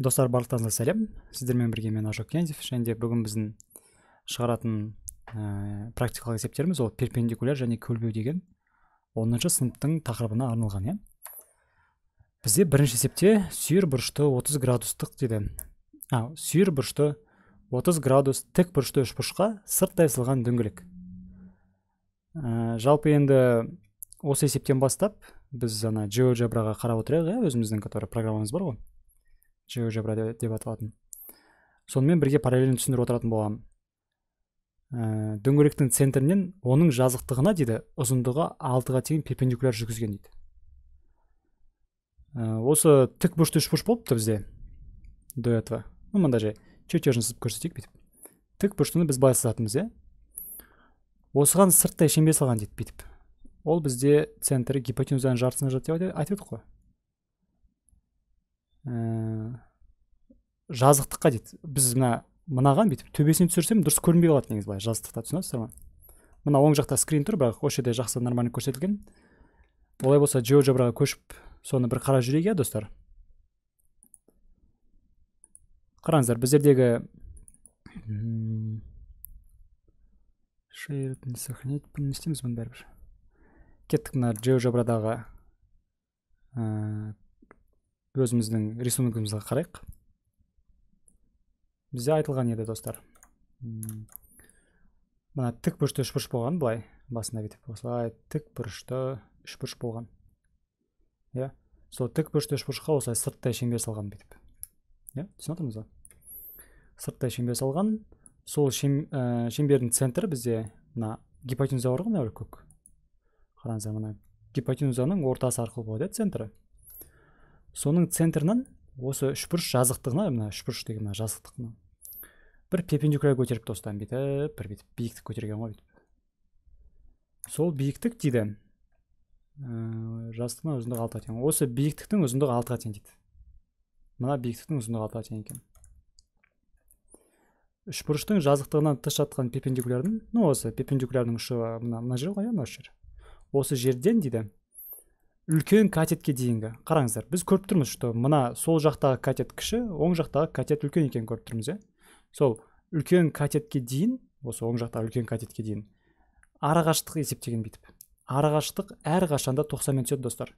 достар барлықтарыңызға сәлем сіздермен бірге мен ажок кензев және де бүгін біздің шығаратын ә, практикалық есептеріміз ол перпендикуляр және көлбеу деген оныншы сыныптың тақырыбына арналған иә бізде бірінші есепте сүйір бұрышты 30 градустық дейді а сүйір бұрышты 30 градус тік бұрышты үшбұрышқа сырттай сылған дөңгелек ә, жалпы енді осы есептен бастап біз ана GeoGebraға қарап отырайық иә өзіміздің который программамыз бар ғой GeoGebra деп аталатын сонымен бірге параллельно түсіндіріп отыратын боламын ә, дөңгелектің центрінен оның жазықтығына дейді ұзындығы алтыға тең перпендикуляр жүргізген дейді ә, осы тік бұрышты үш бұрыш болыпты бізде до этого ну мында жай чертежін сызып көрсетейік бүйтіп тік бұрыштыны біз былай сызатынбыз иә осыған сырттай шеңбер салған дейді бүйтіп ол бізде центрі гипотенузаның жартысына жатады деп айтып едік қой ә, жазықтыққа дейді біз мына мынаған бүйтіп төбесіне түсірсем дұрыс көрінбей қалады негізі былай жазықтықта түсінесіздер ма мына оң жақта скрин тұр бірақ осы жерде жақсы нормально көрсетілген олай болса жобраға көшіп соны бір қарап жүрейік иә достар қараңыздар біздердегі сохранить не істейміз бұны бәрібір кеттік мына GeoGebra'дағы жобрадағы э, өзіміздің рисуногымызға қарайық бізде айтылған еді достар мына тік бұрышты үшбұрыш болған былай басында бүйтіп осылай тік бұрышты үшбұрыш болған иә сол тік бұрышты үшбұрышқа осылай сырттай шеңбер салған бүйтіп иә түсініп отырмыз ба сырттай шеңбер салған сол шем, ә, шеңбердің центрі бізде мына гипотенуза бар ғой мына көк қараңыздар мына гипотенузаның ортасы арқылы болады иә центрі соның центрінен осы үшбұрыш жазықтығына мына үшбұрыш деген мына жазықтықына бір перпендикуляр көтеріпті осыдан бүйтіп бір бүйтіп биіктік көтерген ғой бүйтіп сол биіктік дейді ә, жазықтығына ұзындығы алтыға тең осы биіктіктің ұзындығы алтыға тең дейді мына биіктіктің ұзындығы алтыға тең екен үшбұрыштың жазықтығынан тыс жатқан перпендикулярдың ну осы перпендикулярдың ұшы мына мына жер ғой иә мына жер осы жерден дейді үлкен катетке дейінгі қараңыздар біз көріп тұрмыз что мына сол жақтағы катет кіші оң жақтағы катет үлкен екенін көріп тұрмыз иә сол үлкен катетке дейін осы оң жақтағы үлкен катетке дейін арақашықтық есептеген бүйтіп арақашықтық әр қашанда тоқсанмен түседі достар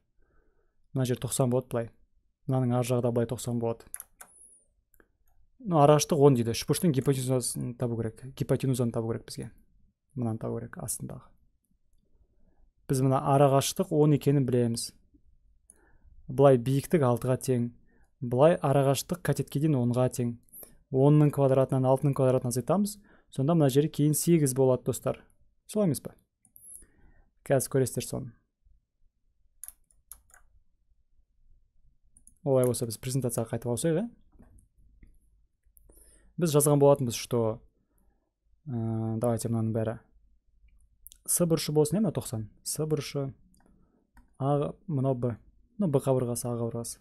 мына жер тоқсан болады былай мынаның ар жағы да былай тоқсан болады ну арақашықтық он дейді үшбұрыштың гипотенузасын табу керек гипотенузаны табу керек бізге мынаны табу керек астындағы біз мына арақашықтық он екенін білеміз былай биіктік алтыға тең былай арақашықтық катеткеден 10-ға тең 10-ның квадратынан 6-ның квадратын азайтамыз сонда мына жері кейін сегіз болады достар солай емес па қазір көресіздер соны олай болса біз презентацияға қайтып ауысайық иә біз жазған болатынбыз что ә, давайте мынаның бәрі с бұрышы болсын иә мына тоқсан с бұрышы а мынау б ну б қабырғасы а қабырғасы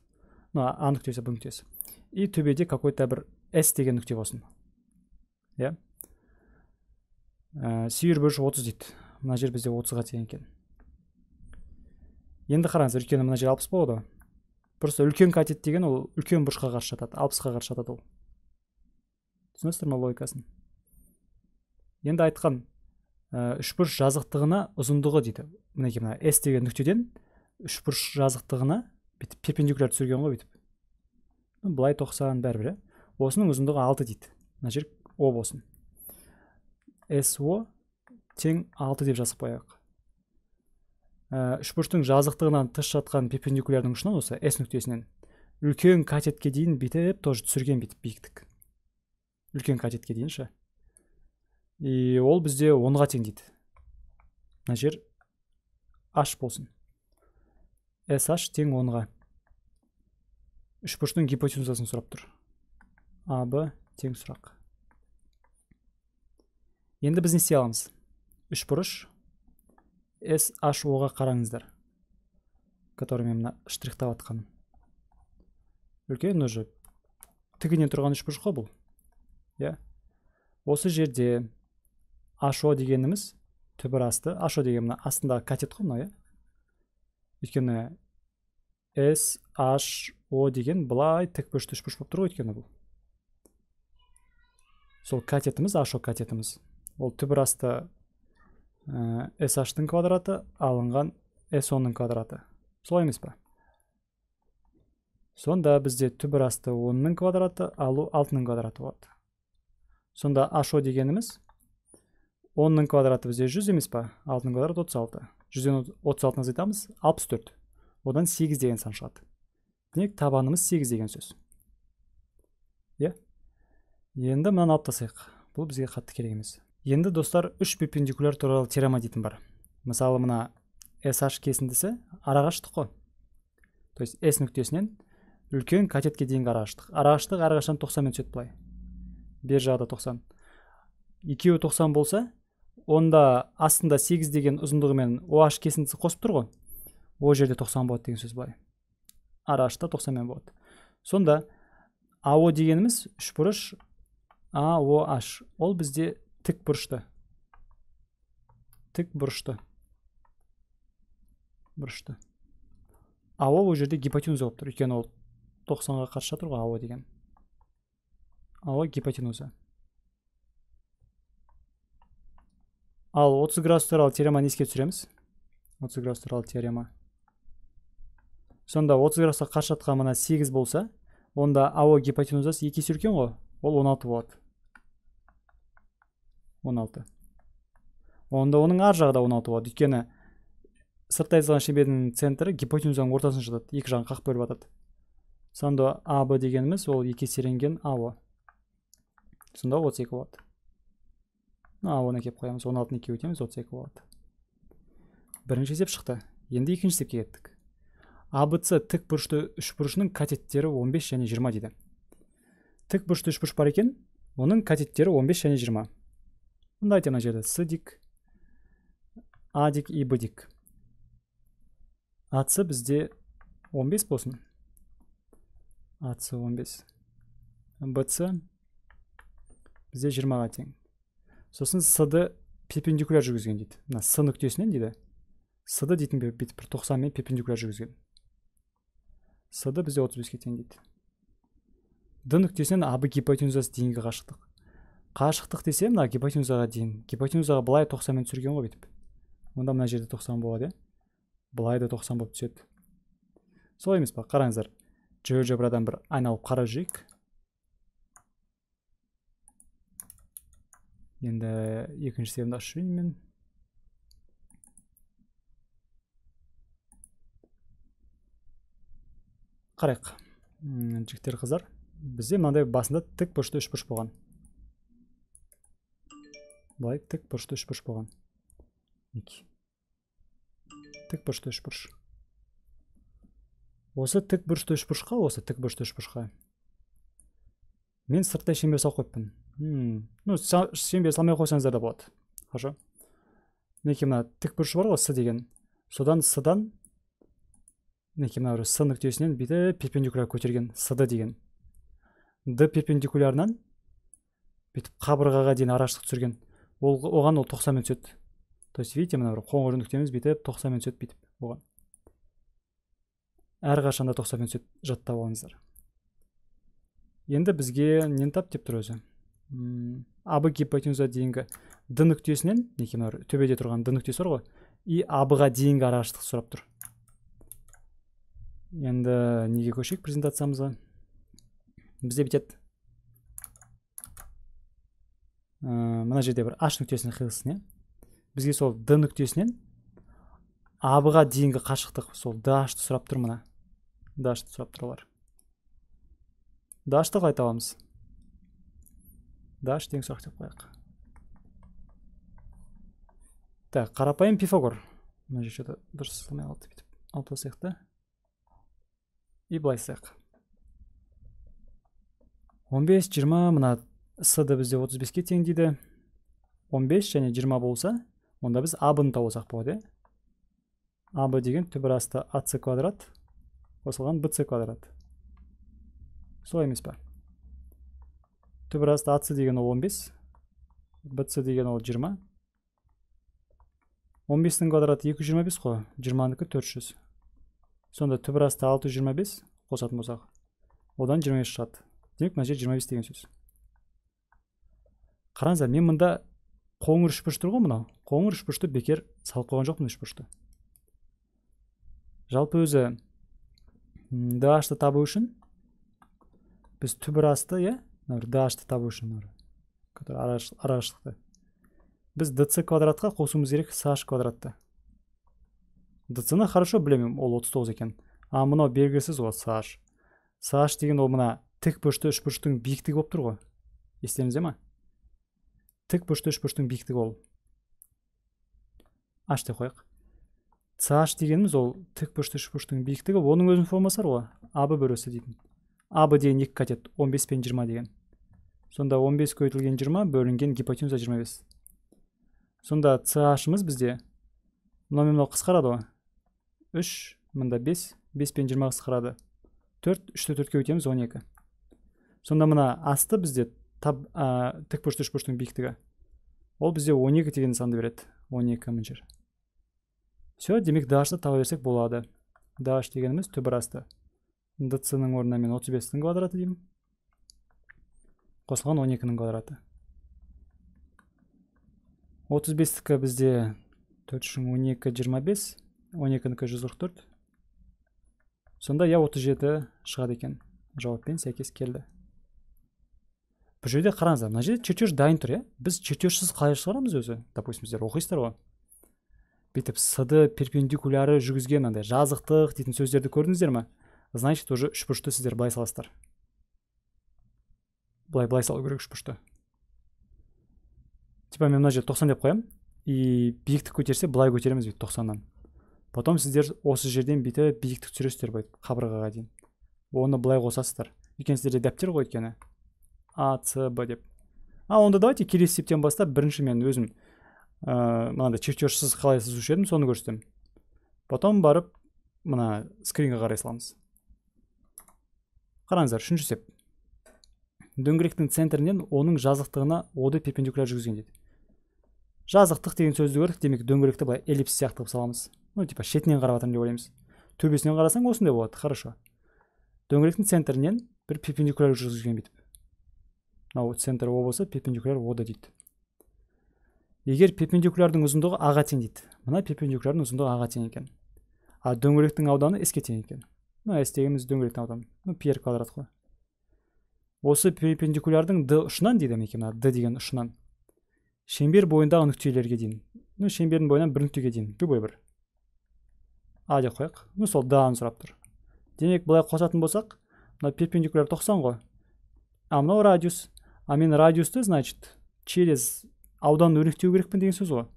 мына а нүктесі б нүктесі и төбеде какой то бір с деген нүкте болсын иә ә, сүйір бұрышы отыз дейді мына жер бізде отызға тең екен енді қараңыз үлкені мына жер алпыс болады ғой просто үлкен катет деген ол үлкен бұрышқа қарсы жатады алпысқа қарсы жатады ол түсінесіздер ма логикасын енді айтқан үшбұрыш жазықтығына ұзындығы дейді мінекей мына с деген нүктеден үшбұрыш жазықтығына бүйтіп перпендикуляр түсірген ғой бүйтіп былай тоқсан бәрібір иә осының ұзындығы алты дейді мына жер о болсын со тең алты деп жазып қояйық ә, үшбұрыштың жазықтығынан тыс жатқан перпендикулярдың ұшынан осы с нүктесінен үлкен катетке дейін бүйтіп тоже түсірген бүйтіп биіктік үлкен катетке дейін ше и ол бізде онға тең дейді мына жер h болсын sh тең онға үшбұрыштың гипотенузасын сұрап тұр аб тең сұрақ енді біз не істей аламыз үшбұрыш sh ға қараңыздар который мен мына штрихтап жатқаным үлкен уже тігінен тұрған үшбұрыш қой бұл иә осы жерде ашо дегеніміз түбір асты ашо деген мына астындағы катет қой мынау иә өйткені с Аш, о деген былай тікбұрыш үшбұрыш болып тұр ғой өйткені бұл сол катетіміз ашо катетіміз ол түбір асты э, с ә, квадраты алынған с оның квадраты солай емес па сонда бізде түбір асты онның квадраты алу алтының квадраты болады сонда ашо дегеніміз онның квадраты бізде жүз емес па алтының квадраты отыз алты жүзден отыз алтыны азайтамыз алпыс төрт одан сегіз деген сан шығады демек табанымыз сегіз деген сөз иә енді мынаны алып тастайық бұл бізге қатты керек емес енді достар үш перпендикуляр туралы теорема дейтін бар мысалы мына sh кесіндісі арақашықтық қой то есть s нүктесінен үлкен катетке дейінгі арақашықтық арақашықтық әрқашан тоқсанмен түседі былай бер жағы да тоқсан екеуі тоқсан болса онда астында 8 деген ұзындығымен OH кесіндісі қосып тұр ғой ол жерде 90 болады деген сөз былай арашта 90 болады сонда ао дегеніміз үшбұрыш аоh ол бізде тік бұрышты тік бұрышты бұрышты ао ол жерде гипотенуза болып тұр өйткені ол 90-ға қарсы жатыр ғой ао деген ао гипотенуза ал 30 градус туралы теореманы еске түсіреміз 30 градус туралы теорема сонда 30 градусқа қарсы жатқан мына 8 болса онда ао гипотенузасы екі есе үлкен ғой ол 16 болады 16 онда оның ар жағы да 16 болады өйткені сырттай жазылған шеңбердің центрі гипотенузаның ортасына жатады екі жағын қақ бөліп жатады сонда аб дегеніміз ол екі еселенген ао сонда 32 болады мына оны әкеліп қоямыз он алтыны екіге өтеміз отыз екі болады бірінші есеп шықты енді екінші есепке кеттік абц тік бұрышты үшбұрышының катеттері 15 және 20 дейді тік бұрышты үшбұрыш бар екен оның катеттері 15 және 20 мұнда айтамын мына жерде с дик а дик и б дик ац бізде 15 болсын ац 15 бц бізде 20-ға тең сосын с ды перпендикуляр жүргізген дейді мына с нүктесінен дейді с ды дейтін бүйтіп бір тоқсанмен перпендикуляр жүргізген с ды бізде 35 беске тең дейді д нүктесінен аб гипотенузасы дейінгі қашықтық қашықтық десе мына гипотенузаға дейін гипотенузаға былай тоқсанмен түсірген ғой бүйтіп онда мына жерде 90 болады иә былай да 90 болып түседі солай емес па қараңыздар GeoGebra'дан бір айналып қарап жүрейік енді екінші серияны ашып жіберейін мен қарайық жігіттер қыздар бізде мынандай басында тік бұрышты үш бұрыш болған былай тік бұрышты үш бұрыш болған тік бұрышты үш бұрыш осы тік бұрышты үш бұрышқа осы тік бұрышты үш бұрышқа мен сырттай шеңбер салып қойыппын ну сенбе салмай қойсаңыздар да болады хорошо мінекей мына тік бұрыш бар ғой с деген содан с дан мінекей мына с нүктесінен бүйтіп перпендикуляр көтерген с сд деген д перпендикулярынан бүйтіп қабырғаға дейін арашықтық түсірген ол оған ол тоқсанмен түседі то есть видите мына бір қоңыр нүктеміз бүйтіп тоқсанмен түседі бүйтіп оған әрқашанда тоқсанмен түседі жаттап алыңыздар енді бізге нені тап деп тұр өзі абы гипотенуза дейінгі д нүктесінен мінекей мына төбеде тұрған д нүктесі бар ғой и абыға дейінгі арақашықтықты сұрап тұр енді неге көшейік презентациямызға бізде бүйтеді э, мына жерде бір аш нүктесінің қиылысын иә бізге сол д нүктесінен абыға дейінгі қашықтық сол дашты сұрап тұр мына дашты сұрап тұр олар дашты қалай табамыз даш тең сұрақ деп қояйық так қарапайым пифагор мына жер что то дұрыс сылмай қалды бүйтіп алып тастайық та и былай істейік он бес жиырма мына с сды бізде отыз беске тең дейді он бес және жиырма болса онда біз абын алсақ болады иә аб деген түбір асты ац квадрат қосылған бц квадрат солай емес па түбір асты ац деген ол 15 бц деген ол 20 15-тің квадраты 225 қой 20-нікі 400 сонда түбір асты 625 қосатын болсақ одан 25 шығады демек мына жер 25 деген сөз қараңыздар мен мұнда қоңыр үшбұрыш тұр ғой мынау қоңыр үшбұрышты бекер салып қойған жоқпын үшбұрышты жалпы өзі дашты табу үшін біз асты иә мына бір табу үшін арашылықты біз dc квадратқа қосуымыз керек саш квадратты dc ны хорошо білемін ол 39 екен а мынау белгісіз ғой саш саш деген ол мына тік бұрышты үшбұрыштың биіктігі болып тұр ғой естеріңізде ма тік бұрышты үшбұрыштың биіктігі ол h деп қояйық саш дегеніміз ол тік бұрышты үшбұрыштың биіктігі оның өзінің формасы бар ғой аб бөресі дейтін аб деген екі катет 15 пен 20 деген сонда 15 көйтілген 20 бөлінген гипотенуза 25 сонда CHіміз бізде мынау мен қысқарады ғой 3 мында 5 5 пен 20 қысқарады 4 3-ті 4 көйтеміз 12 сонда мына асты бізде таб, ә, тік биіктігі ол бізде 12 деген санды береді 12 мың жер демек дағашты таба берсек болады даш дегеніміз түбір асты дц ның орнына мен 35-тің квадраты деймін қосылған 12-нің квадраты 35-тікі бізде 4 үшін 12 25 12-нікі 144 сонда я 37 шығады екен жауаппен сәйкес келді бұл жерде қараңыздар мына жерде чертеж дайын тұр иә біз чертежсіз қалай шығарамыз өзі допустим сіздер оқисыздар ғой бүйтіп с ды перпендикуляры жүргізген андай жазықтық дейтін сөздерді көрдіңіздер ма значит уже үшбұрышты сіздер былай саласыздар былай былай салу керек үшбұрышты типа мен мына жерді тоқсан деп қоямын и биіктік көтерсе былай көтереміз бүйтіп тоқсаннан потом сіздер осы жерден бүйтіп биіктік түсіресіздер былай қабырғаға дейін оны былай қосасыздар өйткені сіздерде дәптер ғой өйткені а ц б деп а онда давайте келесі септен бастап бірінші мен өзім ыыы э, ә, мынандай чертежсіз қалай сызушы едім соны көрсетемін потом барып мына скринге қарай саламыз қараңыздар үшінші сеп дөңгелектің центрінен оның жазықтығына оды перпендикуляр жүргізген дейді жазықтық деген сөзді көрдік демек дөңгелекті былай эллипс сияқты қылып саламыз ну типа шетінен қарап жатырмын деп ойлаймыз төбесінен қарасаң осындай болады хорошо дөңгелектің центрінен бір перпендикуляр жүргізген бүйтіп мынау центр о болса перпендикуляр ода дейді егер перпендикулярдың ұзындығы аға тең дейді мына перпендикулярдың ұзындығы аға тең екен ал дөңгелектің ауданы с тең екен мына с дегеніміз дөңгелектің ауданы ну пи квадрат қой осы перпендикулярдың д ұшынан дейді мінекей мына д деген ұшынан шеңбер бойындағы нүктелерге дейін ну шеңбердің бойынан бір нүктеге дейін любой бір а деп қояйық ну сол д ны сұрап тұр демек былай қосатын болсақ мына перпендикуляр тоқсан ғой а мынау радиус а мен радиусты значит через ауданды өрнектеу керекпін деген сөз ғой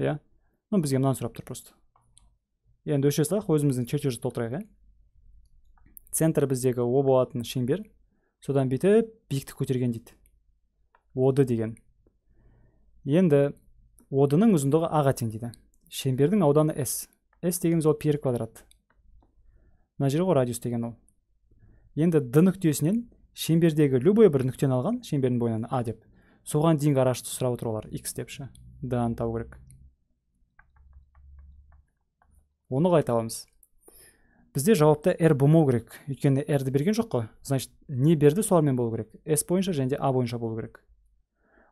иә ну бізге мынаны сұрап тұр просто енді өше салайық өзіміздің чертежді толтырайық иә центр біздегі о болатын шеңбер содан бүйтіп биіктік көтерген дейді оды деген енді одының ұзындығы аға тең дейді шеңбердің ауданы s s дегеніміз ол пи квадрат мына жер ғой радиус деген ол енді д нүктесінен шеңбердегі любой бір нүктені алған шеңбердің бойынан а деп соған дейінгі арашты сұрап отыр олар x деп ше дан табу керек оны қалай табамыз бізде жауапта r болмау керек өйткені рді берген жоқ қой значит не берді солармен болу керек s бойынша және де а бойынша болу керек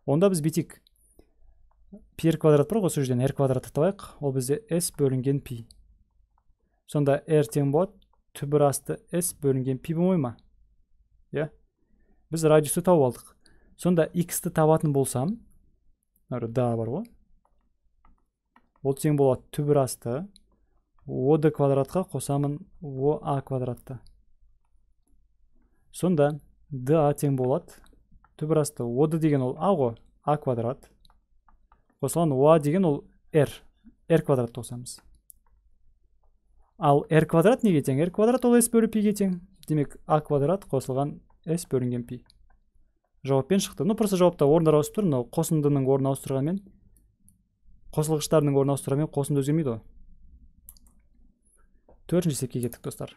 онда біз бүйтейік пи r квадрат бар ғой сол жерден r квадратты табайық ол бізде s бөлінген пи сонда r тең болады түбір асты s бөлінген пи болмай ма иә біз радиусты тауып алдық сонда x-ті табатын болсам да бар ғой ол тең болады түбір асты о квадратқа қосамын о а квадратты сонда да тең болады түбір асты од деген ол а ғой а квадрат қосылған оа деген ол р. Р квадратты қосамыз ал р квадрат неге тең Р квадрат ол s бөлі пиге тең демек а квадрат қосылған s бөлінген пи жауаппен шықты ну просто жауапта орындар ауысып тұр мынау қосындының орнын ауыстырғанмен қосылғыштардың орнын ауыстырғанмен қосынды өзгермейді ғой төртінші есепке кеттік достар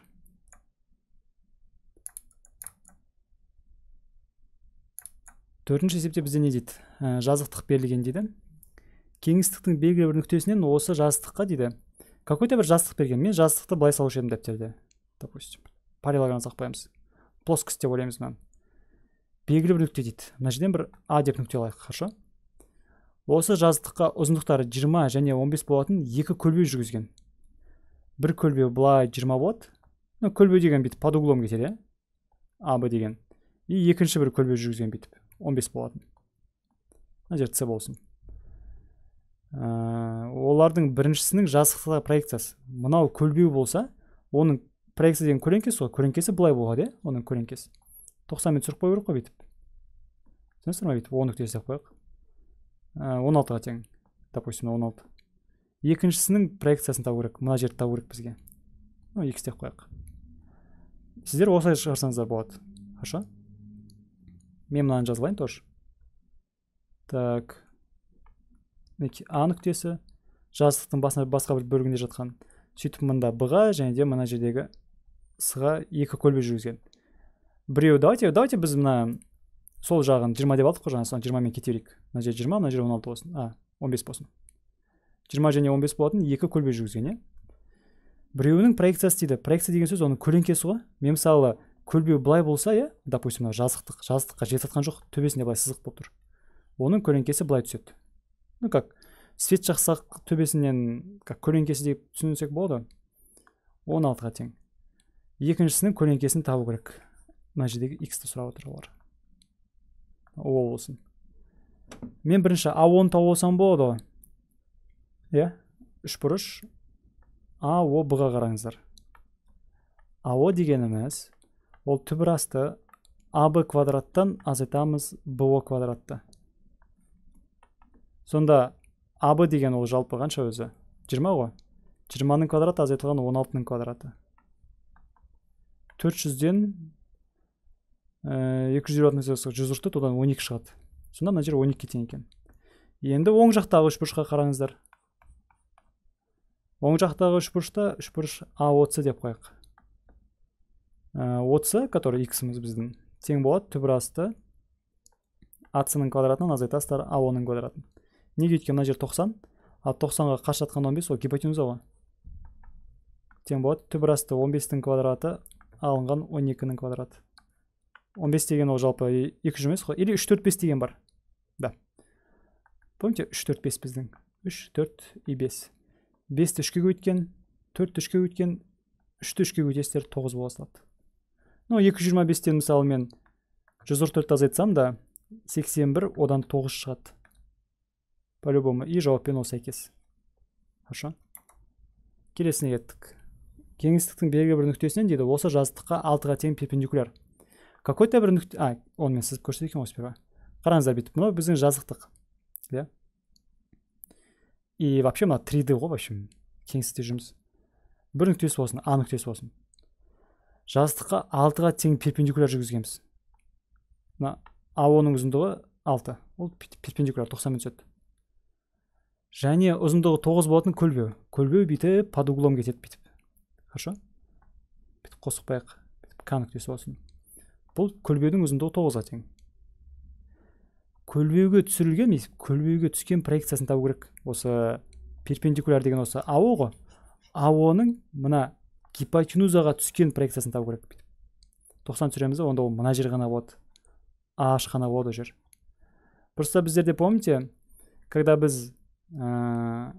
төртінші есепте бізде не дейді ә, жазықтық берілген дейді кеңістіктің белгілі бір нүктесінен осы жазықтыққа дейді какой то бір жазықтық берген мен жазықтықты былай салушы едім дәптерде допустим параллелограмм салып қоямыз плоскость деп ойлаймыз мынаны белгілі бір нүкте дейді мына жерден бір а деп нүкте алайық хорошо осы жазықтыққа ұзындықтары 20 және 15 болатын екі көлбеу жүргізген бір көлбеу былай жиырма болады ну көлбеу деген бүйтіп под углом кетеді иә аб деген и екінші бір көлбеу жүргізген бүйтіп 15 болатын мына жер с болсын ә, олардың біріншісінің жазықтағы проекциясы мынау көлбеу болса оның проекция деген көлеңкесі ғой көлеңкесі былай болады иә оның көлеңкесі тоқсанмен түсіріп қою керек қой бүйтіп түсінесіздер ма бүйтіп он нүктесі деп қояйық ә, он алтыға тең допустим он алты екіншісінің проекциясын табу керек мына жерді табу керек бізге ну x деп қояйық сіздер осылай шығарсаңыздар болады хорошо мен мынаны жазып алайын тоже так мінекей а нүктесі жазықтықтың басына басқа бір бөлігінде жатқан сөйтіп мында б ға және де мына жердегі с ға екі көлбе жүргізген біреу давайте давайте біз мына сол жағын жиырма деп алдық қой жаңа соны жиырмамен кете берейік мына жер жиырма мына жер он алты болсын а он бес болсын жиырма және он бес болатын екі көлбе жүргізген иә біреуінің проекциясы дейді проекция деген сөз оның көлеңкесі ғой мен мысалы көлбеу былай болса иә допустим мына жазықтық жазықтыққа жетіп жатқан жоқ төбесінде былай сызық болып тұр оның көлеңкесі былай түседі ну как свет жақсақ төбесінен как көлеңкесі деп түсінсек болады ғой он алтыға тең екіншісінің көлеңкесін табу керек мына жердегі иксті сұрап отыр олар о болсын мен бірінші а оны тауып алсам болады ғой иә үшбұрыш ао ға қараңыздар ао дегеніміз ол түбір асты аб квадраттан азайтамыз о квадратты сонда аб деген ол жалпы қанша өзі 20 ғой 20-ның квадраты азайтылған 16-ның квадраты 400-ден ә, 220 жүз ұртты одан 12 шығады сонда мына жер 12 тең екен енді оң жақтағы үшбұрышқа қараңыздар оң жақтағы үшбұрышта үшбұрыш а отыз деп қояйық Отсы, ә, который иксіміз біздің тең болады түбір асты ацның квадратынан азайтасыздар аоның квадратын неге өйткені мына жер тоқсан ал тоқсанға ға қарсы жатқан бес ол гипотенуза ғой тең болады түбір асты 15-тің квадраты алынған он екінің квадраты он бес деген ол жалпы екі жүз емес қой или үш төрт бес деген бар да помните үш төрт бес біздің үш төрт и бес бес түшке көбейткен төрт түшке көбейткен үш түшке көбейтесіздер тоғыз бола салады ну екі жүз жиырма бестен мысалы мен жүз қырық төртті азайтсам да сексен бір одан тоғыз шығады по любому и жауаппен ол сәйкес хорошо келесіне кеттік кеңістіктің белгілі бір нүктесінен дейді осы жазықтыққа алтыға тең перпендикуляр какой то бір нүкте а онымен сызып көрсетеді екен ғой сперва қараңыздар бүйтіп мынау біздің жазықтық иә и вообще мына 3d ғой в общем кеңістікте жүрміз бір нүктесі болсын а нүктесі болсын жазықтыққа алтыға тең перпендикуляр жүргізгенбіз мына аоның ұзындығы алты ол перпендикуляр тоқсанмен түседі және ұзындығы тоғыз болатын көлбеу көлбеу бүйтіп под углом кетеді бүйтіп хорошо бүйтіп қосып қояйық к нүктесі болсын бұл көлбеудің ұзындығы тоғызға тең көлбеуге түсірілген көлбеуге түскен проекциясын табу керек осы перпендикуляр деген осы ао ғой аоның мына гипотенузаға түскен проекциясын табу керек тоқсан түсіреміз онда ол мына жер ғана болады аш қана болады ол жер просто біздерде помните когда біз ә,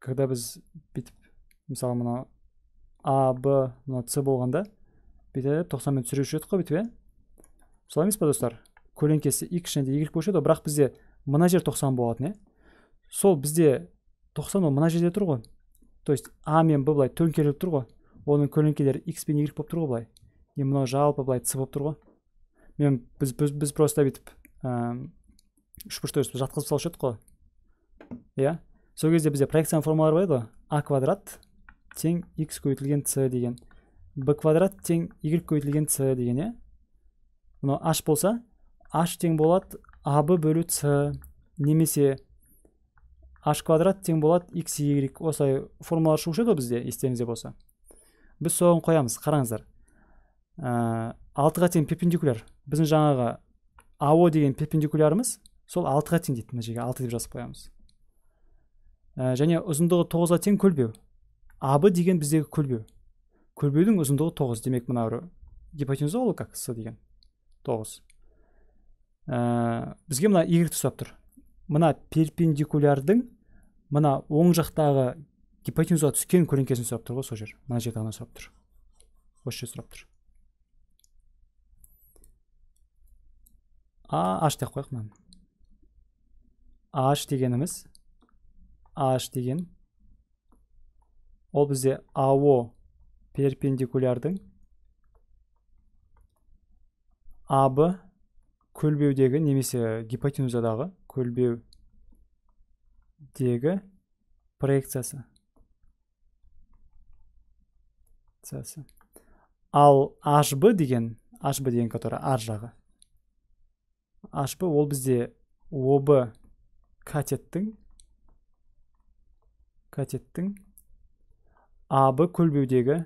когда біз бүйтіп мысалы мынау а б мынау с болғанда бүйтіп тоқсанмен түсіруші едік қой бүйтіп иә солай емес па достар көлеңкесі икс және де y болушы еді бірақ бізде мына жер 90 болатын иә сол бізде 90 ол мына жерде тұр ғой то есть а мен б былай төңкеріліп тұр ғой оның көлеңкелері x пен игрек болып тұр ғой былай и мынау жалпы былай ц болып тұр ғой мен біз біз, біз просто бүйтіп үшбұрышты өсіп жатқызып салушы едік қой иә сол кезде бізде проекцияның формулалары бар еді ғой а квадрат тең икс көбейтілген c деген б квадрат тең игрек көбейтілген c деген иә мынау аш болса h тең болады аб бөлу c немесе h квадрат тең болады x y осылай формулалар шығушы еді ғой бізде естеріңізде болса біз соған қоямыз қараңыздар ә, алтыға тең перпендикуляр біздің жаңағы ао деген перпендикулярымыз сол алтыға тең дейді мына жерге алты деп жазып қоямыз ә, және ұзындығы тоғызға тең көлбеу аб деген біздегі көлбеу көлбеудің ұзындығы тоғыз демек мынау гипотенуза ол как с деген тоғыз ә, бізге мына y сұрап тұр мына перпендикулярдың мына оң жақтағы гипотенузаға түскен көлеңкесін сұрап тұр ғой сол жер мына жерді ғана сұрап тұр осы жер сұрап тұр а h деп қояйық мынаны аш дегеніміз Аш деген ол бізде ао перпендикулярдың аб көлбеудегі немесе гипотенузадағы көлбеудегі проекциясы ал hb деген hb деген который ар жағы hb ол бізде об катеттің катеттің аб көлбеудегі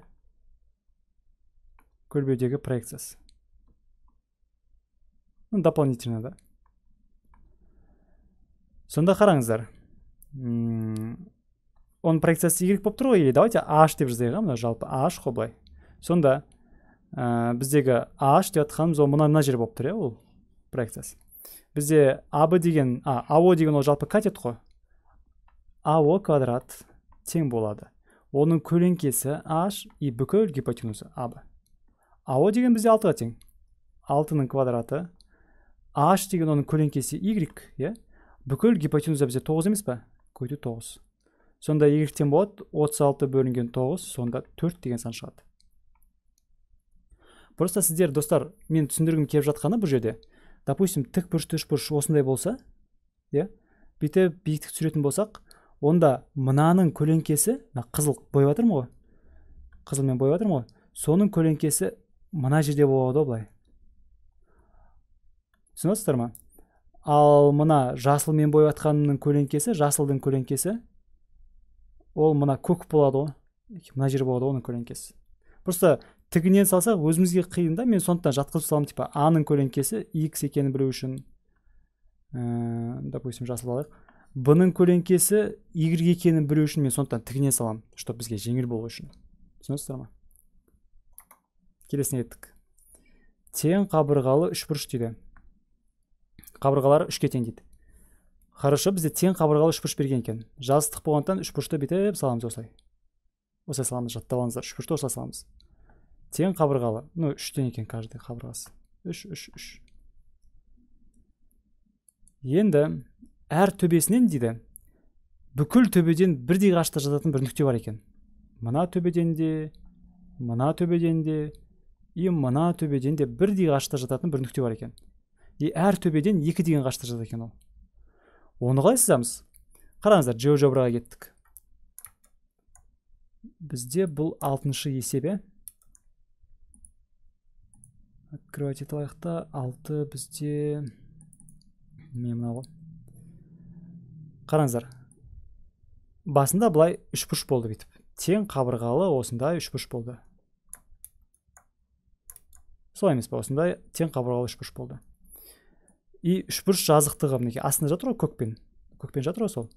көлбеудегі проекциясы дополнительно да сонда қараңыздар оның проекциясы y болып тұр ғой или давайте h деп жазайық мына жалпы h қой былай сонда ә, э, біздегі h деп жатқанымыз ол мына мына жер болып тұр иә ол проекциясы бізде аб деген а ао деген ол жалпы катет қой ао квадрат тең болады оның көлеңкесі h и бүкіл гипотенуза аб ао деген бізде алтыға тең алтының квадраты h деген оның көлеңкесі y иә бүкіл гипотенуза бізде тоғыз емес па көйде тоғыз сонда y болады болады алты бөлінген тоғыз сонда төрт деген сан шығады просто сіздер достар мен түсіндіргім келіп жатқаны бұл жерде допустим тік бұрышты үшбұрыш осындай болса иә бүйтіп биіктік түсіретін болсақ онда мынаның көлеңкесі мына қызыл бояп жатырмын ғой қызылмен бояп жатырмын ғой соның көлеңкесі мына жерде болады ғой былай түсініп ма ал мына жасылмен бояп жатқанымның көлеңкесі жасылдың көлеңкесі ол мына көк болады ғой мына жер болады ғой оның көлеңкесі просто тігінен салсақ өзімізге қиын да мен сондықтан жатқызып саламын типа аның көлеңкесі икс екенін білу үшін ә, допустим жасыл алайық бның көлеңкесі y екенін білу үшін мен сондықтан тігінен саламын чтобы бізге жеңіл болу үшін түсінесіздер ма келесіне кеттік тең қабырғалы үшбұрыш дейді қабырғалары үшке тең дейді хорошо бізде тең қабырғалы үшбұрыш берген екен жазықтық болғандықтан үшбұрышты бүйтіп саламыз осылай осылай саламыз жаттап алыңыздар үшбұрышты осылай саламыз тең қабырғалы ну үштен екен каждый қабырғасы үш үш үш енді әр төбесінен дейді бүкіл төбеден бірдей қашықта жататын бір нүкте бар екен мына төбеден де мына төбеден де и мына төбеден де бірдей қашықта жататын бір нүкте бар екен и әр төбеден екі деген қашықтық жазады екен ол оны қалай сызамыз қараңыздар жобраға кеттік бізде бұл алтыншы иә открывать ете алайық та алты бізде міне мынау ғой қараңыздар басында былай үшбұрыш болды бүйтіп тең қабырғалы осындай үшбұрыш болды солай емес па осындай тең қабырғалы үшбұрыш болды и үшбұрыш жазықтығы мінекей астында жатыр ғой көкпен көкпен жатыр ғой сол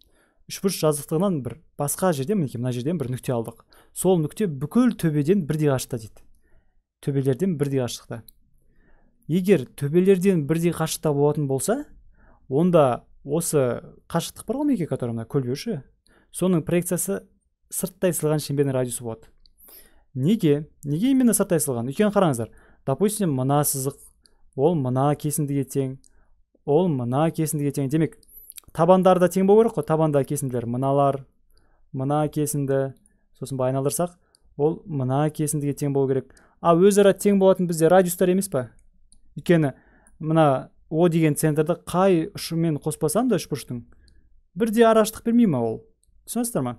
үшбұрыш жазықтығынан бір басқа жерден мінекей мына жерден бір нүкте алдық сол нүкте бүкіл төбеден бірдей қашықта дейді төбелерден бірдей қашықта егер төбелерден бірдей қашықта болатын болса онда осы қашықтық бар ғой мінекей который мына көлбеу соның проекциясы сырттай сылған шеңбердің радиусы болады неге неге именно сырттай сылған өйткені қараңыздар допустим мына сызық ол мына кесіндіге тең ол мына кесіндіге тең демек табандар да тең болу керек қой табанда кесінділер мыналар мына кесінді сосын былай айналдырсақ ол мына кесіндіге тең болу керек ал өзара тең болатын бізде радиустар емес па өйткені мына о деген центрді қай ұшымен қоспасам да үшбұрыштың бірде арашықтық бермей ма ол түсінесіздер ма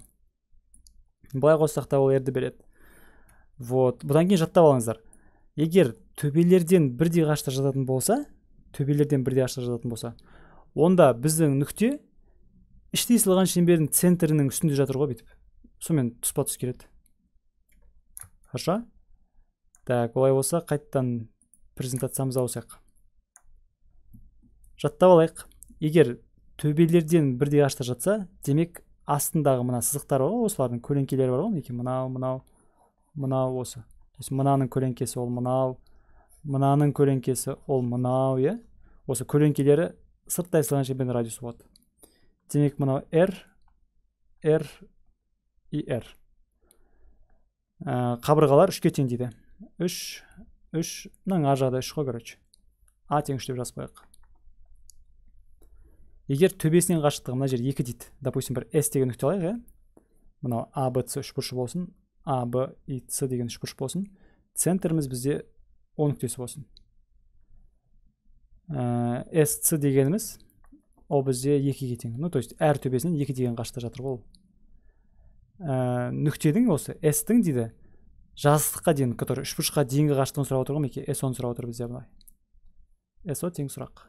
былай қоссақ та ол ерді береді вот бұдан кейін жаттап алыңыздар егер төбелерден бірдей қашықта жататын болса төбелерден бірдей ашыла жазатын болса онда біздің нүкте іштей сылған шеңбердің центрінің үстінде жатыр ғой бүйтіп сонымен тұспа тұс келеді хорошо так олай болса қайтадан презентациямызды ауысайық жаттап алайық егер төбелерден бірдей ашта жатса демек астындағы мына сызықтар бар ғой осылардың көлеңкелері бар ғой мінекей мынау мынау мынау осы то есть мынаның көлеңкесі ол мынау мынаның көлеңкесі ол мынау иә осы көлеңкелері сырттай сызылған шеңбердің радиусы болады демек мынау r r и r ә, қабырғалар үшке тең дейді үш үш мынаның ар жағы да үш қой короче а тең үш деп жазып қояйық егер төбесінен қашықтығы мына жер екі дейді допустим бір с деген нүкте алайық иә мынау а б с үшбұрышы болсын а б и с деген үшбұрыш болсын центріміз бізде 10 нүктесі болсын ә, сц дегеніміз ол бізде екіге тең ну то есть әр төбесінен екі деген қашықта жатыр ғой ол нүктедің ә, нүктенің осы тің дейді жазықтыққа дейін который үшбұрышқа дейінгі қашықтығын сұрап отыр ғой мінекей соны сұрап отыр бізде былай со тең сұрақ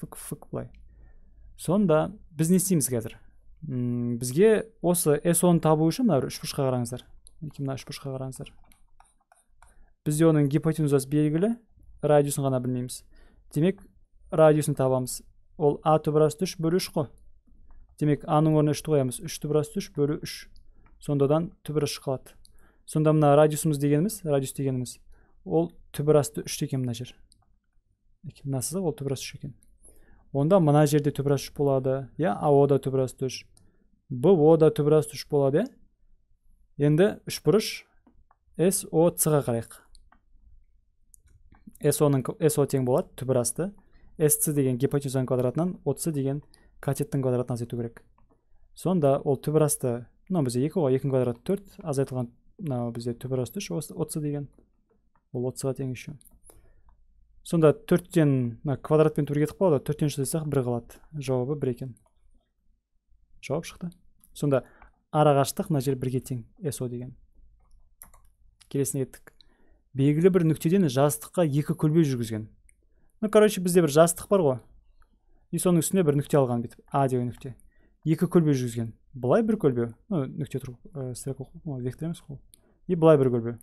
фк фк былай сонда біз не істейміз қазір бізге осы соны табу үшін мына бір үшбұрышқа қараңыздар мінекей мына үшбұрышқа қараңыздар бізде оның гипотенузасы белгілі радиусын ғана білмейміз демек радиусын табамыз ол а түбір асты үш бөлі үш қой демек а ның орнына үшті қоямыз үш түбір асты үш бөлі үш сондадан түбір үш қалады сонда мына радиусымыз дегеніміз радиус дегеніміз ол түбір асты үш екен мына жер мынасыз ол түбір асты үш екен онда мына жерде түбір асты үш болады иә ао да түбір асты үш бо да түбір асты үш болады иә енді үшбұрыш с ға қарайық соның со тең болады түбір асты сц деген гипотезаның квадратынан отсы деген катеттің квадратын азайту керек сонда ол түбір асты мынау бізде екі ғой екінің квадраты төрт азайтылған мынау бізде түбір асты үш отыз деген ол отызға тең еще сонда төрттен мына квадратпен төрт кетіп қалады ғой төрттен үш бір қалады жауабы бір екен жауап шықты сонда арақашықтық мына жер бірге тең со деген келесіне кеттік белгілі бір нүктеден жастыққа екі көлбеу жүргізген ну короче бізде бір жастық бар ғой и соның үстіне бір нүкте алған бүйтіп а деген нүкте екі көлбеу жүргізген былай бір көлбеу ну нүкте тұр ә, э, вектор емес қой и былай бір көлбеу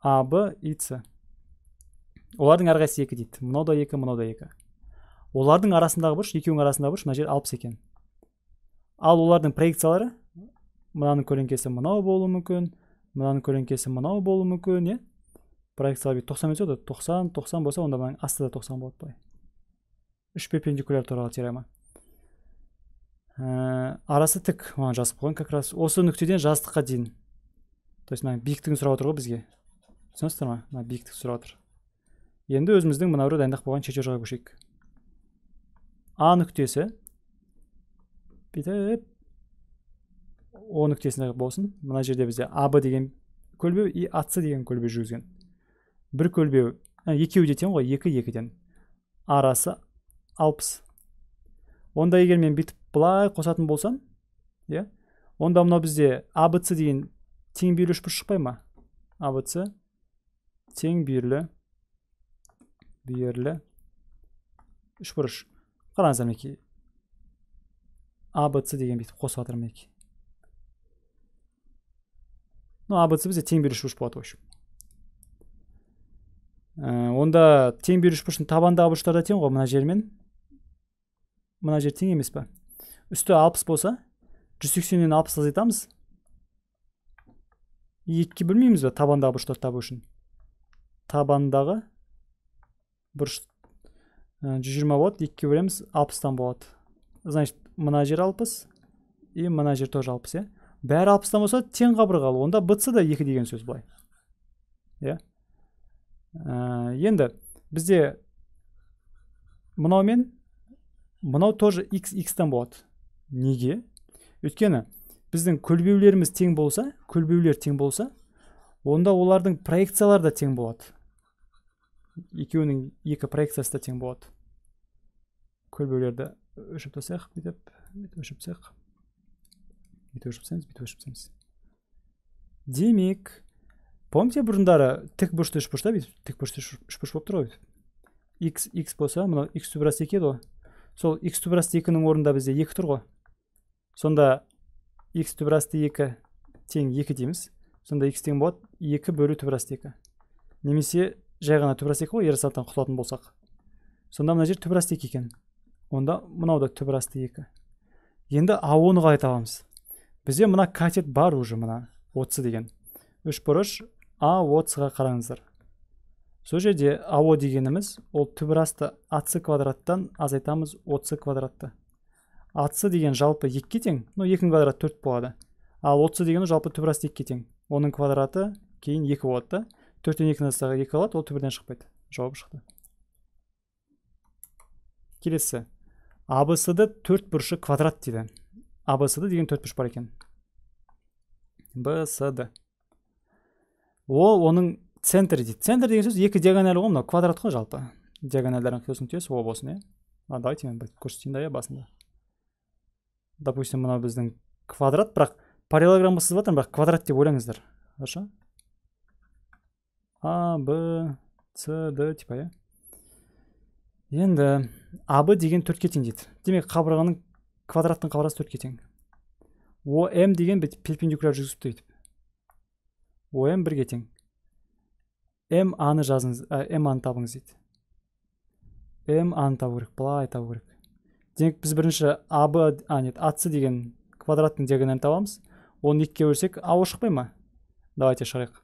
а б и с олардың әрқайсысы екі дейді мынау да екі мынау да екі олардың арасындағы бұрыш екеуінің арасындағы бұрыш мына жер алпыс екен ал олардың проекциялары мынаның көлеңкесі мынау болуы мүмкін мынаның көлеңкесі мынау болуы мүмкін иә проекцияға бүйтіп тоқсан өтеді тоқсан тоқсан болса онда мынаның асты да тоқсан болады былай үш перпендикуляр туралы теорема ә, арасы тік маған жазып қойған как раз осы нүктеден жазықтыққа дейін то есть мына биіктігін сұрап отыр ғой бізге түсінесіздер ма мына биіктік сұрап отыр енді өзіміздің мына біреу дайындап қойған чертежға көшейік а нүктесі бүйтіп о нүктесінде болсын мына жерде бізде аб деген көлбеу и ац деген көлбеу жүргізген бір көлбеу ә, екеуі де тең ғой екі екіден арасы алпыс онда егер мен бүйтіп былай қосатын болсам иә онда мынау бізде абц деген тең бүйірлі үшбұрыш шықпай ма абц тең бүйірлі бүйірлі үшбұрыш қараңыздар мінекей абц деген бүйтіп қосып жатырмын мінекей ну абц бізде тең бүйірлі үшбұрыш болады в общем Э, онда тең беруші бұрыштың табандағы бұрыштар да тең ғой мына жермен мына жер тең емес па үсті алпыс болса жүз сексеннен алпыс азайтамыз екіге бөлмейміз ба табандағы бұрыштарды табу үшін табандағы бұрыш э, жүз жиырма болады екіге бөлеміз алпыстан болады значит мына жер алпыс и мына жер тоже алпыс иә бәрі алпыстан болса тең қабырғалы онда бц да екі деген сөз былай иә ә, енді бізде мынау мен мынау тоже x x-тан болады неге өйткені біздің көлбеулеріміз тең болса көлбеулер тең болса онда олардың проекциялары да тең болады екеуінің екі проекциясы да тең болады көлбеулерді өшіріп тастайық бүйтіп бүйтіп өшіріп тастайық бүйтіп өшіріп тастаймыз бүйтіп өшіріп тастаймыз демек помните бұрындары тік бұрышты тікбұрышты үшбұрышта бүйтіп үш бұрыш болып тұр ғой бүйтіп x x болса мынау x түбірасы екі еді ғой сол x түбірасы екінің орнында бізде екі тұр ғой сонда x түбірасты екі тең екі дейміз сонда x тең болады екі бөлу түбірасты екі немесе жай ғана түбірасты екі ғой ерасаттан құтылатын болсақ сонда мына жер түбірасты екі екен онда мынау да түбірасты екі енді а оны қалай табамыз бізде мына катет бар уже мына отыз деген үшбұрыш отызға қараңыздар сол жерде ао дегеніміз ол түбірасты ац квадраттан азайтамыз отыз квадратты ац деген жалпы екіге тең ну екінің квадраты төрт болады ал отыз деген жалпы түбірасты екіге тең оның квадраты кейін екі болады да төрттен екіні тастаса екі қалады ол түбірден шықпайды жауап шықты келесі абсд төрт бұрышы квадрат дейді абсд деген төрт бұрыш бар екен бсд ол оның центрі дейді центр деген сөз екі диагональ ғой мынау квадрат қой жалпы диагональдардың қиылысының түйесі о болсын иә а давайте мен көрсетейін да иә басында допустим мынау біздің квадрат бірақ параллелограмма сызып жатырмын бірақ квадрат деп ойлаңыздар хорошо а б с д типа иә енді аб деген төртке тең дейді демек қабырғаның квадраттың қабырғасы төртке тең ом деген бүйтіп перпендикуляр дейді ом бірге тең м аны жазыңыз м аны табыңыз дейді м аны табу керек былай табу керек демек біз бірінші аб а нет ац деген квадраттың диагоналін табамыз оны екіге бөлсек а шықпай ма давайте шығарайық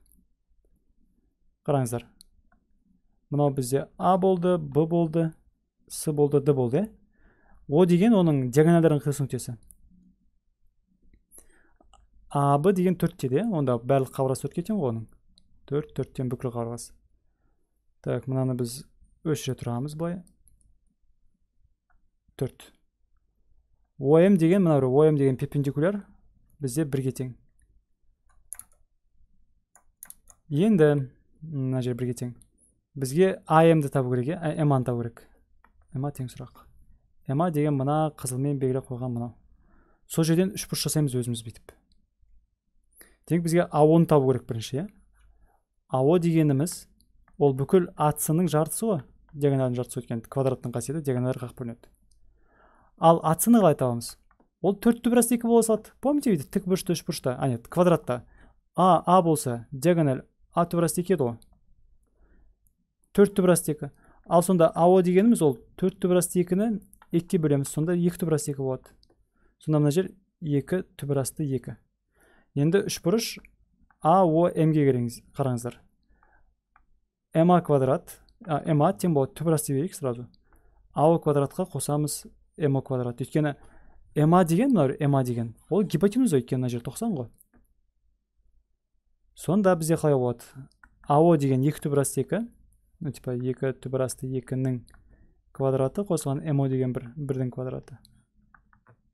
қараңыздар мынау бізде а болды б болды с болды д болды иә о деген оның диагональдарының қиылыс нүктесі а б деген төртте де онда барлық қабырғасы төртке тең ғой оның төрт төрттен бүкіл қабырғасы так мынаны біз өшіре тұрамыз былай төрт ом деген мына ом деген перпендикуляр бізде бірге тең енді мына жер бірге тең бізге амды табу керек иә эманы табу керек ма тең сұрақ ма деген мына қызылмен белгілеп қойған мынау сол жерден үшбұрыш жасаймыз өзіміз бүйтіп демек бізге аоны табу керек бірінші иә ао дегеніміз ол бүкіл атсының жартысы ғой диагональдың жартысы өйткені квадраттың қасиеті диагональға қақ бөлінеді ал атсыны қалай табамыз ол төрт бұрыш екі бола салады помните үйде тік бұрышта үш бұрышта а нет квадратта а а болса диагональ а асты екі еді ғой төрт бұрыш екі ал сонда ао дегеніміз ол төрт бұрыш екіні екіге бөлеміз сонда екі асты екі болады сонда мына жер екі түбірасты екі енді үшбұрыш аомге керіңіз қараңыздар ма квадрат а, ма тең болады түбір асты берейік сразу ао квадратқа қосамыз мо квадрат өйткені ма деген мынау ма деген ол гипотенуза өйткені мына жер тоқсан ғой сонда бізде қалай болады ао деген екі түбір асты екі ну типа екі түбір асты екінің квадраты қосылған мо деген бір бірдің квадраты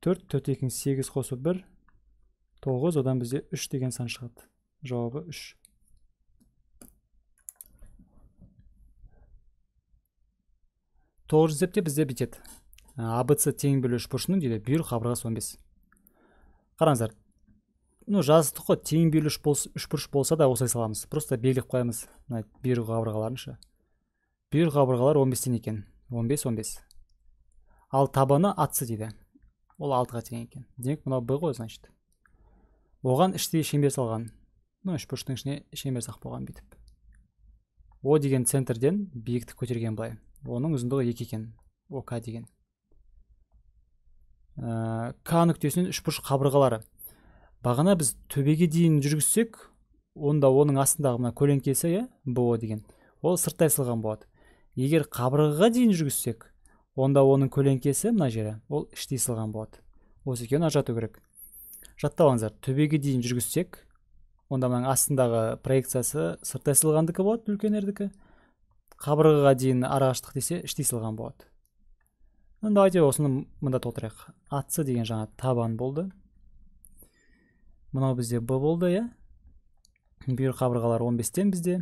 төрт төрт екінің сегіз қосу бір тоғыз одан бізде үш деген сан шығады жауабы үш тоғыз жүз деп те бізде бүйтеді абц тең бөлу бұрышының дейді бүйір қабырғасы он бес қараңыздар ну жаздық қой тең бүйірлі үшбұрыш болса да осылай саламыз просто белгілеп қоямыз мына бүйір қабырғаларын ше бүйір қабырғалар он бестен екен он бес он бес ал табаны ац дейді ол алтыға тең екен демек мынау б ғой значит оған іштей шеңбер салған мына үшбұрыштың ішіне шеңбер сақ болған бүйтіп о деген центрден биіктік көтерген былай оның ұзындығы екі екен ок деген ә, к нүктесінен үшбұрыш қабырғалары бағана біз төбеге дейін жүргізсек онда оның астындағы мына көлеңкесі иә бо деген ол сырттай сылған болады егер қабырғаға дейін жүргізсек онда оның көлеңкесі мына жері ол іштей сылған болады осы екеуін ажырату керек жаттап төбеге дейін жүргізсек онда мынаның астындағы проекциясы сырттай сылғандікі болады үлкендердікі қабырғаға дейін арақашықтық десе іштей сылған болады ну давайте осыны мында толтырайық атсы деген жаңа табан болды мынау бізде б болды иә бүйір қабырғалар 15-тен бізде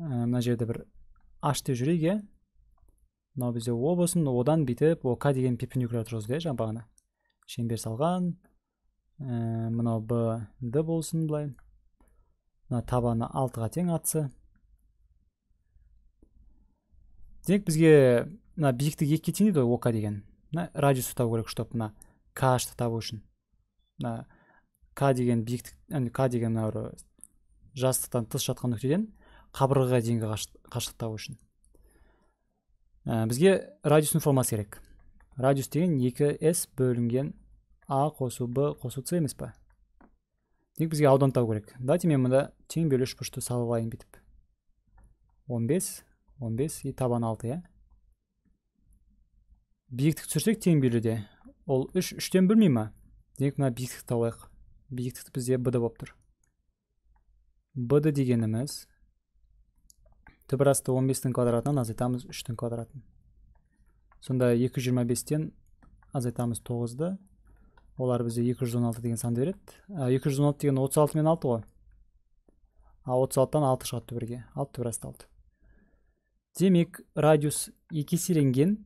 ә, мына жерде бір аш деп жүрейік иә мынау бізде о болсын одан бүйтіп ок деген перпендикуляр тұрғызды иә жаңа бағана шеңбер салған Э, мынау b d болсын былай мына табаны алтыға тең атсы демек бізге мына биіктігі екіге тең дейді ғой ока деген мына радиусты табу керек чтобы мына к табу үшін мына к деген биіктік к деген мынау жастықтан тыс жатқан нүктеден қабырғаға дейінгі қашықтық табу үшін ә, бізге радиустың формасы керек радиус деген 2s бөлінген а қосу б қосу с емес па демек бізге аудан табу керек давайте мен мында тең бөліш бұрышты салып алайын бүйтіп 15 15 и табан 6 иә биіктік түсірсек тең бөлуде ол 3 үштен бөлмей ма демек мына биіктікті алайық биіктік бізде бд болып тұр бд дегеніміз түбір 15-тің квадратынан азайтамыз 3-тің квадратын сонда 225-тен азайтамыз 9-ды олар бізге 216 деген санды береді 216 деген 36 мен 6 ғой а 36-тан 6 шығады түбірге 6 түбір асталды. демек радиус екі еселенген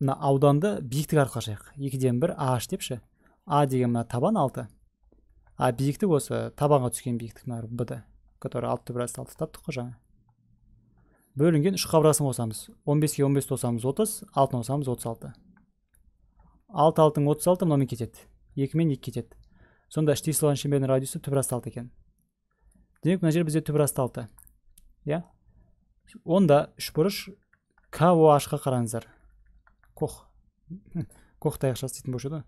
мына ауданды биіктік арқылы ашайық екіден бір аш депші а деген мына табан 6 а биіктік осы табанға түскен биіктік мына бд который 6 түбір асталды таптық қой жаңа бөлінген үш қабырғасын қосамыз 15 ке 15 қосамыз 30 алтыны қосамыз 36 6 алтының 36 мынамен кетеді екімен екі кетеді сонда іштей сызылған шеңбердің радиусы түбір асты алты екен демек мына жер бізде түбір асты алты иә онда үшбұрыш коh қа қараңыздар кох кох таяқшасы дейтін болушы еді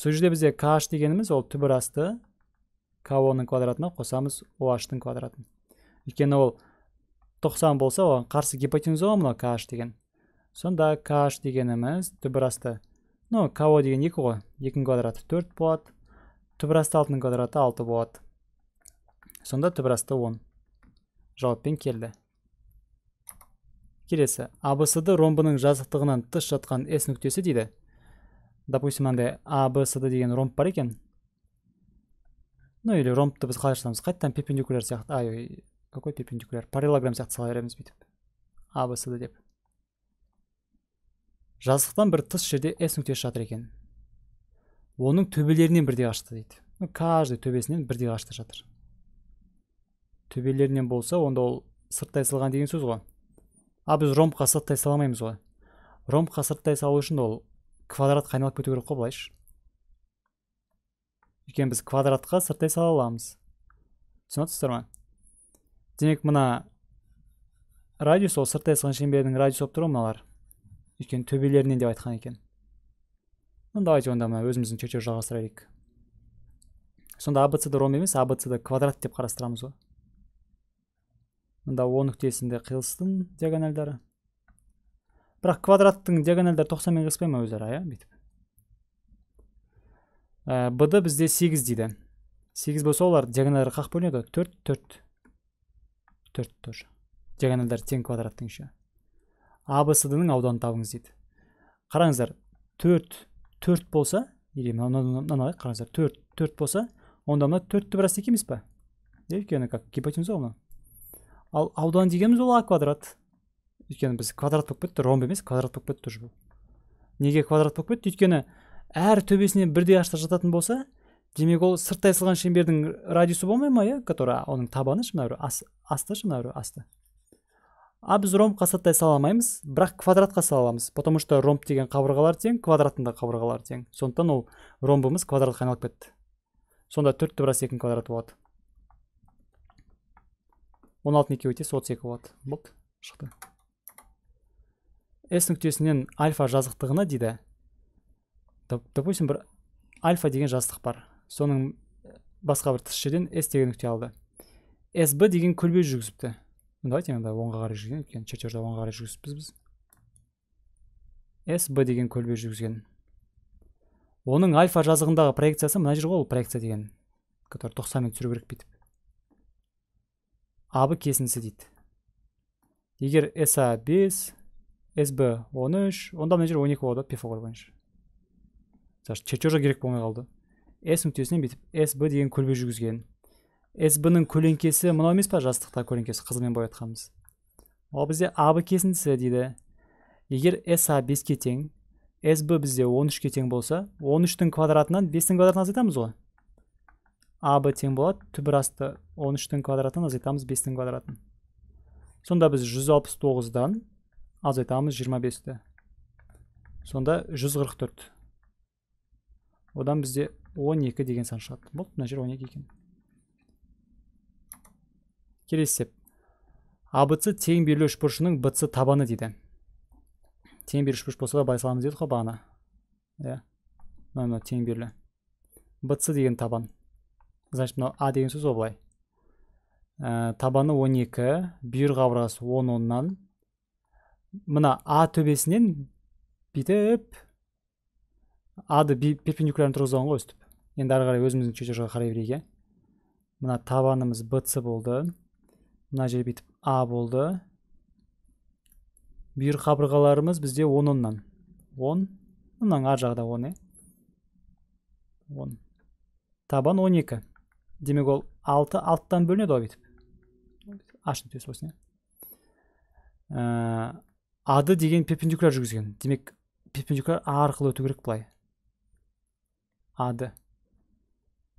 сол жерде бізде КАШ дегеніміз ол түбірасты о ның квадратына қосамыз ОАШ-тың квадратын өйткені ол 90 болса оған қарсы гипотенуза ғой мынау kh деген сонда kh дегеніміз түбір асты ну ко деген екі ғой екінің квадраты төрт болады түбірасты алтының квадраты алты болады сонда түбірасты он жауаппен келді келесі абсд ромбының жазықтығынан тыс жатқан с нүктесі дейді допустим мынандай абсд деген ромб бар екен ну или ромбты біз қалай жазамыз қайтадан перпендикуляр сияқты ай какой перпендикуляр параллелограмм сияқты сала береміз бүйтіп абсд деп жазықтан бір тыс жерде с нүктесі жатыр екен оның төбелерінен бірдей қашықта дейді каждый төбесінен бірдей қашықта жатыр төбелерінен болса онда ол сырттай салған деген сөз ғой а біз ромбқа сырттай сала алмаймыз ғой ромбқа сырттай салу үшін ол квадратқа айналып кету керек қой былайшы өйткені біз квадратқа сырттай сала аламыз түсініп отырсыздар ма демек мына радиус ол сырттай салған шеңбердің радиусы болып тұр ғой мыналар өйткені төбелерінен деп айтқан екен ну давайте онда мына өзіміздің жалғастыра жалғастырайық сонда абцд ром емес абцд квадрат деп қарастырамыз ғой мында о нүктесінде қиылыстың диагональдары бірақ квадраттың диагональдары тоқсанмен қиыспай ма өзара иә бүйтіп ә, бд бізде 8 дейді 8 болса олар диагональдары қақ бөлінеді ғой төрт төрт төрт тоже диагональдары тең квадраттың еще ның ауданын табыңыз дейді қараңыздар төрт төрт болса или мынаны алайық қараңыздар төрт төрт болса онда мына төртті бір екі емес па өйткені как гипотенуза ғой ал аудан дегеніміз ол а квадрат өйткені біз квадрат болып кетті ромб емес квадрат болып кетті уже бұл неге квадрат болып кетті өйткені әр төбесіне бірдей аштар жататын болса демек ол сырттай сылған шеңбердің радиусы болмай ма иә который оның табаны ше мына асты ше мына асты а біз ромбқа сырттай сала алмаймыз бірақ квадратқа сала аламыз потому что ромб деген қабырғалар тең квадраттың да қабырғалары тең сондықтан ол ромбымыз квадратқа айналып кетті сонда төрт те біраз екінің квадраты болады он алтының екеуі отыз екі болады болды шықты с нүктесінен альфа жазықтығына дейді допустим бір альфа деген жазықтық бар соның басқа бір тыс жерден с деген нүкте алды сб деген көлбеу жүргізіпті давайте енді оңға қарай жүрген өйткені чертежді оңға қарай жүргізіппіз біз сб деген көлбеу жүргізген оның альфа жазығындағы проекциясы мына жер ғой ол проекция деген который тоқсанмен түсіру керек бүйтіп абы кесіндісі дейді егер са бес сб он үш онда мына жер он екі болады пифагор бойынша чертежа керек болмай қалды с нүктесінен бүйтіп сб деген көлбеу жүргізген ның көлеңкесі мынау емес па жастықта көлеңкесі қызылмен боятқанымыз Ол бізде аб кесіндісі дейді егер са беске тең сб бізде 13-ке тең болса 13-тің квадратынан 5-тің квадратын азайтамыз ғой аб тең болады түбір асты 13-тің квадратынан азайтамыз 5-тің квадратын сонда біз 169-дан азайтамыз 25-ті сонда 144 одан бізде 12 деген сан шығады болды мына жер екі екен келесі деп абц тең берілу үшбұрышының бц табаны дейді тең үш үшбұрыш болса да былай саламыз дедік қой бағана иә мына мынау тең берілу бц деген табан значит мынау а деген сөз ғой былай ә, табаны 12 бүйір қабырғасы он оннан мына а төбесінен бүйтіп ады перпендикулярно тұрғызған ғой өстіп енді ары қарай өзіміздің чертежға қарай берейік иә мына табанымыз бц болды мына жер бүйтіп а болды бүйір қабырғаларымыз бізде он оннан он мынаның ар жағы да он иә он табан он екі демек ол алты алтыдан бөлінеді ғой бүйтіп ашын нүктесі болсын иә ады деген перпендикуляр жүргізген демек перпендикуляр а арқылы өту керек былай ады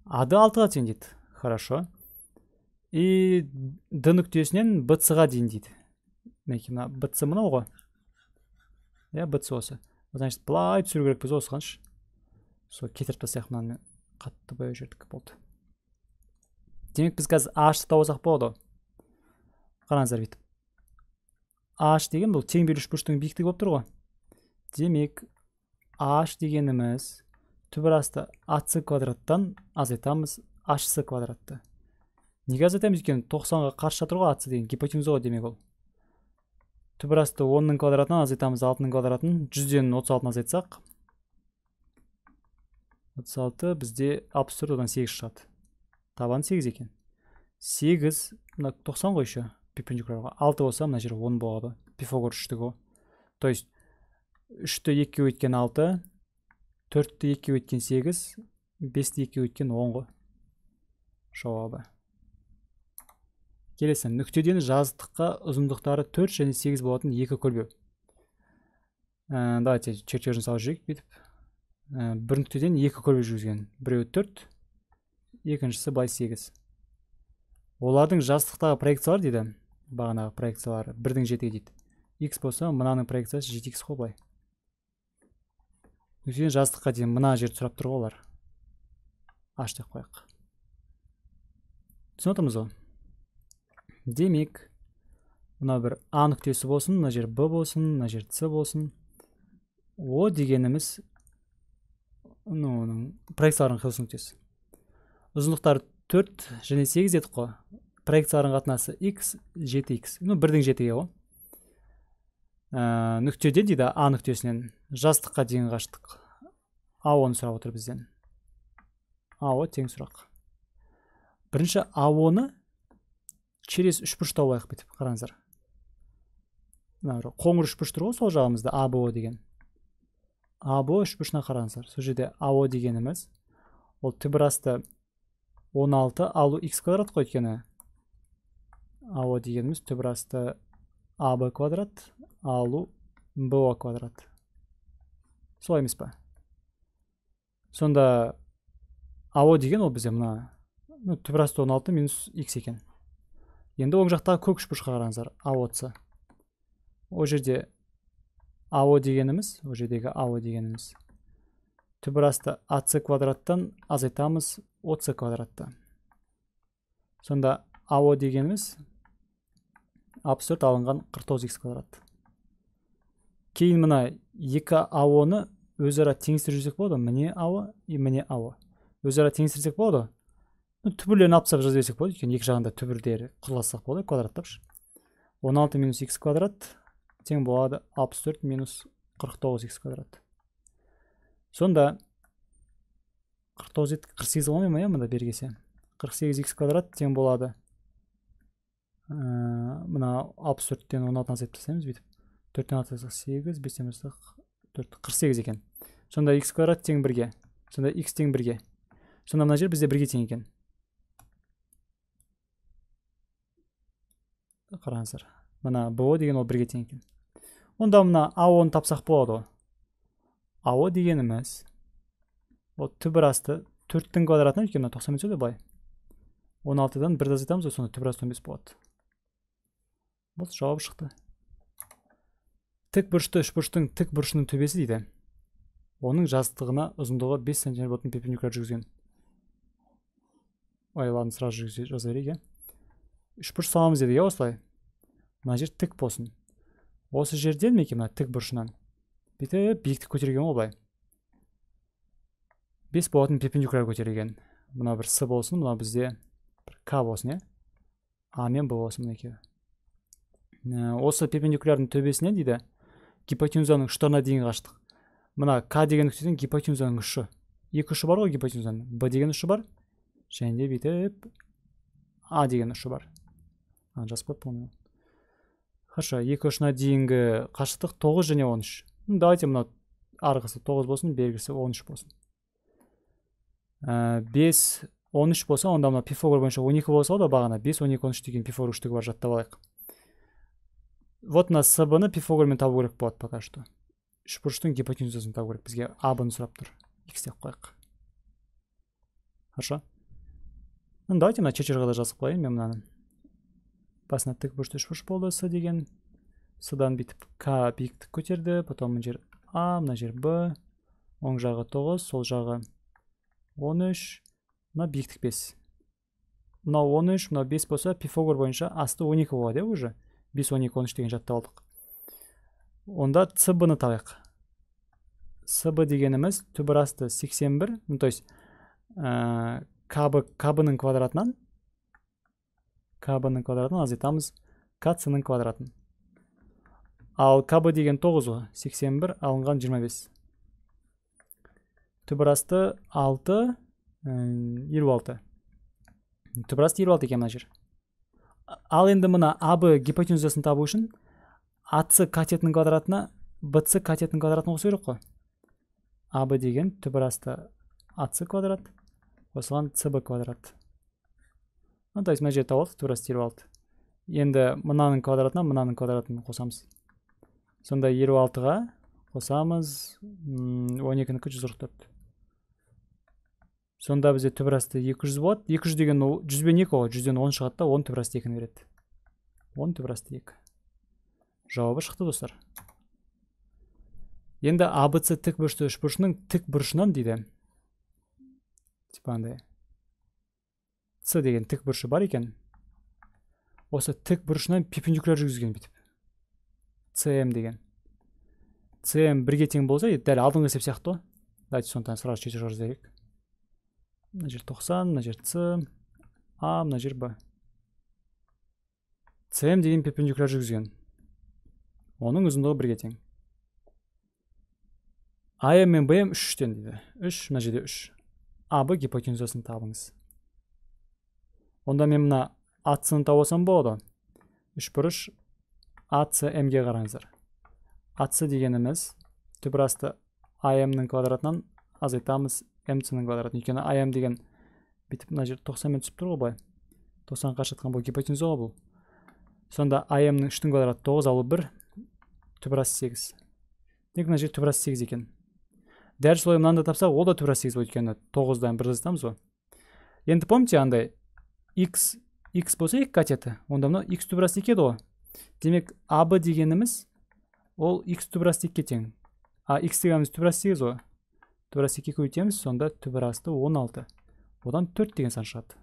ады алтыға тең дейді хорошо и д нүктесінен бц ға дейін дейді мінекей мына бц мынау ғой иә бц осы значит былай түсіру керекпіз осығаншы сол кетіріп тастайық мынаны қатты бояп жібердік болды демек біз қазір ашты алсақ болады ғой қараңыздар бүйтіп аш деген бұл тең беруші бұрыштың биіктігі болып тұр ғой демек аш дегеніміз түбір асты ац квадраттан азайтамыз ашс квадратты неге азайтамыз өйткені тоқсанға қарсы жатыр ғой атс деген гипотенуза ғой демек ол асты онның квадратынан азайтамыз алтының квадратын жүзден отыз алтыны азайтсақ отыз алты бізде алпыс төрт одан сегіз шығады табан сегіз екен сегіз мына тоқсан ғой еще перпендикулярға алты болса мына жер он болады пифагор үштігі ғой то есть үшті екіге өйткен алты төртті екіге өйткен сегіз бесті екіге өйткен он ғой жауабы келесі нүктеден жазықтыққа ұзындықтары 4 және 8 болатын екі көлбеу ә, давайте чертежін салып жүрейік бүйтіп ә, бір нүктеден екі көлбеу жүргізген біреуі 4 екіншісі былай 8 олардың жазықтықтағы проекциялары дейді бағанағы проекциялары бірдің жетіге дейді x болса мынаның проекциясы жеті x қой былай нүктеден жазықтыққа дейін мына жерді сұрап тұр ғой олар аш деп қояйық түсініп отырмыз ғой демек мынау бір а нүктесі болсын мына жер б болсын мына жер с болсын о дегеніміз ну оның проекциялардың қиылыс нүктесі ұзындықтары төрт және сегіз дедік қой проекциялардың қатынасы x жеті x ну бірдің жетіге ғой ә, нүктеде дейді а нүктесінен жастыққа дейін қашықтық оны сұрап отыр бізден ао тең сұрақ бірінші ао ны через үшбұрыш тауып алайық бүйтіп қараңыздар мына қоңыр үшбұрыш тұр ғой сол жағымызда або деген або үшбұрышына қараңыздар сол жерде ао дегеніміз ол түбірасты 16 ал x квадрат қой өйткені ао дегеніміз түбірасты аб квадрат алу бо квадрат солай емес па сонда ао деген ол бізде мына ну, он 16 минус x екен енді оң жақтағы көк үшбұрышқа қараңыздар ао ц ол жерде ао дегеніміз ол жердегі ао дегеніміз түбірасты ац квадраттан азайтамыз оц квадратты сонда ао дегеніміз алпыс төрт алынған қырық тоғыз икс квадрат кейін мына екі аоны өзара жіберсек болады міне ао и міне ао өзара теңестірсек болады түбірлерін алып тастап жаза берсек болады өйткені екі жағында түбірдері құрылассақ болады квадраттапшы он алты минус х квадрат тең болады алпыс төрт минус қырық тоғыз х квадрат сонда қырық тоғыз қырық сегіз болмай ма иә мында бері келсе қырық сегіз х квадрат тең болады ә, мына алпыс төрттен он алтыны азайтып тастаймыз бүйтіп төрттен алты сегіз бестен жазсақ төрт қырық сегіз екен сонда х квадрат тең бірге сонда х тең бірге сонда мына жер бізде бірге тең екен қараңыздар мына бо деген ол бірге тең екен онда мына аоны тапсақ болады ғой ао дегеніміз ол түбір асты төрттің квадратынан өйткені мына тоқсан түседі былай он алтыдан бірді азайтамыз ғой сонда түбір асты он бес болады болды жауап шықты тік бұрышты үшбұрыштың тік бұрышының төбесі дейді оның жазықтығына ұзындығы бес сантиметр болатын перпендикуляр жүргізген ой ладно сразу жаза берейік иә үшбұрыш саламыз деді иә осылай мына жер тік болсын осы жерден мінекей мына тік бұрышынан бүйтіп биіктік көтерген ғой былай бес болатын перпендикуляр көтерілген мына бір с болсын мына бізде бір к болсын иә а мен б болсын мына осы перпендикулярдың төбесінен дейді гипотенузаның ұштарына дейін қашықтық мына к деген нүктеден гипотенузаның ұшы екі ұшы бар ғой гипотенузаның б деген ұшы бар және де бүйтіп а деген ұшы бар жаз көп хорошо екі ұшына дейінгі қашықтық тоғыз және он үш давайте мынау арғысы тоғыз болсын бергісі он үш болсын ә, бес он үш болса онда мына пифагор бойынша он екі болса да бағана бес он екі он үш деген пифагор үштігі бар жаттап алайық вот мына сб ны пифагормен табу керек болады пока что үшбұрыштың гипотенузасын табу керек бізге бны сұрап тұр х деп қояйық хорошо давайте мына чечерға да жазып қояйын мен мынаны басына тік бұрыш бұрыш болды с деген содан бүйтіп к биіктік көтерді потом мына жер а мына жер б оң жағы 9 сол жағы 13 мына биіктік 5 Мына 13 мына 5 болса пифагор бойынша асты 12 болады иә уже 5 12 13 деген жаттап алдық онда цб ны табайық сб дегеніміз түбір асты 81 ну то есть ә, э, кабы кабының квадратынан кбның квадратын азайтамыз кцнің квадратын ал кабы деген 9 ғой 81 алынған 25 түбірасты 6 26 түбірасты 26 екен мына жер ал енді мына аб гипотенузасын табу үшін ац катетінің квадратына бц катетінің квадратын қосу керек қой аб деген түбірасты ац квадрат қосылған цб квадрат ну то есть мына жерді табады алдық тура істеліп алдық енді мынаның квадратына мынаның квадратын қосамыз сонда елу алтыға қосамыз он екінікі жүз қырық төрт сонда бізде түп расты жүз болады екі жүз деген ол жүзбен екі ғой жүзден он шығады да он түп расты екіні береді он түп расты екі жауабы шықты достар енді абц тік бұрышты үшбұрышының тік бұрышынан дейді типа андай с деген тік бұрышы бар екен осы тік бұрышынан перпендикуляр жүргізген бүйтіп cm деген cm бірге тең болса дәл алдыңғы есеп сияқты ғой давайте сондықтан сразу шешіп жазу мына жер тоқсан мына жер c а мына жер б cm деген перпендикуляр жүргізген оның ұзындығы бірге тең ам мен бм үш үштен дейді үш мына жерде үш аб гипотенузасын табыңыз онда мен мына ацны тауып алсам болады үшбұрыш ге қараңыздар ац дегеніміз түбір асты амның квадратынан азайтамыз мцнің квадратын өйткені ам деген бүйтіп мына жер тоқсанмен түсіп тұр ғой былай тоқсанға қарсы жатқан бұл гипотенуза ғой бұл сонда амның үштің квадраты тоғыз ал бір түбір асты сегіз демек мына жер түбір асты сегіз екен дәл солай мынаны да тапсақ ол да түбір асты сегіз болады өйткені тоғыздан бірді жазытамыз ғой енді помните андай x x болса екі катеті онда мынау x екі екеді ғой демек аб дегеніміз ол x асты екіге тең а x дегеніміз асты сегіз ғой асты екіге көбейтеміз сонда түбірасты он алты одан төрт деген сан шығады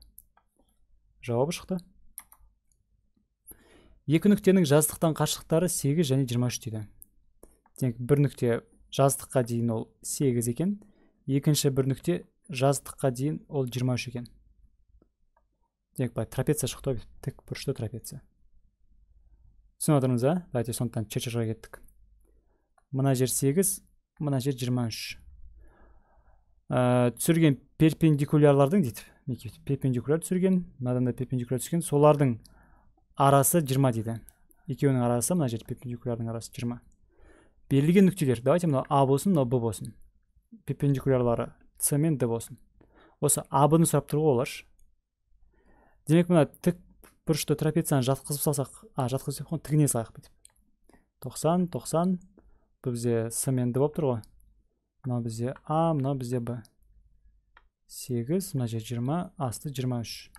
жауабы шықты екі нүктенің жазықтықтан қашықтықтары 8 және 23 дейді демек бір нүкте жазықтыққа дейін ол 8 екен екінші бір нүкте жазықтыққа дейін ол үш екен тек былай трапеция шықты ғой тік бұрышты трапеция түсініп отырмыз а давайте сондықтан чеширға кеттік мына жер 8 мына жер 23 ә, түсірген перпендикулярлардың дейді перпендикуляр түсірген мынадан да перпендикуляр түскен солардың арасы 20 дейді екеуінің арасы мына жер перпендикулярдың арасы 20 берілген нүктелер давайте мынау а болсын мынау б болсын перпендикулярлары с мен д болсын осы ны сұрап тұр ғой олар демек мына тік бұрышты трапецияны жатқызып салсақ а жатқызып деп қой тігіне салайық бүйтіп тоқсан тоқсан бұл бізде с мен д болып тұр ғой мынау бізде а мынау бізде б сегіз мына жер жиырма асты жиырма үш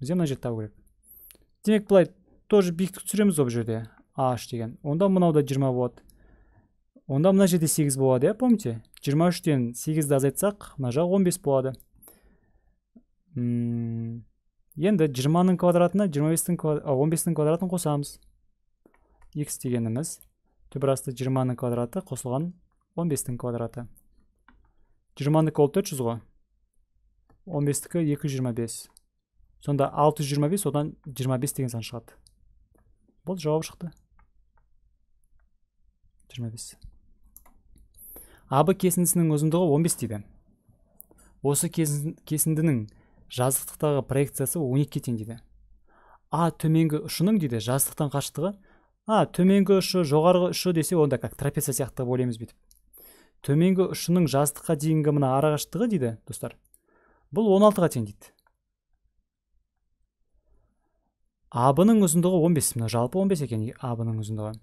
бізде мына жерді табу керек демек былай тоже биіктік түсіреміз бұл жерде h деген онда мынау да жиырма болады онда мына жерде 8 болады иә помните 23 үштен 8 азайтсақ мына жақ бес болады енді 20-ның квадратына 25-тің квадрат, 15-тің квадратын қосамыз x дегеніміз түбірасты 20-ның квадраты қосылған 15-тің квадраты 20 ның ол 400 ғой 15-тікі 225 сонда 625 одан 25 деген сан шығады бұл жауап шықты 25 Абы кесіндісінің ұзындығы 15 дейді осы кесіндінің жазықтықтағы проекциясы 12-ге тең дейді а төменгі ұшының дейді жазықтықтан қашықтығы а төменгі ұшы жоғарғы ұшы десе онда как трапеция сияқты қылып ойлаймыз бүйтіп төменгі ұшының жазықтыққа дейінгі мына арақашықтығы дейді достар бұл 16-ға тең дейді абының ұзындығы 15 мына жалпы 15 екен абының ұзындығы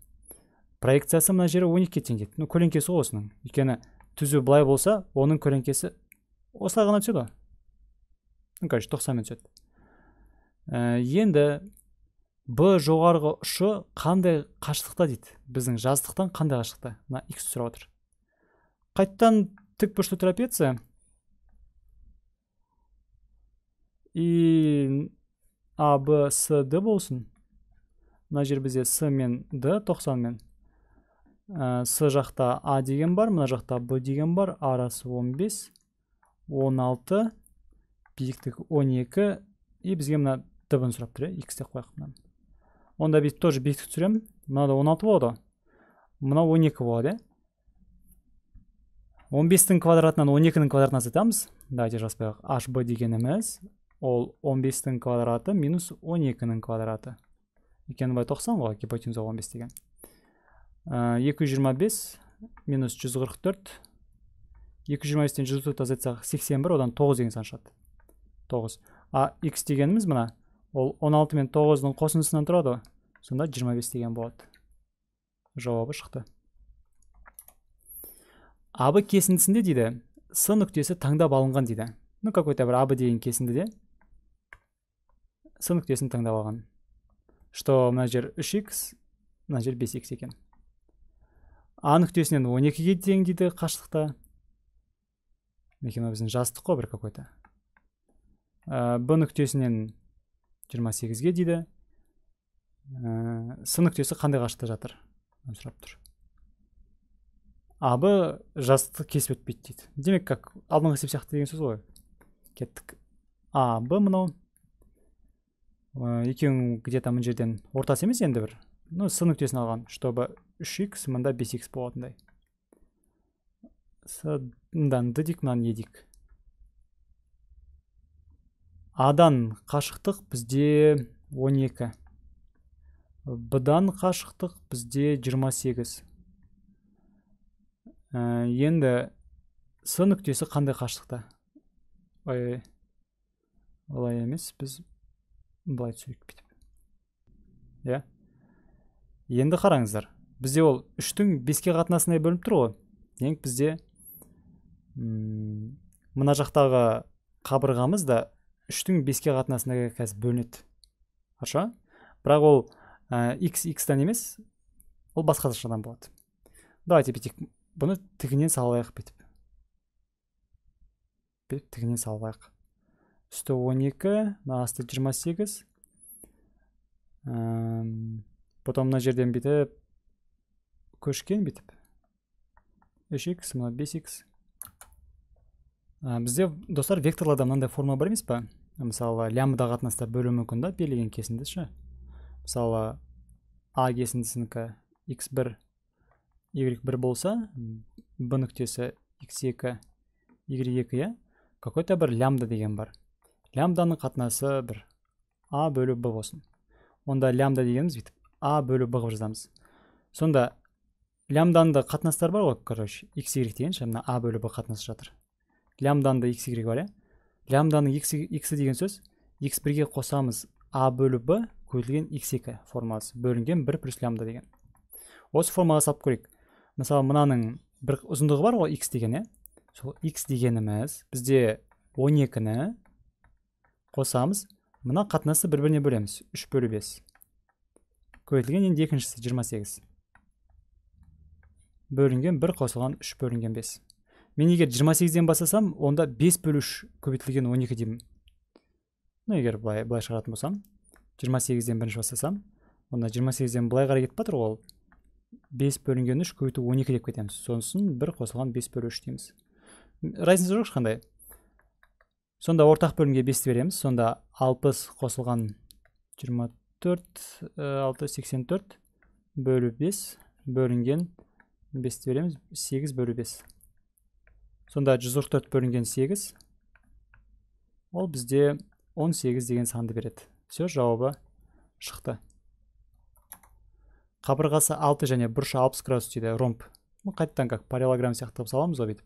проекциясы мына жері 12 екіге тең дейді ну көлеңкесі ғой осының өйткені түзу былай болса оның көлеңкесі осылай ғана түседі ғой короче тоқсанмен түседі ә, э, енді б жоғарғы ұшы қандай қашықтықта дейді біздің жазықтықтан қандай қашықтықта мына x сұрап отыр қайттан тікбұрышты трапеция и а б с д болсын мына жер бізде с мен д 90 мен э, с жақта а деген бар мына жақта б деген бар арасы 15 16 биіктігі 12 и бізге мына дыбын сұрап тұр иә х деп қояйық мынаны онда біз тоже биіктік түсіремін мынада 16 болады мынау 12 болады иә 15-тің квадратынан 12-нің квадратына жазамыз давайте жазып қояйық hb дегеніміз ол 15-тің квадраты минус 12-нің квадраты екені былай 90 ғой гипотенуза 15 деген ә, э, 225 минус 144 225-тен 144 азайтсақ 81 одан 9 деген сан шығады 9, а x дегеніміз мына ол 16 мен 9 9-дың қосындысынан тұрады сонда 25 деген болады жауабы шықты абы кесіндісінде дейді с нүктесі таңдап алынған дейді ну какой то бір абы деген кесіндіде с нүктесін таңдап алған что мына жер 3 x мына жер 5 x екен а нүктесінен 12-ге тең дейді қашықтықта мінекей мынау біздің жастық қой бір какой то ә, б нүктесінен 28-ге дейді ә, с нүктесі қандай қашықта жатыр сұрап тұр б жасты кесіп өтпейді дейді демек как алдыңғы есеп сияқты деген сөз ғой кеттік а б мынау э, екеуін где то мына жерден ортасы емес енді бір ну с нүктесін алған чтобы 3х мында 5х болатындай с мынадан д дейік мынаны е дейік адан қашықтық бізде 12 бдан қашықтық бізде 28 ә, енді с нүктесі қандай қашықтықта ой олай емес біз былай түсірейік иә енді қараңыздар бізде ол үштің беске қатынасындай бөлініп тұр ғой демек бізде мына жақтағы қабырғамыз да үштің беске қатынасында қазір бөлінеді хорошо бірақ ол ә, x x-тан емес ол басқашадан болады давайте бүйтейік бұны тігінен салып алайық бүйтіп бүйтіп тігінен салып алайық үсті он екі мына асты жиырма сегіз потом мына жерден бүйтіп көшкен бүйтіп үш икс мына бес икс ә, бізде достар векторларда мынандай форма бар емес па мысалы лямбда қатынаста бөлу мүмкін да берілген кесінді ше мысалы а кесіндісінікі x 1 y 1 болса б нүктесі x 2 y 2 иә какой то бір лямбда деген бар лямбданың қатынасы бір а бөлу б болсын онда лямбда дегеніміз бүйтіп а бөлу б қылып жазамыз сонда лямбданың да қатынастары бар ғой короче x y деген ше мына а бөлу б қатынасы жатыр лямбданы да x y бар иә лямбданың x x деген сөз x бірге қосамыз а бөлі б көбейтілген x екі формуласы бөлінген бір плюс лямбда деген осы формулаға салып көрейік мысалы мынаның бір ұзындығы бар ғой x деген иә сол x дегеніміз бізде 12-ні қосамыз мына қатынасты бір біріне бөлеміз үш бөлі бес көбейтілген енді екіншісі 28 бөлінген бір қосылған үш бөлінген бес мен егер 28-ден бастасам онда 5 бөлу 3 көбейтілген 12 деймін ну егер былай былай шығаратын болсам 28-ден бірінші бастасам онда 28-ден былай қарай кетіп жатыр ғой ол 5 бөлінген 3 көбейту 12 деп кетеміз сонысын 1 қосылған 5 бөлу 3 дейміз разница жоқ ешқандай сонда ортақ бөлімге 5 береміз сонда 60 қосылған 24 6 84 бөлу 5 бөлінген 5 береміз 8 бөлу 5 сонда 144 бөлінген 8 ол бізде 18 деген санды береді все жауабы шықты қабырғасы 6 және бұрышы 60 градус дейді ромб ну қайтадан қақ параллограмм сияқты қылып саламыз ғой бүйтіп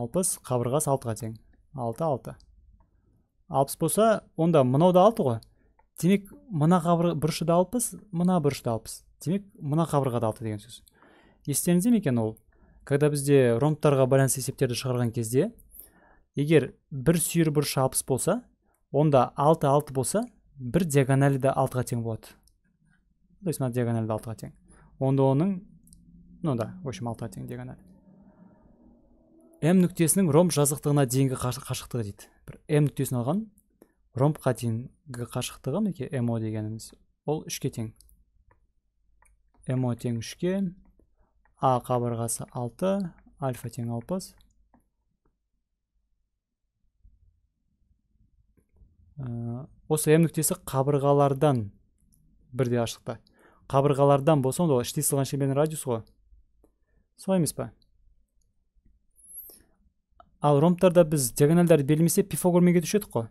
60 қабырғасы 6-ға тең 6 6 60 болса онда мынау да 6 ғой демек мына қабырға бұрышы да 60 мына бұрышы да 60 демек мына қабырға да 6 деген сөз естеріңізде мекен ол когда бізде ромбтарға байланысты есептерді шығарған кезде егер бір сүйір бұрышы алпыс болса онда алты алты болса бір диагоналі де алтыға тең болады то есть мына диагоналі де алтыға тең онда оның ну да в общем алтыға тең диагональ м нүктесінің ромб жазықтығына дейінгі қашықтығы дейді бір м нүктесін алған ромбқа дейінгі қашықтығы мінекей мо дегеніміз ол үшке тең мо тең үшке а қабырғасы 6 альфа тең 60 ә, осы м нүктесі қабырғалардан бірдей ашықта қабырғалардан болса онда ол іштей сызылған шеңбердің радиусы ғой солай емес па ал ромбтарда біз диагональдарды белгілемесе пифагормен кетуші едік қой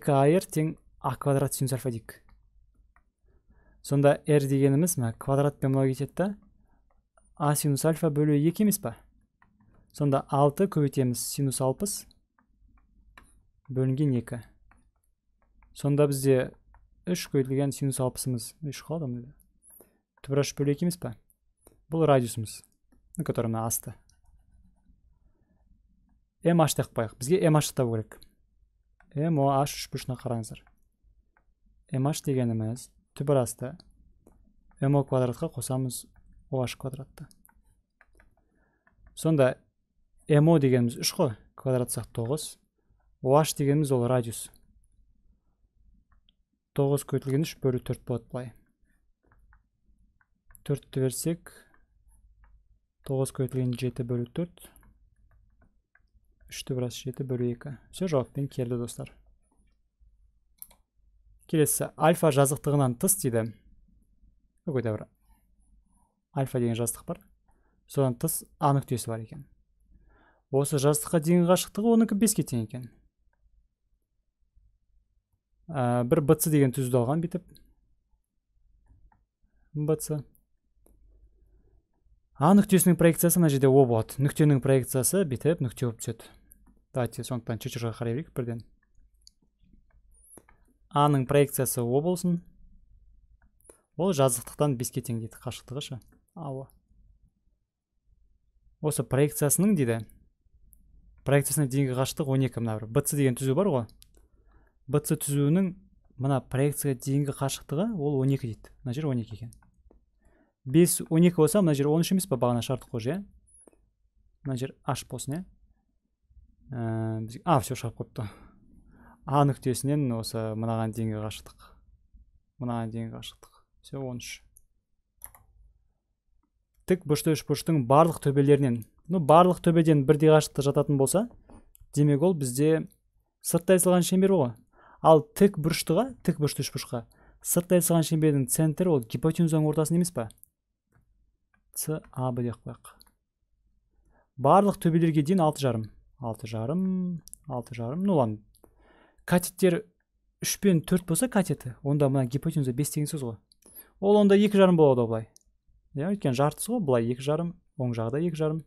екі айыр тең а квадрат синус альфа дейік сонда р дегеніміз мына квадратпен мынау кетеді да а синус альфа бөлі екі емес па сонда алты көбейтеміз синус алпыс бөлінген екі. сонда бізде үш көбейтілген синус алпысымыз үш қалады мында түбір үш бөлі екі емес па бұл радиусымыз ну который мына асты mh деп қояйық бізге mh табу керек үш үшбұрышына қараңыздар аш дегеніміз түбір асты мо квадратқа қосамыз h квадратты сонда мо дегеніміз үш қой квадратсақ тоғыз h дегеніміз ол радиус тоғыз көтілген үш бөлу төрт болады былай төртті берсек тоғыз көтілген жеті бөлу төрт үшті біраз жеті бөлу екі все жауаппен келді достар келесі альфа жазықтығынан тыс дейді какой то бір альфа деген жазықтық бар содан тыс а нүктесі бар екен осы жазықтыққа дейінгі қашықтығы оныкі беске тең екен ә, бір бц деген түзуді алған бүйтіп бц а нүктесінің проекциясы мына жерде о болады нүктенің проекциясы бүйтіп нүкте болып түседі давайте сондықтан чуть жаққа қарай берейік бірден аның проекциясы о болсын ол жазықтықтан беске тең дейді қашықтығы ше ау осы проекциясының дейді проекциясына дейінгі қашықтық он екі мына бір бц деген түзу бар ғой бц түзуінің мына проекцияға дейінгі қашықтығы ол 12 дейді мына жер 12 екен бес он екі болса мына жер он үш емес па бағана шығардық қой иә мына жер аш болсын иә ә, а все шығарып қойыпты а нүктесінен осы мынаған дейінгі қашықтық мынаған дейінгі қашықтық все он үш тік бұрышты үшбұрыштың барлық төбелерінен ну барлық төбеден бірдей қашықтықта жататын болса демек ол бізде сырттай салған шеңбер ғой ал тік бұрыштыға тік бұрышты үшбұрышқа сырттай салған шеңбердің центрі ол гипотенузаның ортасында емес па а деп қояйық барлық төбелерге дейін алты жарым алты жарым алты жарым ну ладно катеттер үш пен төрт болса катеті онда мына гипотенуза бес деген сөз ғой ол онда екі жарым болады ғой былай иә өйткені жартысы ғой былай екі жарым оң жағы да екі жарым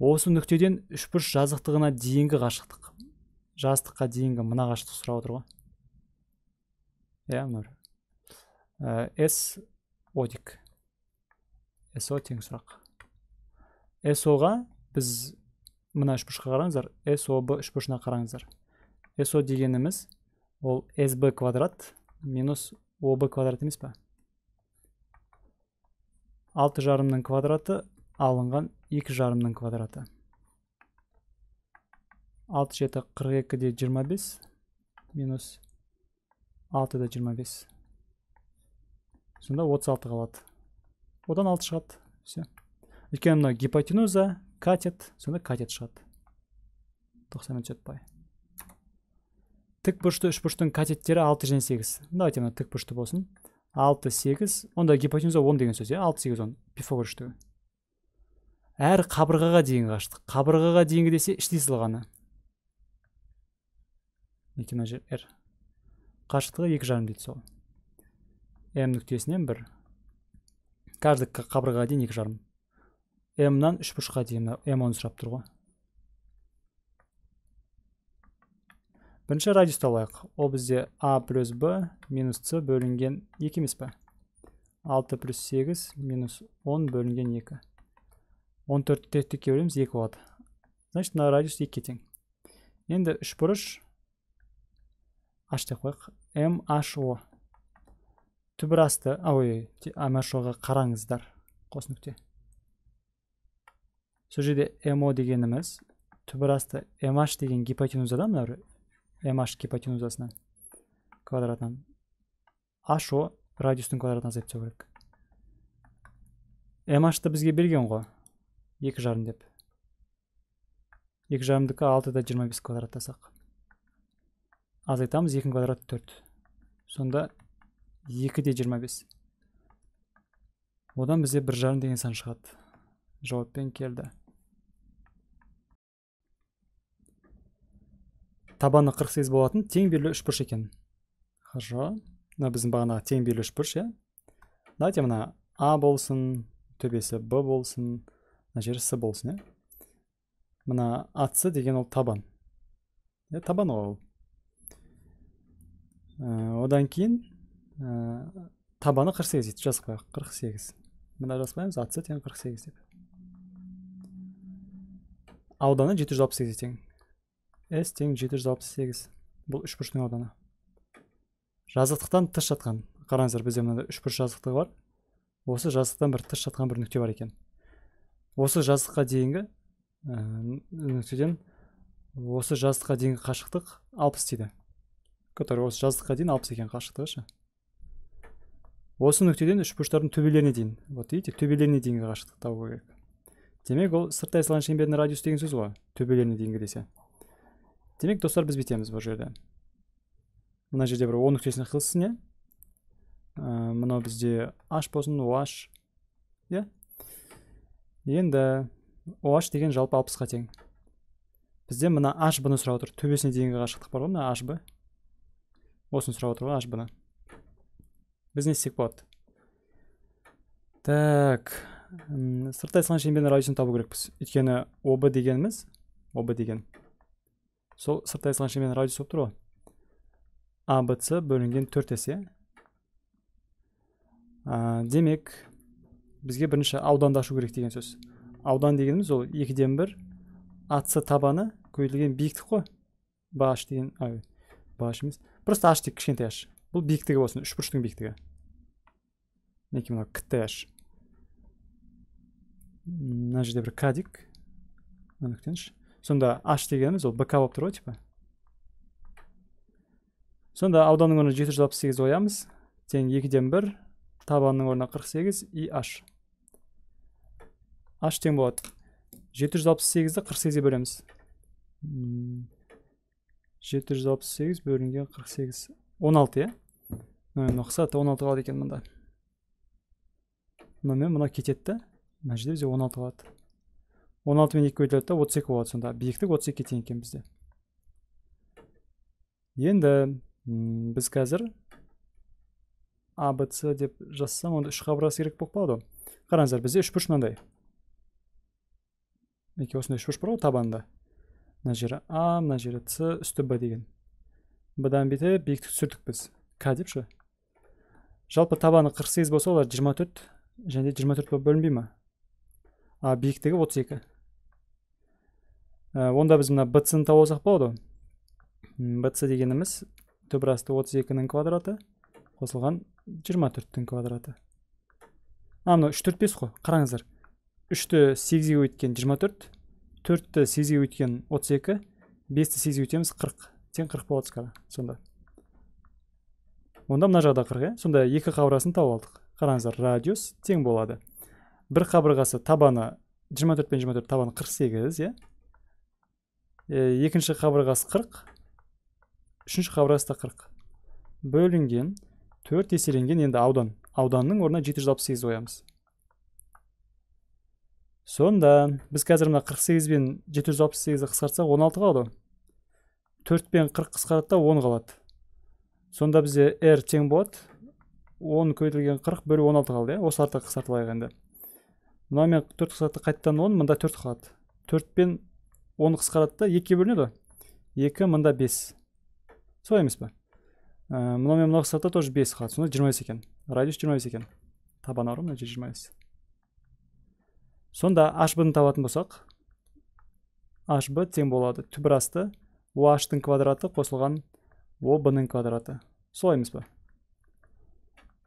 осы нүктеден үшбұрыш жазықтығына дейінгі қашықтық жазықтыққа дейінгі мына қашықтық сұрап отыр ғой иә мына с ә, одик со тең сұрақ со ға біз мына үшбұрышқа қараңыздар соб үшбұрышына қараңыздар со дегеніміз ол сб квадрат минус об квадрат емес па 6 жарымның квадраты алынған 2 жарымның квадраты. 6 жеті 42 де 25, минус 6 да 25. Сонда 36 қалады. Одан 6 шығады. Үлкені мұна гипотенуза, катет, сонда катет шығады. 94 пай. Тік бұршты үш бұрштың катеттері 6 жән 8. Давайте мұна тік бұршты болсын алты сегіз онда гипотенуза он деген сөз иә алты сегіз он пифагор үштігі әр қабырғаға дейін қашықтық қабырғаға дейінгі десе іштей сызылғаны екі мына жер р қашықтығы екі жарым дейді сол м нүктесінен бір каждый қабырғаға дейін екі жарым мнан үш бұрышқа дейін м оны сұрап тұр ғой бірінші радиусты алайық ол бізде а плюс б минус с бөлінген екі емес па алты плюс сегіз минус он бөлінген екі он төртті текке бөлеміз екі болады значит мына радиус екіге тең енді үшбұрыш h деп қояйық о түбір асты ой оға қараңыздар қос нүкте сол жерде мо дегеніміз түбір асты mh деген гипотенузада мына MH гипотенузасына квадратынан ашу радиустың квадратына азайып тұсау керек MH-ты бізге берген ғо 2 жарым деп 2 жарымдыққа 6 да 25 квадраттасақ. тасақ азайтамыз 2 квадрат 4 сонда 2 де 25 одан бізде 1 жарым деген сан шығады жауаппен келді табаны 48 болатын тең белі үшбұрыш екен хорошо мына біздің бағанағы тең белі үшбұрыш иә давайте мына а болсын төбесі б болсын мына жері с болсын иә мына ац деген ол табан иә табан ғой ол ә, одан кейін ә, табаны 48 дейді жазып қояйық 48 мына жазып қоямыз ац тең 48 деп ауданы сегізге тең s тең жеті жүз алпыс сегіз бұл үшбұрыштың ауданы жазықтықтан тыс жатқан қараңыздар бізде мынандай үшбұрыш жазықтығы бар осы жазықтықтан бір тыс жатқан бір нүкте бар екен осы жазыққа дейінгі ә, нүктеден осы жазыққа дейінгі қашықтық алпыс дейді который осы жазыққа дейін алпыс екен қашықтығы шы осы нүктеден үшбұрыштардың төбелеріне дейін вот видите төбелеріне дейінгі қашықтықты табу керек демек ол сырттай салған шеңбердің радиусы деген сөз ғой төбелеріне дейінгі десе демек достар біз бүйтеміз бұл жерде мына жерде бір о нүктесін қылсын иә мынау бізде аш болсын оаш иә енді оаш деген жалпы алпысқа тең бізде мына аш б-ны сұрап отыр төбесіне дейінгі қашықтық бар ғой мына аш б осыны сұрап отыр ғой аш бны біз не істесек болады так сырттай салған шеңбердің радиусын табу керекпіз өйткені об дегеніміз об деген сол сырттай айтылған шеңбердің радиусы болып тұр ғой абц бөлінген төрт есе ә, иә? демек бізге бірінші ауданды ашу керек деген сөз аудан дегеніміз ол екіден бір ац табаны көбейтілген биіктік қой баш деген ай баш емес просто аш тек кішкентай аш. бұл биіктігі болсын үш бұрыштың биіктігі мінекей мынау кт аш мына жерде бір кадик мына сонда аш дегеніміз ол бк болып тұр ғой типа сонда ауданның орнына жеті жүз алпыс сегіз қоямыз тең екіден бір табанның орнына қырық сегіз и аш аш тең болады жеті жүз алпыс сегізді қырық сегізге бөлеміз жеті жүз алпыс сегіз бөлінген қырық сегіз он алты иә ұқсады он алты қалады екен мында мынамен мынау кетеді да мына жерде бізде он алты қалады он алты мен екі бөледі да отыз екі болады сонда биіктік отыз екіге тең екен бізде енді біз қазір абц деп жазсам онда үш қабырғасы керек болып қалады ғой қараңыздар бізде үш бұрыш мынандай мінекей осындай үш бұрыш бар ғой табанында мына жері а мына жері с үсті б деген дан бүйтіп биіктік түсірдік біз к деп ше жалпы табаны қырық сегіз болса олар жиырма төрт және жиырма төрт болып бөлінбей ма а биіктігі отыз екі Э, онда біз мына бцны тауып алсақ болады ғой бц дегеніміз түп 32-нің квадраты қосылған 24-тің квадраты а мынау үш төрт бес қой қараңыздар үшті сегізге жиырма 24 төртті сегізге отыз 32 бесті сегізге өйтеміз 40 тең 40 болады скара сонда онда мына жағда 40 иә сонда екі қабырғасын тауып алдық қараңыздар радиус тең болады бір қабырғасы табаны 24 пен төрт табаны сегіз иә Э, екінші қабырғасы 40 үшінші қабырғасы да 40 бөлінген 4 еселенген енді аудан ауданның орнына 768 қоямыз сонда біз қазір мына 48 бен 768-ді қысқартсақ 16 қалады 4 пен 40 қысқарады да 10 қалады сонда бізде r тең болады 10 көбейтілген 40 бөлі 16 қалды иә осы артық қысқартып алайық енді мынамен 4 қысқартты қайттан 10 мында 4 қалады 4 пен оны қысқарады да екіге бөлінеді ғой екі мында бес солай емес па ә, э, мынау мен мынау қысқарады тоже бес қалады сонда жиырма бес екен радиус жиырма бес екен табаны бар ғой мына жер жиырма бес сонда hb-ны табатын болсақ hb тең болады түбір асты ohтың квадраты қосылған обның квадраты солай емес па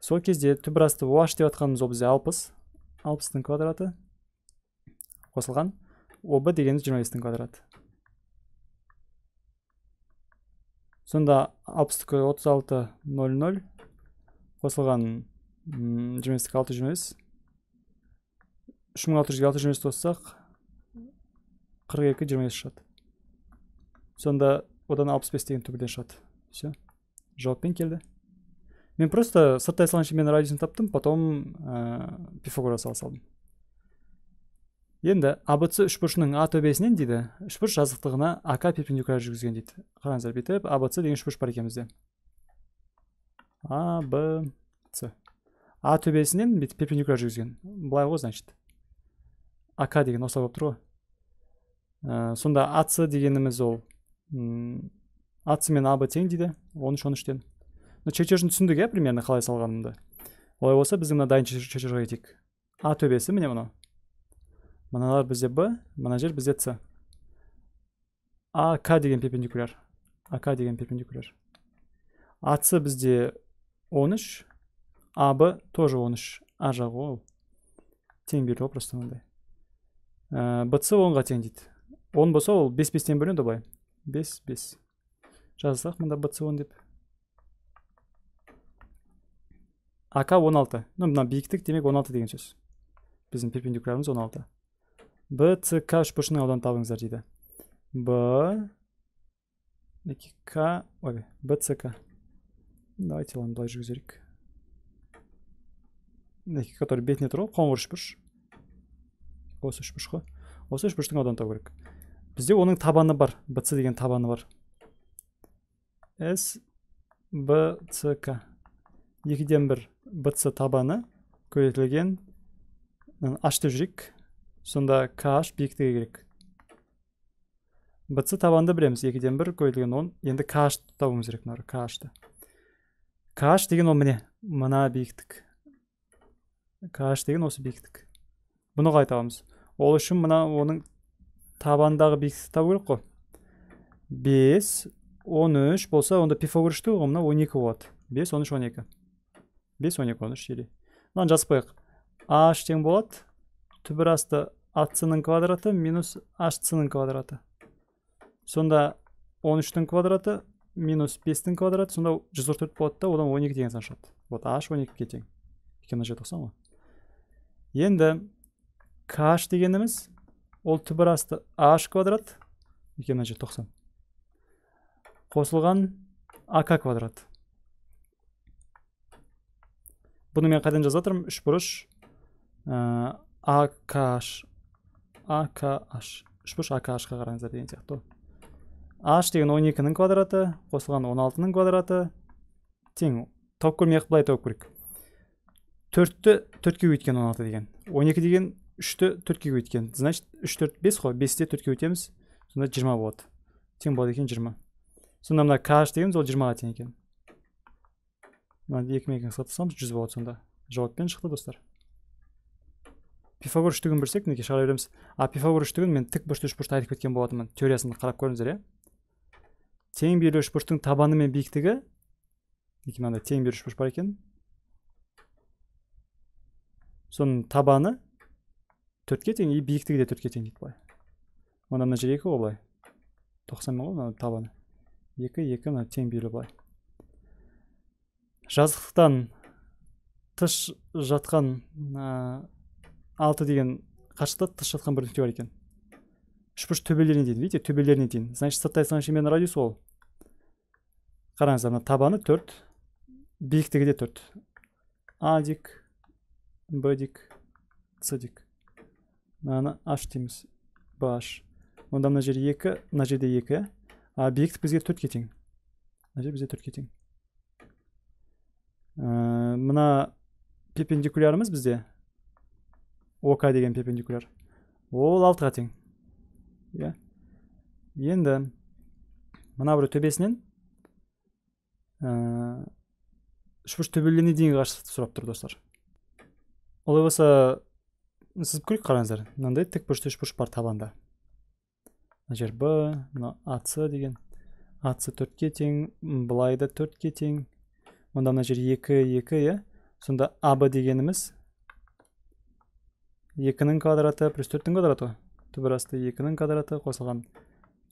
сол кезде түбір асты деп жатқанымыз ол бізде алпыс алпыстың квадраты қосылған оба дегеніміз жиырма тің квадраты сонда алпыстікі қосылған жиырма бестікі алты жиырма бес үш шығады сонда одан 65 деген түбірден шығады все жауаппен келді мен просто сырттай салғанша мен радиусын таптым потом пифагора пифагорға енді абц үшбұрышының а төбесінен дейді үшбұрыш жазықтығына ак перпендикуляр жүргізген дейді қараңыздар бүйтіп абц деген үшбұрыш бар екен бізде а б ц а төбесінен бүйтіп перпендикуляр жүргізген былай ғой значит ак деген осылай болып тұр ғой ә, сонда ац дегеніміз ол ац мен аб тең дейді он үш он үштен мына чертежін түсіндік иә примерно қалай салғанымды олай болса біздің мына дайын чертежға кетейік а төбесі міне мынау мыналар бізде б мына жер бізде с ак деген перпендикуляр ак деген перпендикуляр ац бізде 13 аб тоже 13 А жағы ол тең бір ғой просто мынандай э, бц ға тең дейді 10 болса ол 5, бестен бөлінеді ғой. 5-5. жазсақ мында бц 10 деп ак 16 ну мына биіктік демек 16 деген сөз біздің перпендикулярымыз 16 үш үшбұрышын ауданын табыңыздар дейді б екі к ой к давайте оны былай жүргізелік мінекей который бетіне тұр ғой қоңыр үшбұрыш осы үшбұрыш қой осы үшбұрыштың ауданын табу керек бізде оның табаны бар бц деген табаны бар с к екіден бір бц табаны көбейтілген аш деп жүрейік Сонда KH биектігі керек. Бұтсы табанды біреміз. Екеден бір көйілген 10. Енді KH табуымыз ерек. KH деген ол міне. Мұна биектік. KH деген осы биектік. Бұны қайта Ол үшін мына оның табандағы биектік табу керек қо. 5, 13 болса, онда пифогүрішті ұғымына 12 болады. 5, 13, 12. 5, 12, 13 еле. Мұнан жасып қойық. H тен болады түбір асты ацының квадраты минус ашцының квадраты сонда 13-тің квадраты минус 5-тің квадраты сонда 144 болады да одан 12 деген сан шығады вот аш 12-ге тең өйткені мына жерде ғой енді каш дегеніміз ол түбір асты аш квадрат өйткені мына жер тоқсан қосылған ак квадрат бұны мен қайдан жазып жатырмын үш бұрыш акш акш үшбұрыш акшқа қараңыздар деген сияқты ғой h деген он екінің квадраты қосылған он алтының квадраты тең тауып көрмей ақ былай тауып көрейік төртті төртке көбейткен он алты деген он екі деген үшті төртке көбейткен значит үш төрт бес қой бесте төртке көбейтеміз сонда жиырма болады тең болады екен жиырма сонда мына каш дегеніміз ол жиырмаға тең екен мына екі мен екіні қысқартып салсамыз жүз болады сонда жауаппен шықты достар пифагор үштігін білсек мінекей шығара береміз а пифагор үштігін мен тік бұрышты үшбұрышты айтып кеткен болатынмын теориясын қарап көріңіздер иә тең белі үшбұрыштың табаны мен биіктігі мінекей мынандай тең үш үшбұрыш бар екен соның табаны төртке тең и биіктігі де төртке тең дейді былай мына мына жер екі ғой былай тоқсан ғой мына табаны екі екі мына тең белі былай жазықтықтан тыс жатқан алты деген қашықтық тыс жатқан бір нүкте бар екен үшбұрыш төбелеріне дейін видите төбелеріне дейін значит сырттай сан радиусы ол қараңыздар мына табаны төрт биіктігі де төрт а б дик с дик мынаны аш дейміз б аш онда мына жер екі мына жерде екі а биіктік бізге төртке тең мына жер бізге төртке тең ә, мына перпендикулярымыз бізде ок деген перпендикуляр ол алтыға тең иә енді мына біреу төбесінен ә, үшбұрыш төбелеріне дейінгі қашықтықты сұрап тұр достар олай болса сызып көрейік қараңыздар мынандай тік бұрышты үшбұрыш бар табанда мына жер б мына ац деген ац төртке тең былай да төртке тең онда мына жер екі екі иә сонда аб дегеніміз 2-нің квадраты плюс 4-тің квадраты түбір асты 2-нің квадраты қосылған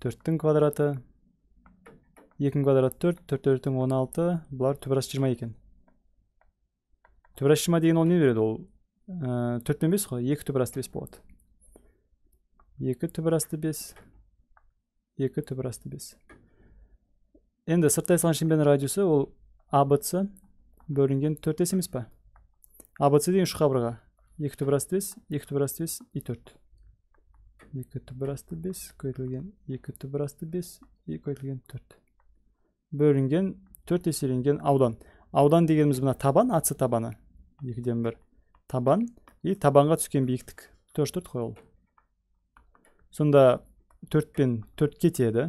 4-тің квадраты 2-нің квадраты 4, 4-тің 16, бұлар түбір асты 20 екен. Түбір асы 20 деген ол не береді? Ол 4 тің 5 қой, 2 түбір асты 5 болады. 2 түбір асты 5, 2 түбір асты 5. Енді сұрттай салан шембені радиусы ол ABC бөрінген 4 есеміз ба? ABC деген шұқабырға. 2 бір асты 5, 2 бір асты 5, и 4. 2 бір асты 5, көйтілген 2 бір асты 5, и көйтілген 4. Бөрінген 4 еселенген аудан. Аудан дегеніміз бұна табан, атсы табаны. 2-ден 1. Табан, и табанға түскен бейіктік. 4-4 қойыл. Сонда 4-пен 4 кетеді.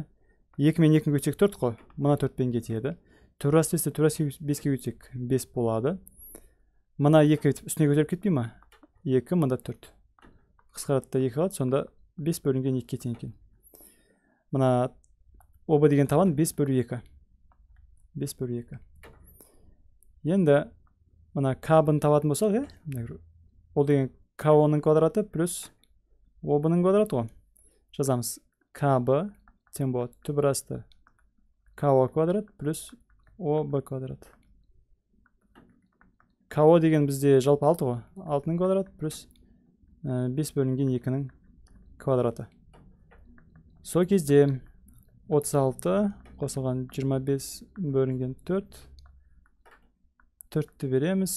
2-мен 2-ін көтек 4 қой, мұна 4-пен кетеді. 4 асты 5-ті 4 асты 5-ке көтек 5 болады. Мұна 2 үстіне көтеріп кетпей екі мында төрт да екі қалады сонда бес бөлінген екіге тең екен мына оба деген табан бес бөлу екі. бес бөлу екі. енді мына кабын табатын болсақ иә ол деген коның квадраты плюс обының квадраты ғой жазамыз кб тең болады түбір асты ко квадрат плюс об квадрат ко деген бізде жалпы алты ғой алтының квадраты плюс э, бес бөлінген екінің квадраты сол кезде 36 қосылған 25 бөлінген 4 4-ті береміз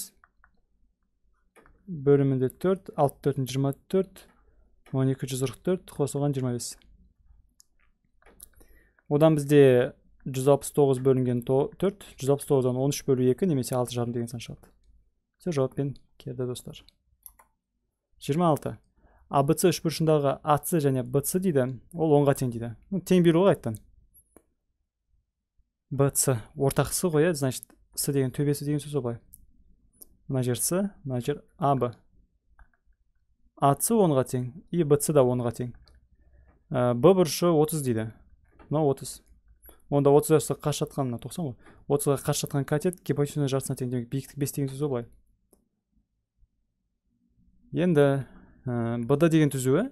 бөлімінде 4 6 4 24 1244 қосылған 25 одан бізде 169 бөлінген 4 169-дан 13 бөлу 2 немесе 6 жарым деген сан шығады сіз жауаппен келді достар 26 абц үшбұрышындағы ац және бц дейді ол оңға тең дейді тең беру ғой қайтадан бц ортақсы ғой иә значит с деген төбесі деген сөз ғой мына жер с мына жер аб ац оңға тең и бц да оңға тең э, б бұрышы 30 дейді мынау 30 онда 30 ға қарсы жатқан мына тоқсан ғой отызға қарсы жатқан катет гипотенуза жартысына тең демек биіктік бес деген сөз ғой былай енді ә, э, бд деген түзуі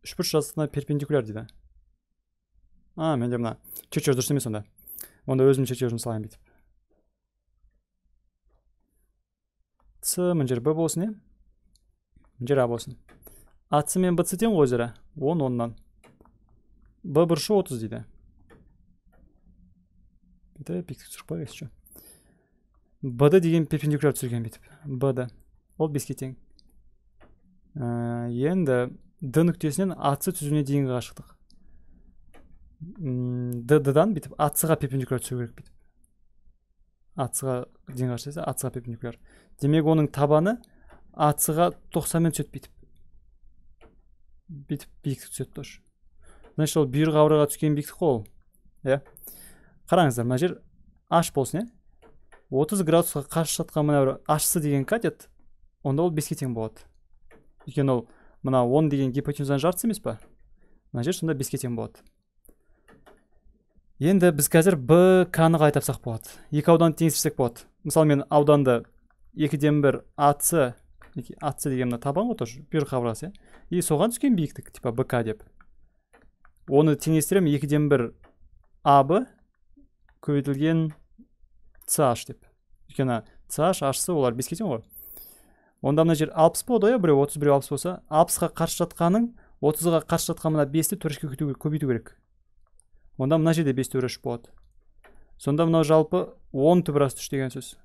үшбұрыш жазықтығына перпендикуляр дейді а менде мына чертеж дұрыс емес онда онда өзімнің чертежімді салайын бүйтіп с мына жер б болсын иә мына жер а болсын ац мен бц тең ғой өзара он оннан б бұрышы отыз дейді бүйтіп биіктік түсіріп қояйық еще бд деген перпендикуляр түсірген бүйтіп бд ол беске тең ә, иә, енді д нүктесінен ац түзуіне дейінгі қашықтық д дан бүйтіп ацға перпендикуляр түсу керек бүйтіп ацға дейін қашықтық десе ацға перпендикуляр демек оның табаны ацға тоқсанмен түседі бүйтіп бүйтіп биіктік түседі тоже значит ол бүйір қабырғаға түскен биіктік қой ол иә қараңыздар мына жер аш болсын иә отыз градусқа жатқан мына бір ашсы деген катет онда ол беске тең болады өйткені ол мына он деген гипотенузаның жартысы емес па мына жер сонда беске тең болады енді біз қазір б к ны қалай тапсақ болады екі ауданды теңестірсек болады мысалы мен ауданды екіден бір ац ац деген мына табан ғой тоже бүйір қабырғасы иә и соған түскен биіктік типа бк деп оны теңестіремін екіден бір аб көбейтілген ch деп өйткені ch ашсы олар беске тең ғой онда мына жер алпыс болады иә біреу отыз біреу алпыс болса алпысқа қарсы жатқаның отызға қарсы жатқан мына бесті төрешке көбейту керек онда мына жерде бес төреш болады сонда мынау жалпы он түбірас үш деген сөз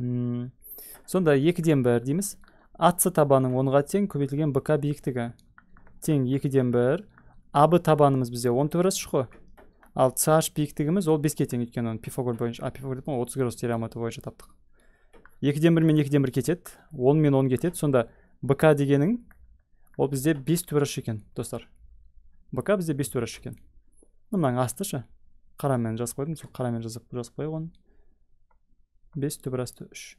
Үм. сонда екіден бір дейміз атсы табаның онға тең көбейтілген бк биіктігі тең екіден бір аб табанымыз бізде он түбірас үш қой ал ch биіктігіміз ол беске тең өйткені оны пифагор бойынша а пифагор отыз градус теорематы бойынша таптық екіден бір мен екіден бір кетеді он мен он кетеді сонда бк дегенің ол бізде бес төреші екен достар бк бізде бес төреші екен мынаның асты ше қарамен жазып қойдым сол қарамен жазып жазып қояйық оны бес түбір асты үш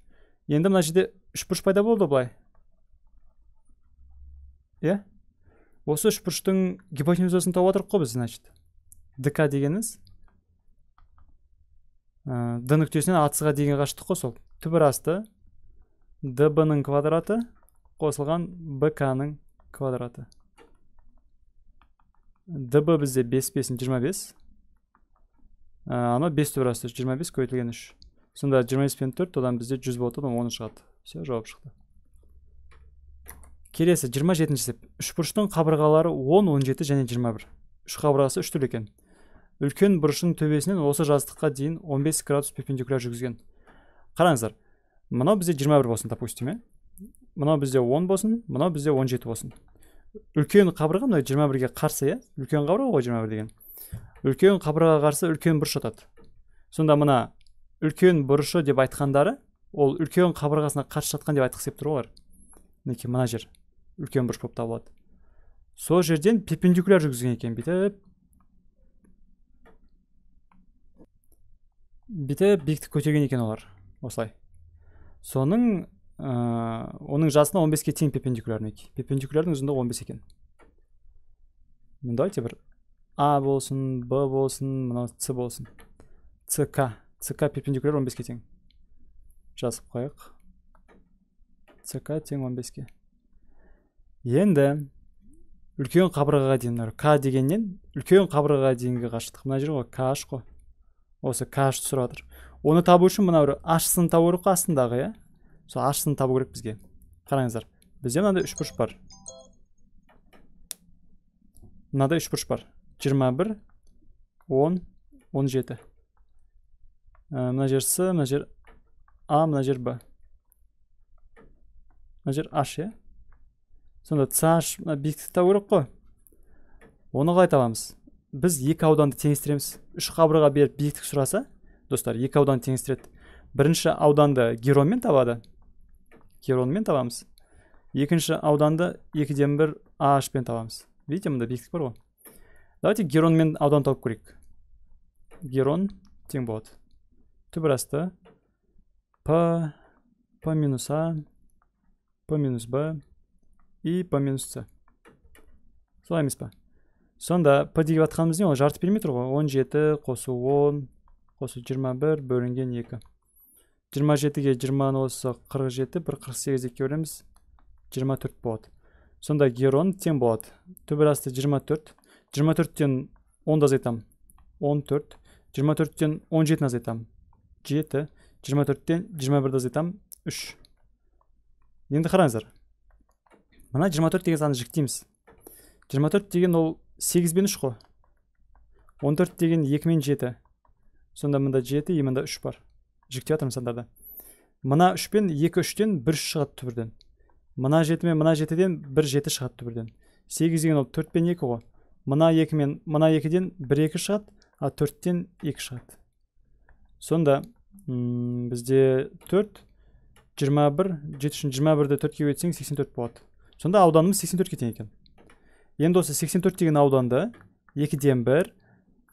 енді мына жерде үш бұрыш пайда болды былай иә осы үш бұрыштың гипотенузасын тауып жатырмық қой біз значит дк дегеніміз ә, э, д нүктесінен атызға деген қашықтық қой сол түбір асты дб ның квадраты қосылған бк ның квадраты дб бізде 5 5 25 ә, анау 5 түбір асты 25 көбейтілген үш. сонда 25 пен 4 одан бізде 100 болады одан 10 шығады все жауап шықты келесі 27 жетінші сеп үшбұрыштың қабырғалары 10 17 және 21 үш қабырғасы үш түрлі екен үлкен бұрышының төбесінен осы жазықтыққа дейін 15 градус перпендикуляр жүргізген қараңыздар мынау бізде 21 болсын допустим иә мынау бізде 10 болсын мынау бізде 17 болсын үлкен қабырға мына 21-ге қарсы иә үлкен қабырға ғой 21 деген үлкен қабырғаға қарсы үлкен бұрыш жатады сонда мына үлкен бұрышы деп айтқандары ол үлкен қабырғасына қарсы жатқан деп айтқысы келіп тұр олар мінекей мына жер үлкен бұрыш болып табылады сол жерден перпендикуляр жүргізген екен бүйтіп бүйтіп биіктік көтерген екен олар осылай соның э, оның жасына 15-ке тең перпендикулярный перпендикулярдың ұзындығы 15 екен ну давайте бір а болсын б болсын мынау с болсын цк цк перпендикуляр 15-ке тең жазып қояйық цк тең 15-ке енді үлкен қабырғаға дейін к дегеннен үлкен қабырғаға дейінгі қашықтық мына жер ғой аш қой осы кэшті сұрап жатыр оны табу үшін мына бір сын табу керек қой астындағы иә сол сын табу керек бізге қараңыздар бізде мынандай үшбұрыш бар мынадай үшбұрыш бар 21 10 17 мына жер с мына жер а мына жер б мына жер Аш, иә сонда аш мына биіктікті табу керек қой оны қалай табамыз біз екі ауданды теңестіреміз үш қабырға беріп биіктік сұраса достар екі ауданды теңестіреді бірінші ауданды геронмен табады геронмен табамыз екінші ауданды екіден бір ашпен табамыз видите мында биіктік бар ғой давайте геронмен аудан тауып көрейік герон тең болады Түбірасты. асты п п минус а п минус б и п минус с солай емес па сонда п деп жатқанымыз не ол жарты периметр ғой он жеті қосу он қосу жиырма бір бөлінген екі жиырма жетіге жиырманы қоссақ қырық жеті бір қырық сегіз екіге бөлеміз жиырма төрт болады сонда герон тең болады түбір асты жиырма төрт жиырма төрттен онды азайтамын он төрт жиырма төрттен он жетіні азайтамын жеті жиырма төрттен жиырма бірді азайтамын үш енді қараңыздар мына жиырма төрт деген санды жіктейміз жиырма төрт деген ол сегіз бен үш қой он деген екі мен жеті сонда мында жеті и мында үш бар жіктеп жатырмын сандарды мына үшпен екі үштен бір үш шығады түбірден мына жеті мен мына жетіден бір жеті шығады түбірден сегіз деген ол төрт пен екі ғой мына екі мен мына екіден бір екі шығады а төрттен екі шығады сонда бізде төрт жиырма бір жеті үшін жиырма бірді төртке сексен болады сонда ауданымыз сексен төртке екен енді осы 84 деген ауданды 2-ден 1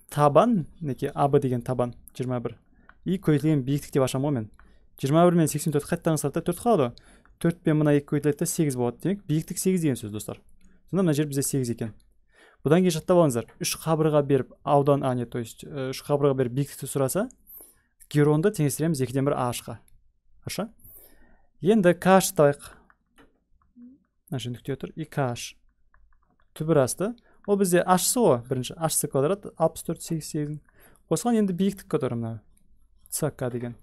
табан мінекей аб деген табан 21 и көбейтілген биіктік деп ашамын ғой мен 21 мен 84 қайтадан ысырады да төрт қалады ғой төрт пен мына екі көбейтіледі да сегіз болады демек биіктік сегіз деген сөз достар сонда мына жер бізде сегіз екен бұдан кейін жаттап алыңыздар үш қабырға беріп аудан а не то есть э, үш қабырға беріп биіктікті сұраса геронды теңестіреміз екіден бір ашқа хорошо енді каш табайық мына жерде нүкте тұр и каш түбір асты ол бізде hc ғой бірінші hc квадрат алпыс төрт сегіз сегіз қосылған енді биіктік который мына цк деген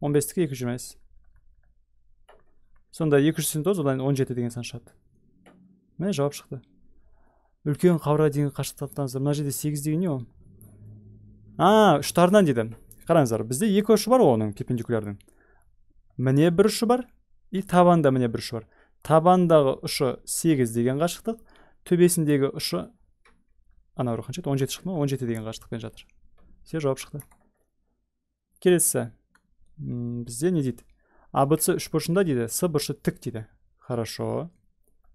он бестікі екі жүз жиырма бес сонда екі жүз сексен тоғыз одан он жеті деген сан шығады міне жауап шықты үлкен қабырға дейінгі қашықтықтан мына жерде сегіз деген не ол а ұштарынан дейді қараңыздар бізде екі ұшы бар ғой оның перпендикулярдың міне бір ұшы бар и табанда міне бір ұшы бар табандағы ұшы сегіз деген қашықтық төбесіндегі ұшы анау қанша еді он жеті шықты ма он жеті деген қашықтықпен жатыр все жауап шықты Келесі бізде не дейді абц үш бұрышында дейді с бұрышы тік дейді хорошо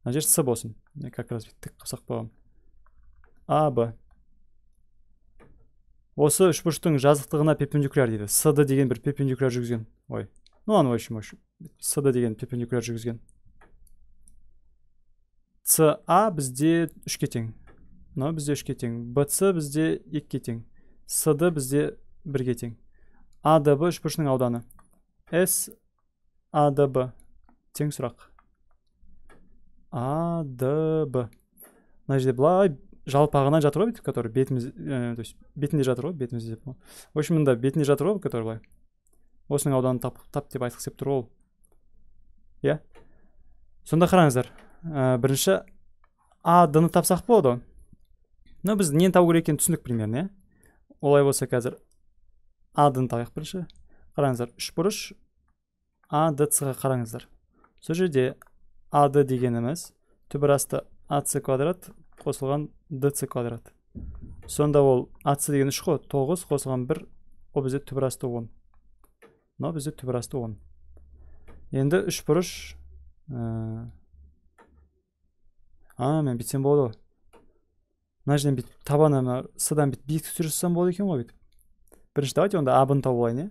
мына жер с болсын как раз тік қылсақ а б осы үш бұрыштың жазықтығына перпендикуляр дейді д деген бір перпендикуляр жүргізген ой ну ладно в общем в общем деген перпендикуляр жүргізген ca бізде үшке тең мынау бізде үшке тең bc бізде екіге тең с cd бізде бірге тең а д б үшбұрышының ауданы с б тең сұрақ б мына жерде былай жалпағынан жатыр ғой бүйтіп который бетіміз э, то есть бетінде жатыр ғой бетімізде деп в общем мында бетінде жатыр ғой который былай осының ауданын тап, тап деп айтқысы келіп тұр ол иә сонда қараңыздар ә, бірінші а д ны тапсақ болады но біз нені табу керек екенін түсіндік примерно иә олай болса қазір а д ны табайық бірінші қараңыздар үш бұрыш а д ц ға қараңыздар сол жерде а д дегеніміз түбір асты а ц квадрат қосылған д ц квадрат сонда ол а ц деген үш қой тоғыз қосылған бір ол бізде түбір асты он мынау бізде түбір асты он енді үш бұрыш э, а мен бүйтсем болады ғой мына жерден бүйтіп табаны мына сдан бүйтіп биіктік түсіре салсам болады екен ғой бүйтіп бірінші давайте онда а ны тауып алайын иә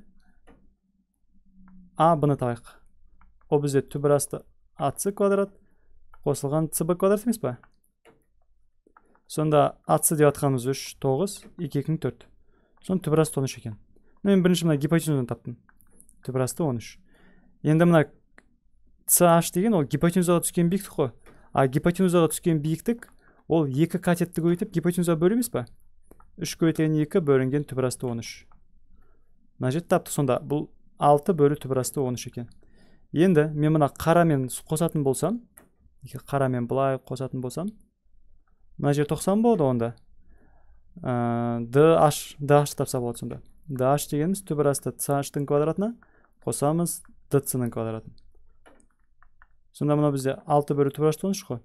а ны табайық ол бізде түбір асты ац квадрат қосылған цб квадрат емес па сонда ац деп жатқанымыз үш тоғыз екі екінің төрт соның түбір асты он үш екен мен бірінші мына гипотенузаны таптым түбір асты он үш енді мына аш деген ол гипотенузаға түскен биіктік қой а гипотенузаға түскен биіктік ол екі катетті көбейтіп гипотенуза бөлу емес па үш көбейтілген екі бөлінген түбірасты он үш мына жерде тапты сонда бұл алты бөлу түбірасты он үш екен енді мен мына қарамен қосатын болсам екі қарамен былай қосатын болсам мына жер тоқсан болады онда ә, д аш тапса болады сонда аш дегеніміз түбірасты асты аштың квадратына қосамыз д ның квадратын сонда мынау бізде 6 бір бүтін оннан үш қой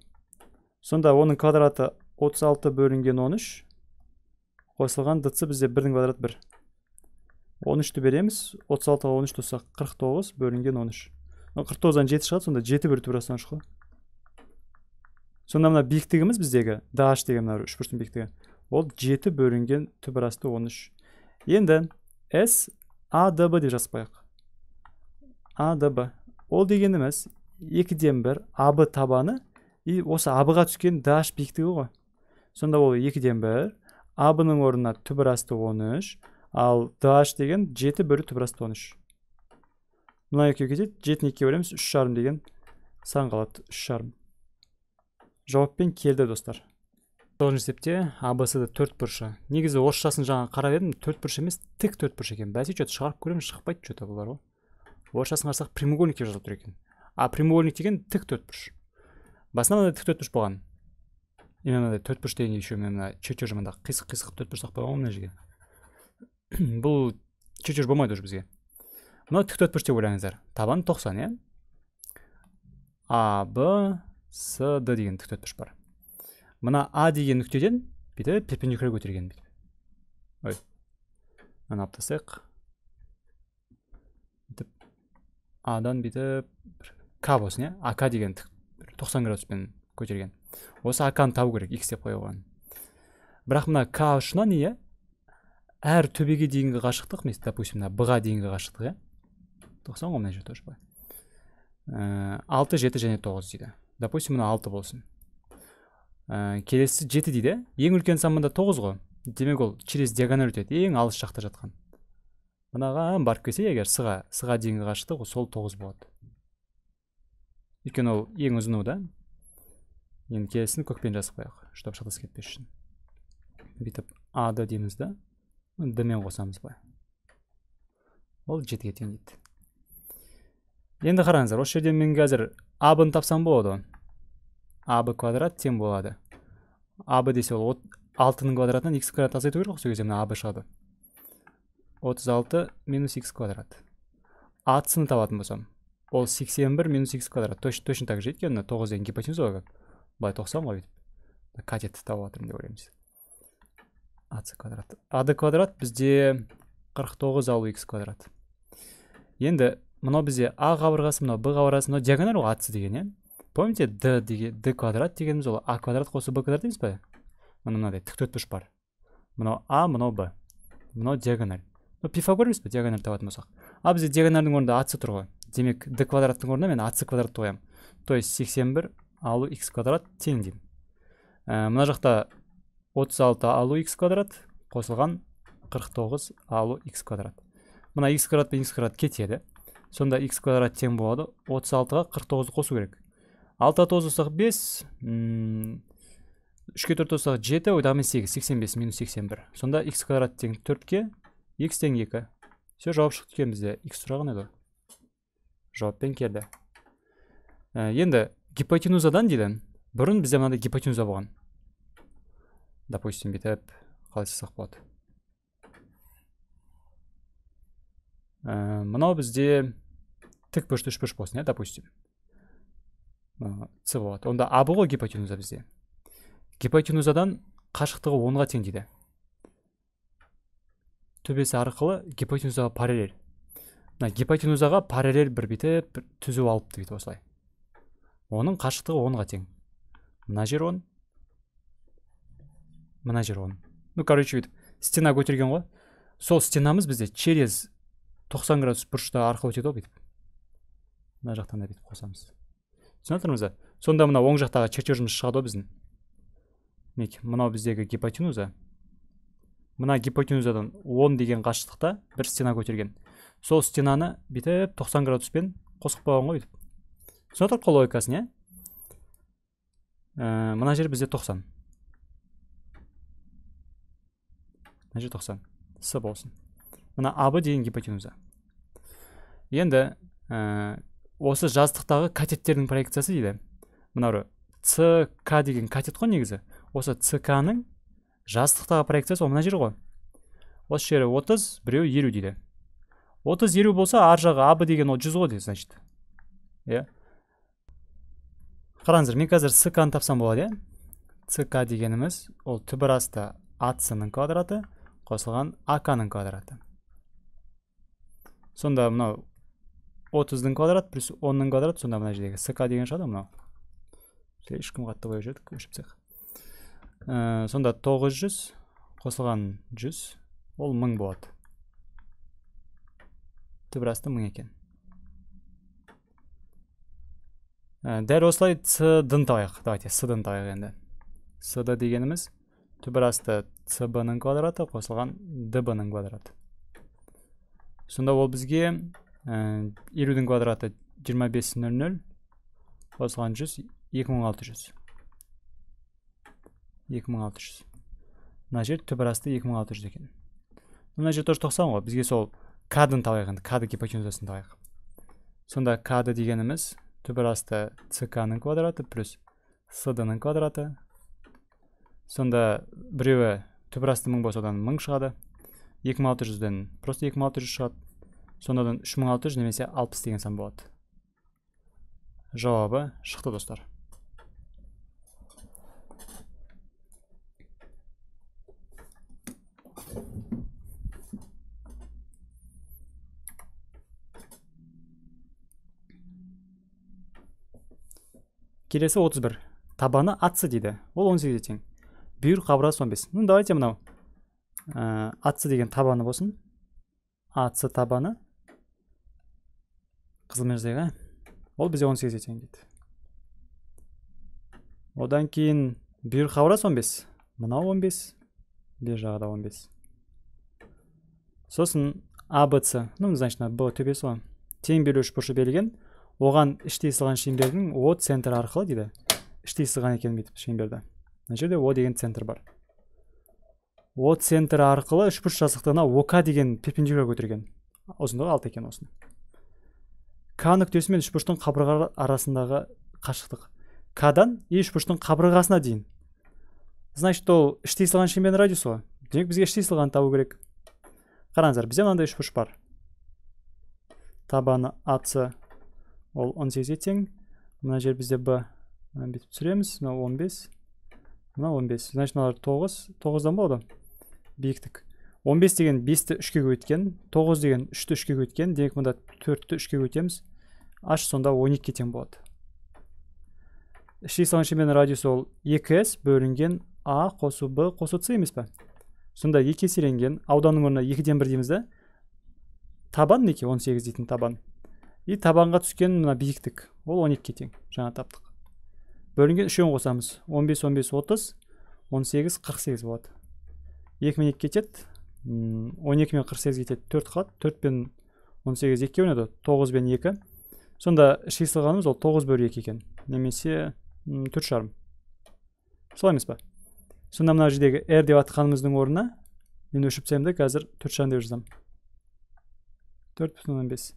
сонда оның квадраты 36 бөлінген 13 қосылған дц бізде 1-дің квадраты 1. 13-ті береміз 36-ға 13 қоссақ 49 бөлінген 13 49-дан 7 шығады сонда 7 бір бүтін оннан үш қой сонда мына биіктігіміз біздегі даш деген мына үшбұрыштың биіктігі ол 7 бөлінген түбір асты 13 енді s адб деп жазып қояйық ол дегеніміз екіден бір абы табаны и осы абыға түскен даш биіктігі ғой сонда ол екіден бір абының орнына түбір асты он үш ал даш деген жеті бөлу түбір асты он үш мына екеуі кетеді жетіні екіге бөлеміз үш жарым деген сан қалады үш жарым жауаппен келді достар тоғызыншы есепте абсд төрт бұрышы негізі орысшасын жаңа қарап едім төрт бұрыш емес тік төрт бұрыш екен бәсе че то шығарып көремін шықпайды че то бұлар ғой орысшасын қарасақ прямоугольник деп жазылып тұр екен а прямоугольник деген тік төртбұрыш басында мынандай тік төртбұрыш болған и мынандай төртбұрыш деген еще мен мына чертеж мында қисық қисық төртбұрыш қойған ғой мына жерге бұл чертеж болмайды уже бізге мынау тік төртбұрыш деп ойлаңыздар табан тоқсан иә а б с д деген тік төртбұрыш бар мына а деген нүктеден бүйтіп перпендикуляр көтерген бүйтіп ой мынаны алып тастайық бүйтіп адан бүйтіп к болсын иә ак деген тік тоқсан градуспен көтерген осы акны табу керек икс деп қоюға оған бірақ мына к ұшынан иә әр төбеге дейінгі қашықтық міне допустим мына бға дейінгі қашықтық иә тоқсан ғой мына жер тоже былай э, алты жеті және тоғыз дейді допустим мына алты болсын ә, келесі жеті дейді ең үлкен сан мында тоғыз ғой демек ол через диагональ өтеді ең алыс жақта жатқан мынаған барып келсе егер с ға ға дейінгі қашықтық сол тоғыз болады өйткені ол ең ұзыны да енді келесін көкпен жазып қояйық чтобы шатасып кетпес үшін бүйтіп а д дейміз да д мен қосамыз былай ол жетіге тең дейді енді қараңыздар осы жерде мен қазір абын тапсам болады аб квадрат тең болады аб десе ол алтының квадратынан x квадрат азайту керек қой сол кезде мына аб шығады 36 минус x квадрат атысын табатын болсам ол 81 минус x квадрат точно точно так же өйткені тоғыз деген гипотенуза ғой былай тоқсан ғой бүйтіп катетті тауып жатырмын деп ойлаймыз ац квадрат ад квадрат бізде 49 алу x квадрат енді мынау бізде а қабырғасы мынау б қабырғасы мынау диагональ ғой ац деген иә помните д деген д квадрат дегеніміз ол а квадрат қосу б квадрат емес па міне мынадай тік төртбұрыш бар мынау а мынау б мынау диагональ ну пифагор емес па диагональ табатын болсақ а бізде диагональдың орнында ац тұр ғой демек d квадраттың орнына мен ac квадрат қоямын то есть 81 алу x квадрат тең деймін ә, э, мына жақта 36 алу x квадрат қосылған 49 алу x квадрат мына x квадрат пен x квадрат кетеді сонда x квадрат тең болады 36-ға 49-ды қосу керек 6-ға тозсақ 5 3-ке 4 тозсақ 7 ойдағымен 8 85 минус 81 сонда x квадрат тең 4-ке x тең 2 все жауап шықты екен бізде x сұрағы не жауаппен келді ә, енді гипотенузадан дейді бұрын бізде мынандай гипотенуза болған допустим бүйтіп қалай сызсақ болады ә, мынау бізде тік бұрышты үш бұрыш болсын иә допустим ә, с болады онда аб ғой гипотенуза бізде гипотенузадан қашықтығы онға тең дейді төбесі арқылы гипотенузаға параллель мына гипотенузаға параллель бір бүйтіп бір түзу алыпты бүйтіп осылай оның қашықтығы онға тең мына жер он мына жер он ну короче бүйтіп стена көтерген ғой сол стенамыз бізде через 90 градус бұрышта арқылы өтеді ғой бүйтіп мына жақтан да бүйтіп қосамыз түсініп отырмыз ба сонда мына оң жақтағы чертежіміз шығады ғой біздің мінекей мынау біздегі гипотенуза мына гипотенузадан 10 деген қашықтықта бір стена көтерген сол стенаны бүйтіп 90 градуспен қосып қойған ғой бүйтіп түсініп отырқ қол логикасын иә ә, мына жер бізде 90 мына жер 90 с болсын мына аб деген гипотенуза енді ә, осы жазықтықтағы катеттердің проекциясы дейді мынау ЦК деген катет қой негізі осы цк ның жазықтықтағы проекциясы ол мына жер ғой осы жері 30 біреуі елу дейді отыз елу болса ар жағы абы деген ол жүз ғой дейді значит иә қараңыздар мен қазір ны тапсам болады иә ck дегеніміз ол түбір асты ның квадраты қосылған АК-ның квадраты сонда мынау отыздың квадрат плюс онның квадраты сонда мына жердегі ck деген шығады мынау ешкім қатты қойып жібердік өшіп тастайық ә, сонда 900 қосылған жүз ол мың болады мың екен ә, дәл осылай ц табайық давайте с табайық енді с дегеніміз түбір түбірасты cb ның квадраты қосылған дб ның квадраты сонда ол бізге э, елудің квадраты нөл, қосылған мың 2600 2600 мына жер алты 2600 екен мына жер тоже тоқсан ғой бізге сол к табайық енді к гипотенузасын табайық сонда к дегеніміз түбір асты цк ның квадраты плюс сд ның квадраты сонда біреуі түбір асты мың болса одан мың шығады 2600 жүзден просто 2600 шығады алты 3600 немесе алпыс деген сан болады жауабы шықты достар келесі 31 табаны атсы дейді ол 18-ге тең бүйір қабырғасы 15 ну давайте мынау ә, атсы деген табаны болсын атсы табаны қызылмерзегі ол бізде 18-ге тең дейді одан кейін бүйір қабырғасы 15 мынау 15 бер жағы 15 сосын абц ну значит мына б төбесі ғой тең бөлуші бұрышы берілген оған іштей сыған шеңбердің о центр арқылы дейді іштей сыған екен бүйтіп шеңберді мына жерде о деген центр бар о центр арқылы үшбұрыш жазықтығына ок деген перпендикуляр көтерген ұзындығы алты екен осының к нүктесі мен үшбұрыштың қабырға арасындағы қашықтық к дан и үшбұрыштың қабырғасына дейін значит ол іштей сылған шеңбердің радиусы ғой демек бізге іштей сылғанын табу керек қараңыздар бізде мынандай үшбұрыш бар табаны ац ол 18-ге тең мына жер бізде b бүйтіп түсіреміз мынау 15 мынау 15 значит мыналар 9 9-дан болады биіктік 15 деген 5-ті 3-ке көбейткен 9 деген 3-ті 3-ке көбейткен демек мында 4-ті 3-ке көбейтеміз h сонда 12-ге тең болады іштей салыншымен радиусы ол 2s бөлінген а қосу б қосу c емес пе сонда екі еселенген ауданның орнына екіден бір дейміз да табан мінекей он сегіз дейтін табан и табанға түскен мына биіктік ол 12-ке тең жаңа таптық бөлінген үшеуін қосамыз 15 15 30 18 48 болады 2 мен 2 кетеді 12 мен 48 кетеді 4 қалады 4 пен 18 екіге ойнады 9 бен 2 сонда шиысылғанымыз ол 9 бөлі 2 екен немесе 4 жарым солай емес па сонда мына жердегі r деп атқанымыздың орнына мен өшіріп тастаймын да қазір төрт жарым деп жазамын төрт бүтін оннан бес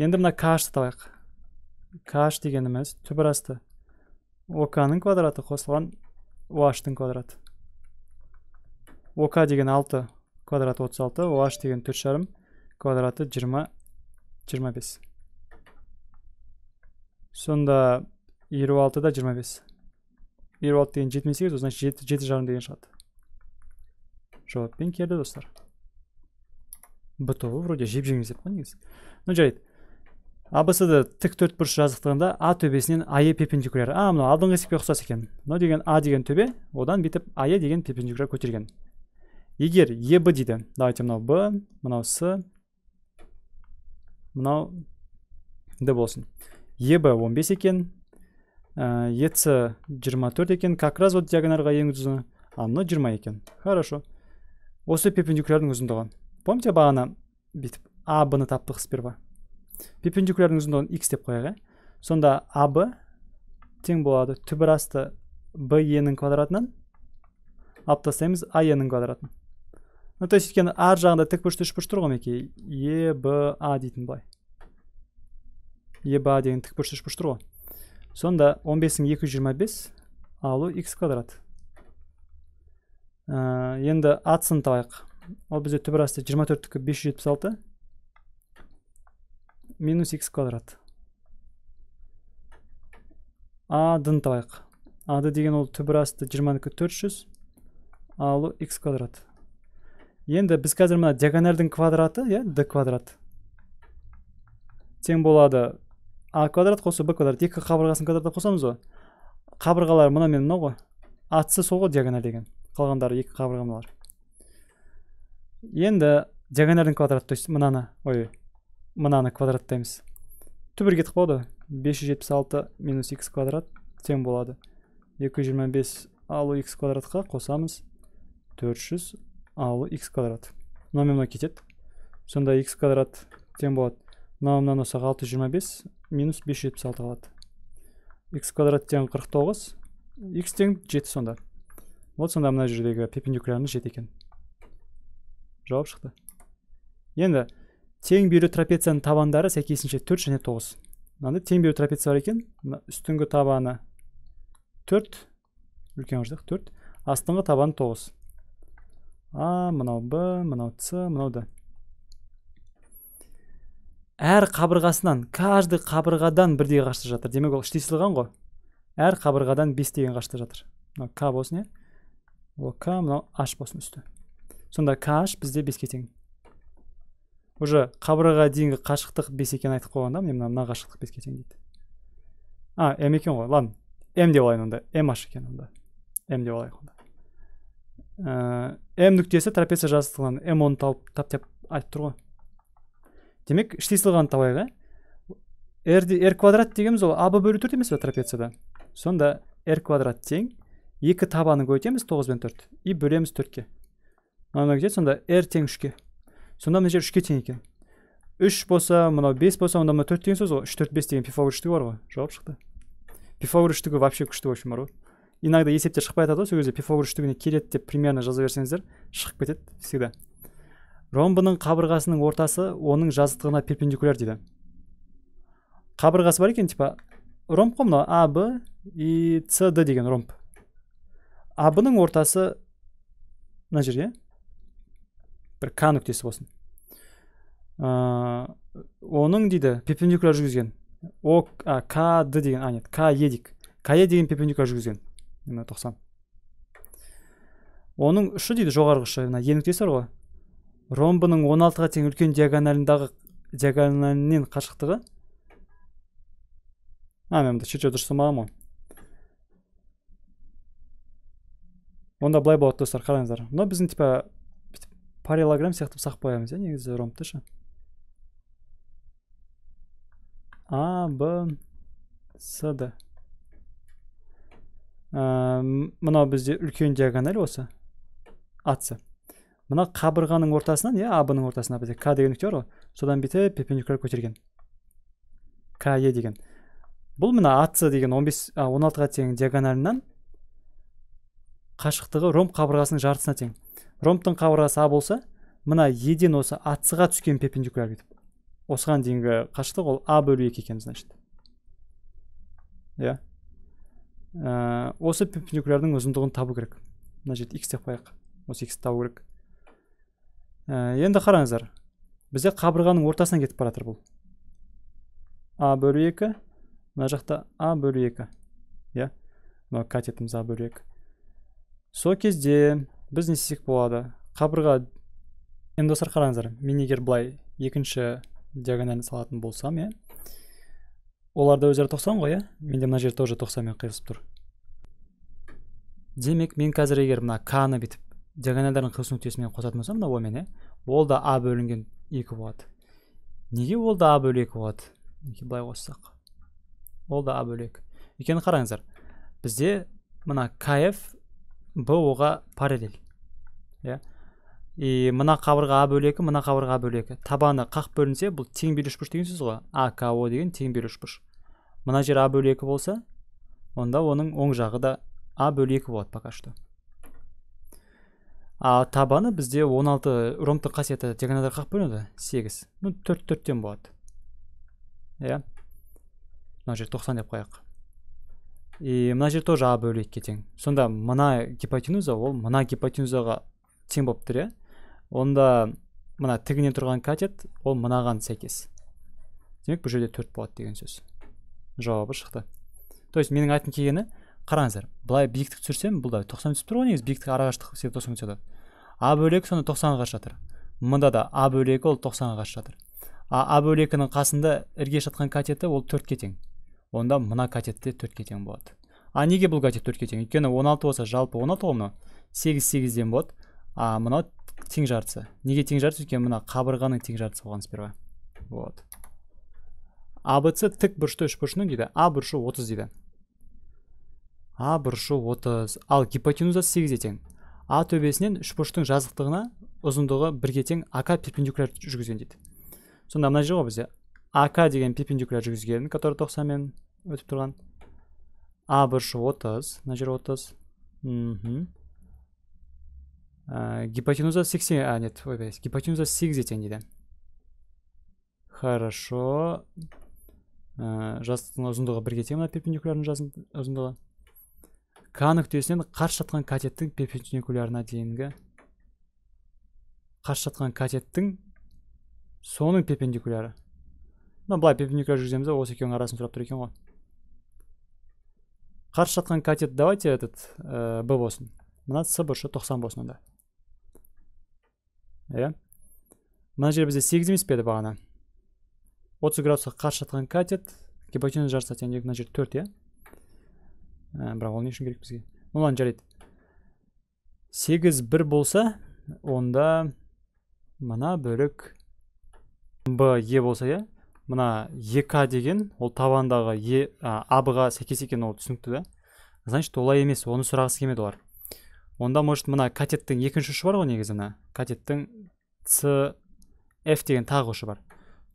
енді мына кашты табайық каш дегеніміз түбірасты ок ның квадраты қосылған OHтың квадраты ок деген 6 квадраты 36 уаш деген төрт жарым квадраты 20 25 сонда елу да жиырма бес елу алты деген жетпіс сегіз осыдан жеті жарым деген шығады жауаппен келді достар бытовы вроде жеп жеңіл деп қой негізі ну жарайды абсд тік төртбұрыш жазықтығында а төбесінен ае перпендикуляр а мынау алдыңғы есепке ұқсас екен мынау деген а деген төбе одан бүйтіп ае деген перпендикуляр көтерген егер еб дейді давайте мынау б мынау с мынау д болсын еб 15 екен ә, ец 24 екен как раз вот диагональға ең ұзыны а мынау жиырма екен хорошо осы перпендикулярдың ұзындығы помните бағана бүйтіп а б-ны таптық сперва перпендикулярдың ұзындығын x деп қояйық иә сонда аб тең болады түбір асты БЕ-нің квадратынан алып тастаймыз нің квадратын ну то есть өйткені ар жағында тік бұрышты үш бұрыш тұр ғой мінекей е б а дейтін былай е б а деген тік бұрышты үш бұрыш тұр ғой сонда 15 жиырма бес алу x квадрат ә, енді атсын табайық ол бізде түбір асты жүз жетпіс алты минус x квадрат А адын табайық ады деген ол түбір асты жиырманікі төрт жүз ал x квадрат енді біз қазір мына диагональдың квадраты иә д квадрат тең болады а квадрат қосу б квадрат екі қабырғасын квадраттап қосамыз ғой қабырғалар мына мен мынау ғой атысы сол ғой диагональ деген қалғандары екі қабырға енді диагональдың квадраты то есть мынаны ой мынаны квадраттаймыз түбір кетіп қалды 576 минус x квадрат тең болады 225 алу x квадратқа қосамыз 400 алу x квадрат мынау мен кетеді сонда x квадрат тең болады мынау мынаны қоссақ 625 минус 576 қалады x квадрат тең 49 x тең 7 сонда вот сонда мына жердегі перпендикулярымыз жеті екен жауап шықты енді тең бүйірлі трапецияның табандары сәйкесінше төрт және тоғыз мынандай тең бүйірлі трапеция бар екен мына үстіңгі табаны төрт үлкен жазайық төрт астыңғы табаны тоғыз а мынау б мынау с мынау д әр қабырғасынан каждый қабырғадан бірдей қашықтық жатыр демек ол іштей сызылған ғой әр қабырғадан бес деген қашықтық жатыр мынау к болсын иә ол к мынау аш болсын үсті сонда к ш бізде беске тең уже қабырғаға дейінгі қашықтық бес екенін айтып қойғанда да міне мына мына қашықтық беске тең дейді а м екен ғой ладно м деп алайын онда м аш екен онда м деп алайық онда э, м нүктесі трапеция жазықтығынан м оны тауып тап деп айтып тұр ғой демек іштей сызылғанды табайық иә р, р квадрат дегеніміз ол аб бөлу төрт емес пе трапецияда сонда р квадрат тең екі табаны көбейтеміз тоғыз бен төрт и бөлеміз төртке мынаны кетеді сонда р тең үшке сонда мына жер үшке тең екен үш болса мынау бес болса онда мына төрт деген сөз ғой үш төрт бес деген пифагор үштігі бар ғой жауап шықты пифагор үштігі вообще күшті в общем бар ғой иногда есептер шықпай жатады ғой сол кезде пифагор үштігіне келеді деп примерно жаза берсеңіздер шығып кетеді всегда ромбының қабырғасының ортасы оның жазықтығына перпендикуляр дейді қабырғасы бар екен типа ромб қой мынау а б и с д деген ромб а ның ортасы мына жерге бір к нүктесі болсын ә, оның дейді перпендикуляр жүргізген о а, к д деген а нет к е дейік к е деген перпендикуляр жүргізген мына тоқсан оның ұшы дейді жоғарғы ұшы мына е нүктесі бар ғой ромбының 16-ға тең үлкен диагоналындағы диагоналінен қашықтығы а мен мында шет дұрыс ғой онда былай болады достар қараңыздар мынау біздің типа параллелограмм сияқты қылып қоямыз иә негізі ромбты ше а б с д мынау бізде үлкен диагональ осы ац мына қабырғаның ортасынан иә а бның ортасына бізде к деген нүкте бар ғой содан бүйтіп перпендикуляр көтерген к е деген бұл мына ац деген 15 16-ға тең диагональынан қашықтығы ром қабырғасының жартысына тең ромбтың қабырғасы а болса мына еден осы атсыға түскен перпендикуляр бүйтіп осыған дейінгі қашықтық ол а бөлу екі екен значит иә yeah. Ә, осы перпендикулярдың ұзындығын табу керек мына жерде x деп қояйық осы x табу керек ә, енді қараңыздар бізде қабырғаның ортасынан кетіп бара бұл а бөлу екі мына жақта а бөлу екі иә мынау катетіміз а бөлу екі сол кезде біз не істесек болады қабырға енді достар қараңыздар мен егер былай екінші диагональ салатын болсам иә да өздері тоқсан ғой иә менде мына жер тоже тоқсанмен қиылысып тұр демек мен қазір егер мына к ны бүйтіп диагональдардың қиылысу нүктесімен қосатын болсам мына омен иә ол да а бөлінген екі болады неге ол да а екі болады мінекей былай қоссақ ол да а екі өйткені қараңыздар бізде мына кф бұға оға параллель иә и мына қабырға а екі, мына қабырға а екі. табаны қақ бөлінсе бұл тең үшбұрыш деген сөз ғой а к о деген тең үшбұрыш мына жер а бөлек екі болса онда оның оң жағы да а бөл екі болады пока что а табаны бізде 16 ромбтық қасиеті диагональдар қақ бөлінеді 8 ну төрт төрттен болады иә мына жер тоқсан деп қояйық и мына жер тоже а бөлікке тең сонда мына гипотенуза ол мына гипотенузаға тең болып тұр иә онда мына тігінен тұрған катет ол мынаған сәйкес демек бұл жерде төрт болады деген сөз жауабы шықты то есть менің айтқым келгені қараңыздар былай биіктік түсірсем бұл да тоқсан түсіп тұр ғой негізі биіктік арақашықтық себебі тоқсан түседі а бөлек сонда тоқсанға қарсы жатыр мында да а бөлегі ол тоқсанға қарсы жатыр а а екінің қасында ірге жатқан катеті ол төртке тең онда мына катетте төртке тең болады а неге бұл катет төртке тең өйткені он алты болса жалпы алты ғой мынау сегіз сегізден болады а мынау тең жартысы неге тең жартысы өйткені мына қабырғаның тең жартысы болған сперва вот абц тік бұрышты үш бұрышының дейді а бұрышы отыз дейді а бұрышы отыз ал гипотенузасы сегізге тең а төбесінен үш бұрыштың жазықтығына ұзындығы бірге тең ака перпендикуляр жүргізген дейді сонда мына жер ғой бізде ак деген перпендикуляр жүргізген который тоқсанмен өтіп тұрған а бұрышы отыз мына жер отыз ә, гипотенуза сексен а нет ойбай гипотенуза сегізге тең дейді хорошо ә, жастықтың ұзындығы бірге тең мына перпендикулярдың ұзындығы к нүктесінен қарсы жатқан катеттің перпендикулярына дейінгі қарсы жатқан катеттің соның перпендикуляры мына былай перпендикуляр жүргіземіз да осы екеуінің арасын сұрап тұр екен ғой қарсы жатқан катет давайте этот ә, б болсын мына с бұрышы тоқсан болсын онда иә мына жер бізде сегіз емес пе еді бағана отыз градусқа қарсы жатқан катет гипотенуза жартысы тең мына жер төрт иә э, бірақ ол не үшін керек бізге ну ладно жарайды сегіз бір болса онда мына бөлік б е болса иә мына ек деген ол табандағы е ә, абыға сәйкес екен ол түсінікті да значит олай емес оны сұрағысы келмеді олар онда может мына катеттің екінші ұшы бар ғой негізі мына катеттің ц ф деген тағы ұшы бар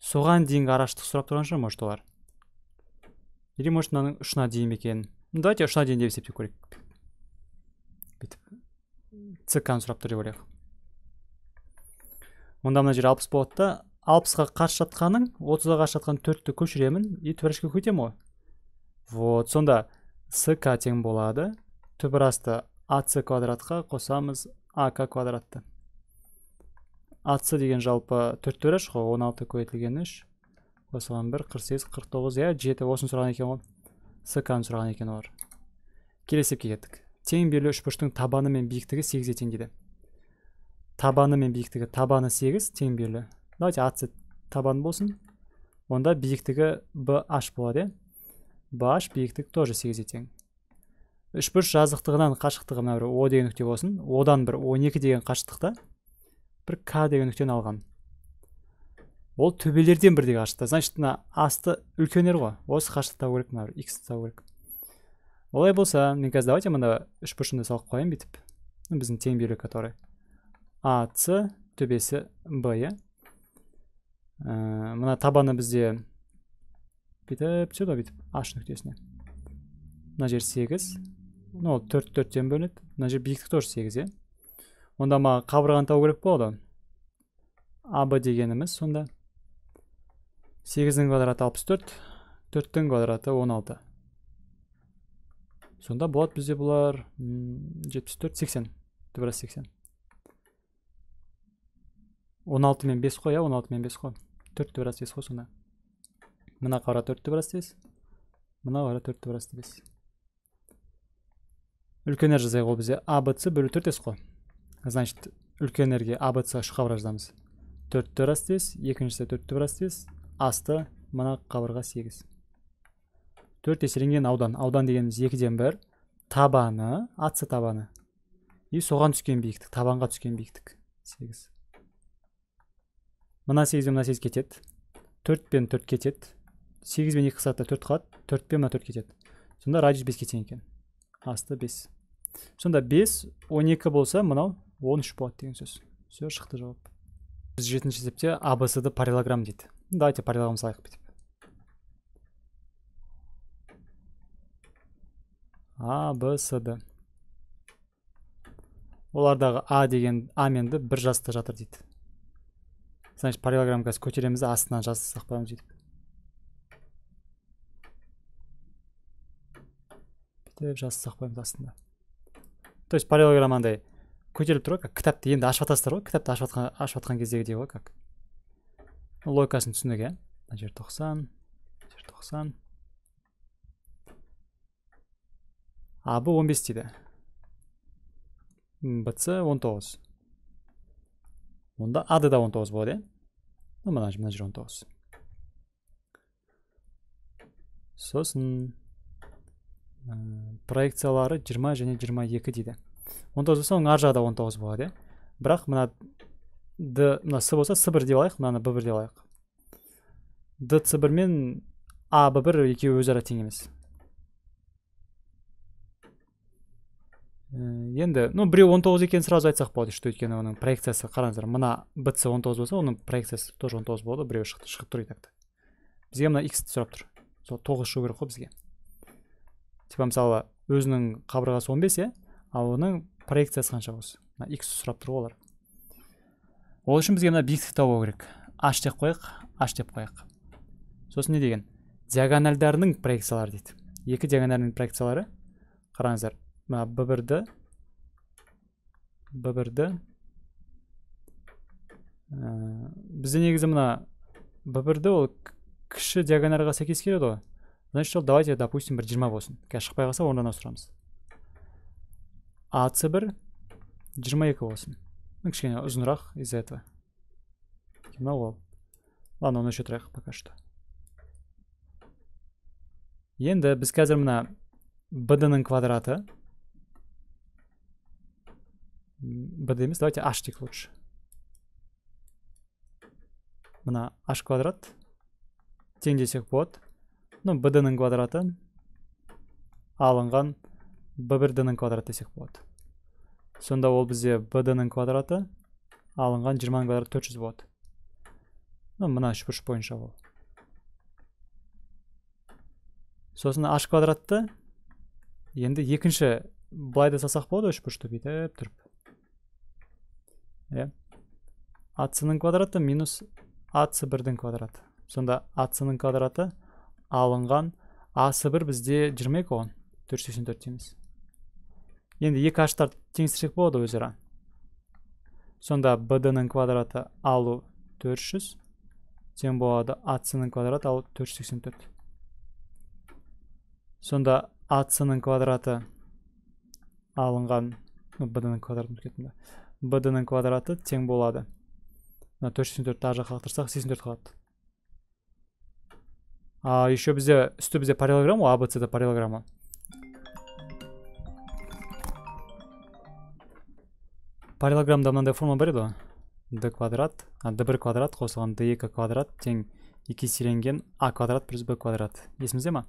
соған дейінгі арашықтық сұрап тұрған шығар может олар или может мынаның ұшына дейін екен екен давайте ұшына дейін деп есептеп көрейік бүйтіп ck ны сұрап тұр деп ойлайық онда мына жер алпыс болады да алпысқа қарсы жатқаның отызға қарсы жатқан төртті көшіремін и төбірашка көтемін ғой вот сонда ск тең болады түбір асты ац квадратқа қосамыз ак квадратты ац деген жалпы төрт төреш қой он алты көбейтілген үш осыған бір қырық сегіз қырық тоғыз иә жеті осыны сұраған екен ғой ны сұраған екен олар келесі есепке кеттік тең белі үшбұрыштың табаны мен биіктігі сегізге тең дейді табаны мен биіктігі табаны сегіз тең белі давайте ац табан болсын онда биіктігі bh болады иә bh биіктік тоже сегізге тең үшбұрыш жазықтығынан қашықтығы мына бір о деген нүкте болсын одан бір 12 деген қашықтықта бір к деген нүктені алған ол төбелерден бірдей қашықта значит мына асты үлкендер ғой осы қашықтықты табу керек мына бір x табу керек олай болса мен қазір давайте мына үшбұрышымды салып қояйын бүйтіп біздің тең бүйрек который а с төбесі б иә ә, мына табаны бізде бүйтіп түседі ғой бүйтіп аш нүктесіне мына жер сегіз ну ол төрт төрттен бөлінеді мына жер биіктік тоже сегіз иә онда маған қабырғаны табу керек болады аб дегеніміз сонда сегіздің квадраты алпыс төрт төрттің квадраты он алты сонда болады бізде бұлар жетпіс төрт сексен тура сексен он алты мен бес қой иә он алты мен бес қой төрт бір істейсіз ғой сонда мына қара төртті бір істейсіз мына қара төртті бір істейсіз үлкен р жазайық ол бізде ц бөлу төрт ес қой значит үлкен рге ц үш қабырға жазамыз төртті бір істейсіз екіншісі төртті бір істейсіз асты мына қабырға сегіз төрт еселенген аудан аудан дегеніміз екіден бір табаны ац табаны и соған түскен биіктік табанға түскен биіктік сегіз мына сегізден мына сегіз кетеді төрт пен төрт кетеді сегіз бен екі қысады төрт қалады төрт пен мына төрт кетеді сонда радиус бес кеткен екен асты бес сонда бес он екі болса мынау он үш болады деген сөз все шықты жауап жүз жетінші есепте абсд параллограмм дейді давайте параллограмм салайық бүйтіп а б с д олардағы а деген а мен д бір жаста жатыр дейді значит параллелограмм қазір көтереміз да астынан жазсақ қоямыз бүйтіп бүйтіп жазсақ қоямыз астында то есть параллелограмм андай көтеріліп тұр ғой как кітапты енді ашып жатасыздар ғой кітапты ашып жатқан ашып жатқан кездегідей ғой как логикасын түсіндік иә мына жер тоқсан мына жер тоқсан аб он бес дейді бц он тоғыз мұнда а да 19 болады иә мына мына 19 сосын ә, проекциялары 20 және 22 дейді 19 болса оның ар да 19 болады бірақ мына д мына с болса с 1 деп алайық мынаны б 1 деп алайық с 1 мен б 1 екеуі өзара тең емес Э, енді ну біреу 19 екенін сразу айтсақ болады что өйткені оның проекциясы қараңыздар мына bc 19 болса оның проекциясы тоже 19 болады біреу шығып, шығып тұр и так бізге мына иксті сұрап тұр сол тоғыз шығу керек қой бізге типа мысалы өзінің қабырғасы 15 иә ал оның проекциясы қанша осы мына иксті сұрап тұр ғой олар ол үшін бізге мына биіктікті табу керек h деп қояйық h деп қояйық сосын не деген диагональдарының проекциялары дейді екі диагональдың проекциялары қараңыздар мына b бірді б бірді ә, бізде негізі мына b бірді ол кіші диагональға сәйкес келеді ғой значит ол давайте допустим бір 20 болсын қазір шықпай қалса орнынан ауыстырамыз ац бір екі болсын ну кішкене ұзынырақ из за этого мынау ол ладно оны өше тұрайық пока что енді біз қазір мына бд ның квадраты бірдемес давайте h дейік лучше мына h квадрат тең десек болады ну д ның квадраты алынған б 1 ның квадраты десек болады сонда ол бізде д ның квадраты алынған 20 ның квадраты 400 болады ну мына үшбұрыш бойынша ол сосын h квадратты енді екінші былай да болады, болады үшбұрышты бүйтіп тұрып иә ацның квадраты минус ац бірдің квадраты сонда ац квадраты алынған а бір бізде жиырма екі ғой төрт жүз сексен төрт дейміз енді екі аштар теңестірсек болады өзара сонда бд ның квадраты алу төрт жүз тең болады ац ның квадраты алу төрт жүз сексен төрт сонда ац ның квадраты алынған бд ның квадратын кеттім bd ның квадраты тең болады мына төрт жүз сексен төртті ар жаққа лақтырсақ сексен төрт қалады а еще бізде үсті бізде параллелограмм ғой абц да параллелограмма параллелограммда мынандай формула бар еді ғой d квадрат а d бір квадрат қосылған d екі квадрат тең екі еселенген а квадрат плюс б квадрат есімізде ма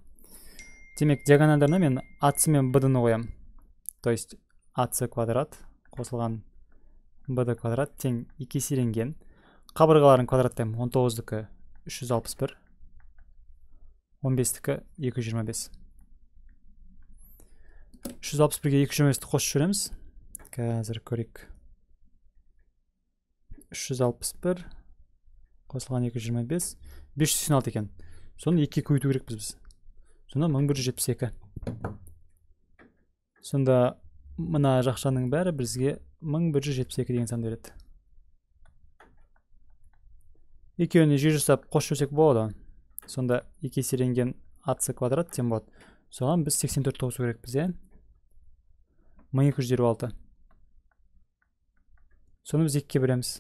демек диагональдарына мен ac мен bd ны қоямын то есть ац квадрат қосылған бд квадрат тең екі еселенген қабырғаларын квадраттаймын он тоғыздікі үш жүз алпыс бір он бестікі екі жүз жиырма бес үш жүз алпыс бірге екі жүз жиырма бесті қосып жібереміз қазір көрейік үш жүз алпыс бір қосылған екі жүз жиырма бес бес жүз сексен алты екен соны екіге көбейту керекпіз біз сонда мың бір жүз жетпіс екі сонда мына жақшаның бәрі бізге мың бір жүз жетпіс екі деген санды береді екеуіне жүйе жасап қосып жіберсек болады сонда екі еселенген ац квадрат тең болады соған біз 84 қосу керекпіз иә мың екі жүз елу алты соны біз екіге бөлеміз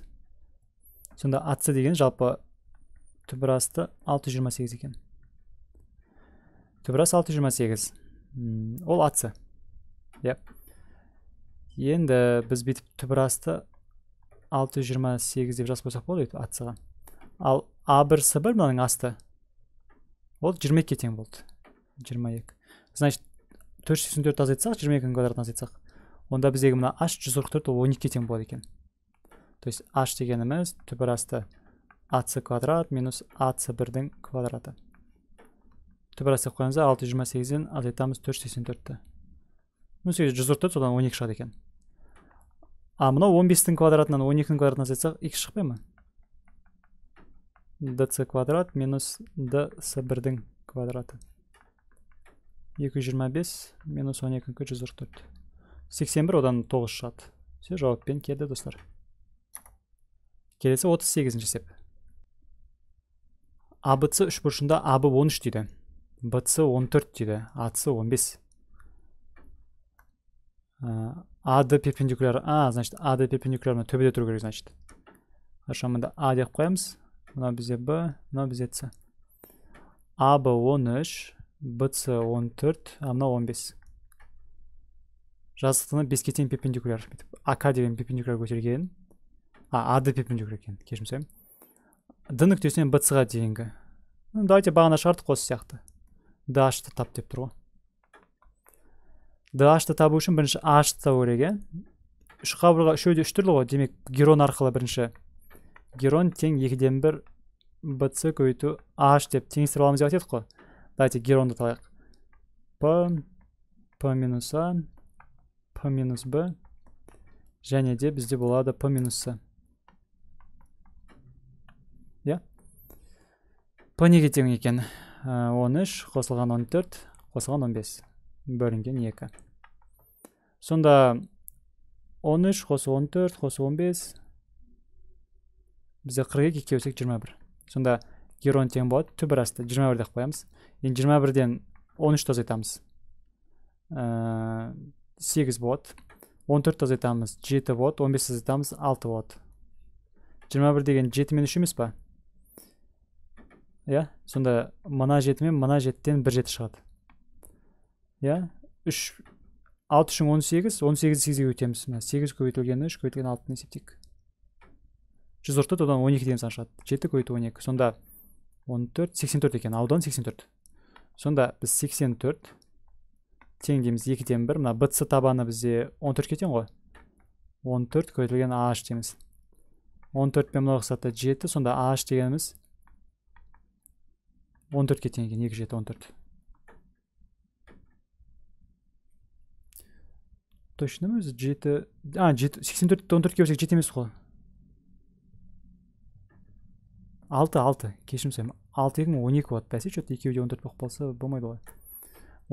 сонда ац деген жалпы түбір асты алты жүз жиырма сегіз екен түбір асты алты жүз жиырма сегіз ол ац иә енді біз бүйтіп түбір асты сегіз деп жазып қойсақ болады өйтіп атсыған ал а бір с бір мынаның асты ол жиырма екіге тең болды жиырма екі значит төрт жүз сексен төртті азайтсақ жиырма екінің квадратын азайтсақ онда біздегі мына аш жүз қырық төрт ол он екіге тең болады екен то есть аш дегеніміз түбір асты ац квадрат минус ац бірдің квадраты түбір асты қоямыз алты жүз жиырма сегізден азайтамыз төрт жүз сексен төртті ну сегіз жүз қырық төрт содан он екі шығады екен а мынау 15-тің квадратынан 12 екінің квадратын жазсақ x шықпай ма dc квадрат минус дс бірдің квадраты 225 минус 12 144 81 одан 9 шығады все жауаппен келді достар келесі 38 сеп абц үш бұрышында абы 13 дейді бц 14 дейді ац 15 ә, ад перпендикуляр а значит ад мына төбеде тұру керек значит хорошо мында а деп қоямыз мынау бізде б мынау бізде ц аб он үш бц он төрт а мынау он бес жазықтыны беске тең перпендикуляр бүйтіп ак деген перпендикуляр көтерген а ад перпендикуляр екен кешірім сұраймын д нүктесінен бц ға дейінгі давайте бағана шығардық осы сияқты дашты тап деп тұр ғой д ашты табу үшін бірінші ашты табу керек иә үш қабырға үшеуі де үш түрлі ғой демек герон арқылы бірінші герон тең екіден бір бц көбейту аш деп теңестіріп аламыз деп айтып едік қой давайте геронды талайық п п минус а п минус б және де бізде болады п минус с иә п неге тең екен э, он үш қосылған он төрт қосылған он бес бөлінген 2 сонда 13 қосу 14 қосу 15 бізде 42 екіге өсек 21 сонда герон тең болады түбір асты 21 деп қоямыз енді 21-ден 13-ті азайтамыз ә, 8 болады 14-ті азайтамыз 7 болады 15-ті азайтамыз 6 болады 21 деген 7 мен 3 емес па иә сонда мына 7 мен мына 7-тен 1 7 шығады иә үш алты үшін он сегіз он сегізді сегізге өтеміз мына сегіз көбейтілгені үш көбейтілген алтыны есептейік жүз қырық төрт одан он екі деген сан шығады жеті көбейту он екі сонда он төрт сексен төрт екен аудан сексен төрт сонда біз сексен төрт тең дейміз екіден бір мына бц табаны бізде он төртке тең ғой он төрт көбейтілген аш дейміз он пен мынау қысады жеті сонда аш дегеніміз он төртке тең екен екі жеті он төрт точно ма өзі жеті а жеті сексен төртті он төртке бөлсек жеті емес қой алты алты кешірім сұраймын алты екі мың он екі болады бәсе че то екеуі де он төрт болып қалса болмайды ғой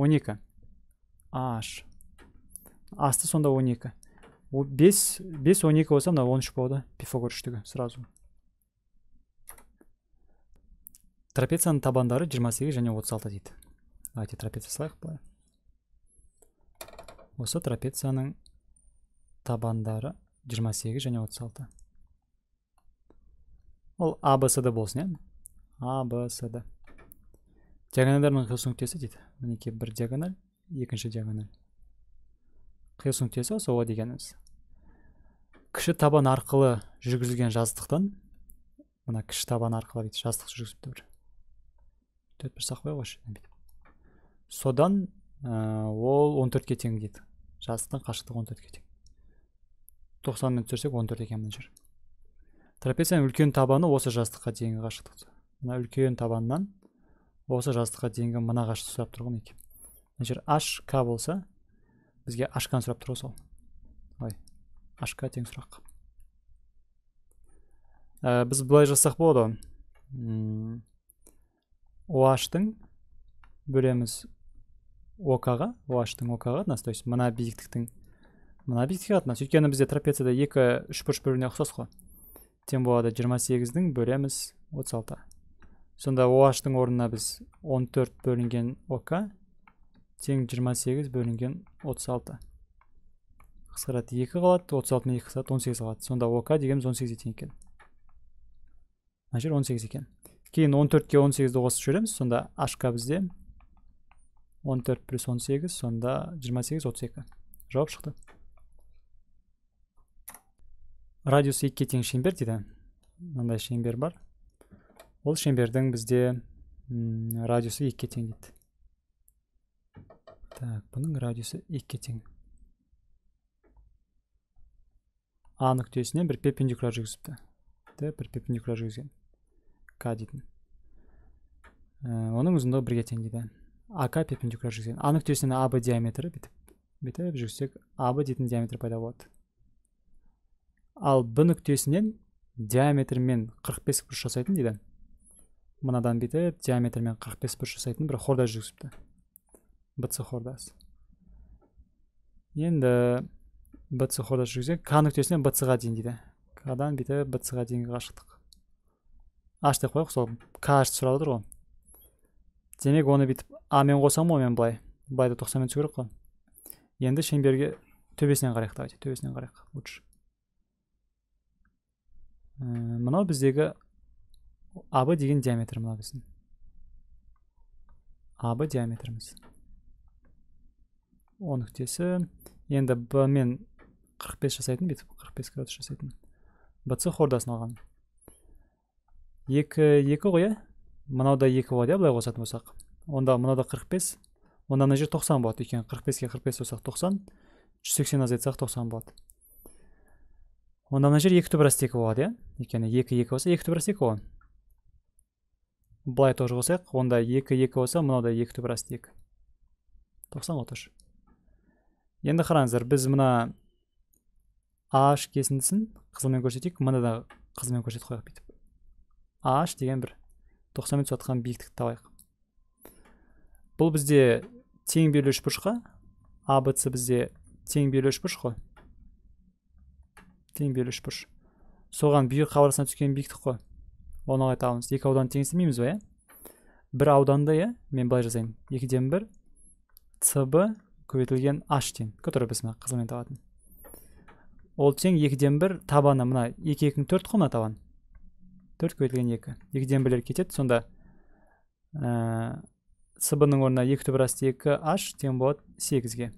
он екі аш асты сонда он екі бес бес он екі болса мына он үш болады пифагор үштігі сразу трапецияның табандары жиырма сегіз және отыз алты дейді давайте трапеция салайық былай осы трапецияның табандары 28 және 36 ол абсд болсын иә абсд диагональдарының қиылыс нүктесі дейді мінекей бір диагональ екінші диагональ қиылыс нүктесі осы о дегеніміз кіші табан арқылы жүргізілген жазықтықтан мына кіші табан арқылы бүйтіп жазықтық жүргізіпті бір төрт бір сақ қоя қойшы содан Ә, ол 14 төртке тең дейді жазықтың қашықтығы 14 төртке тең 90 түсірсек түсірсек 14 екен мына жер трапецияның үлкен табаны осы жазықтыққа дейінгі қашықтық мына үлкен табаннан осы жазықтыққа дейінгі мына қашықтықты сұрап тұр ғой мінекей мына жер к болса бізге ашканы сұрап тұр ғой сол ой к тең сұрақ ә, біз былай жасақ болады h тың бөлеміз ға оаштың тың окға қатынасы то есть мына биіктіктің мына биіктікке қатынасы өйткені бізде трапецияда екі үшбұрыш бір-біріне ұқсас қой тең болады жиырма дің бөлеміз отыз алты сонда оаштың тың орнына біз он төрт бөлінген ок тең жиырма сегіз бөлінген отыз алты қысқарады екі қалады 36 мен 2 қысқарады сегіз қалады сонда ок дегеніміз он ге тең екен мына жер он сегіз екен кейін он төртке он сегізді қосып жібереміз сонда ашка бізде он төрт плюс он сегіз сонда жиырма сегіз отыз екі жауап шықты радиус екіге тең шеңбер дейді мынандай шеңбер бар ол шеңбердің бізде радиусы екіге тең дейді так бұның радиусы екіге тең а нүктесіне бір перпендикуляр жүргізіпті д бір перпендикуляр жүргізген к дейтін оның ұзындығы бірге тең дейді ак перпендикуляр жүгірсек а нүктесінен аб диаметрі бүйтіп бүйтіп жүрсек аб дейтін диаметр пайда болады ал б нүктесінен диаметрмен 45 бұрыш жасайтын дейді мынадан бүйтіп диаметрмен 45 бұрыш жасайтын бір хорда жүргізіпті бц хордасы енді бц хордасы жүргізсек к нүктесінен бц ға дейін дейді кдан бүйтіп бц ға дейінгі қашықтық h деп қояйық сол к сұрап отыр ғой демек оны бүйтіп амен қосамын ғой мен былай былай да тоқсанмен түсу керек қой енді шеңберге төбесінен қарайық давайте төбесінен қарайық лучше мынау біздегі абы деген диаметр мынау біздің абы диаметріміз о нүктесі енді б мен 45 жасайтын бүйтіп 45 градус жасайтын бц хордасын алған екі екі ғой иә мынау да екі болады иә былай қосатын болсақ онда мынау да қырық бес онда мына жер тоқсан болады өйткені қырық беске қырық бес болсақ тоқсан жүз сексен азайтсақ тоқсан болады онда мына жер екі түбір асты екі болады иә өйткені екі екі болса екі түбір асты екі ғой былай тоже қосайық онда екі екі болса мынау да екі асты екі тоқсан отыз енді қараңыздар біз мына аш кесіндісін қызылмен көрсетейік мынада да қызылмен көрсетіп қояйық бүйтіп аш деген бір тоқсан метр жатқан биіктікті алайық бұл бізде тең бөліш бұрышқа а б с бізде тең бөліш бұрыш қой тең бөліш бұрыш соған бүйір қабырғасына түскен биіктік қой оны қалай табамыз екі ауданды теңестірмейміз ба иә бір ауданды иә мен былай жазайын екіден бір цб көбейтілген аш тең который біз мына қызылмен табатын ол тең екіден бір табаны мына екі екінің төрт қой мына табан төрт көбейтілген екі екіден бірлер кетеді сонда ә, сыбының орнына екі түбір асты екі аш тең болады сегізге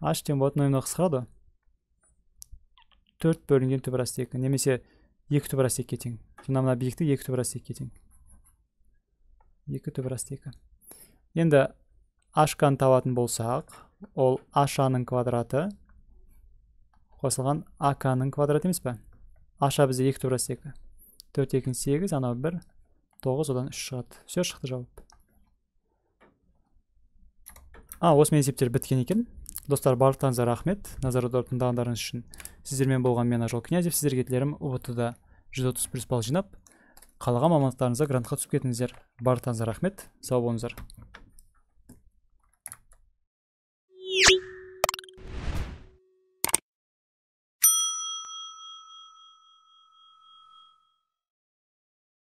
аш тең болады нөл қысқарады ғой төрт бөлінген түбір асты екі немесе екі түбір асты екіге тең сонда мына биіктік екі түбір асты екіге тең екі түбір асты екі енді ашканы табатын болсақ ол ашаның квадраты қосылған аканың квадраты емес па аша бізде екі түбір асты екі төрт екі сегіз анау бір тоғыз одан үш шығады все шықты жауап а осымен есептер біткен екен достар барлықтарыңызға рахмет назар аударып тыңдағандарыңыз үшін сіздермен болған мен ажол князев сіздерге тілерім ұбт да жүз отыз плюс балл жинап қалаған мамандықтарыңызға грантқа түсіп кетіңіздер барлықтарыңызға рахмет сау болыңыздар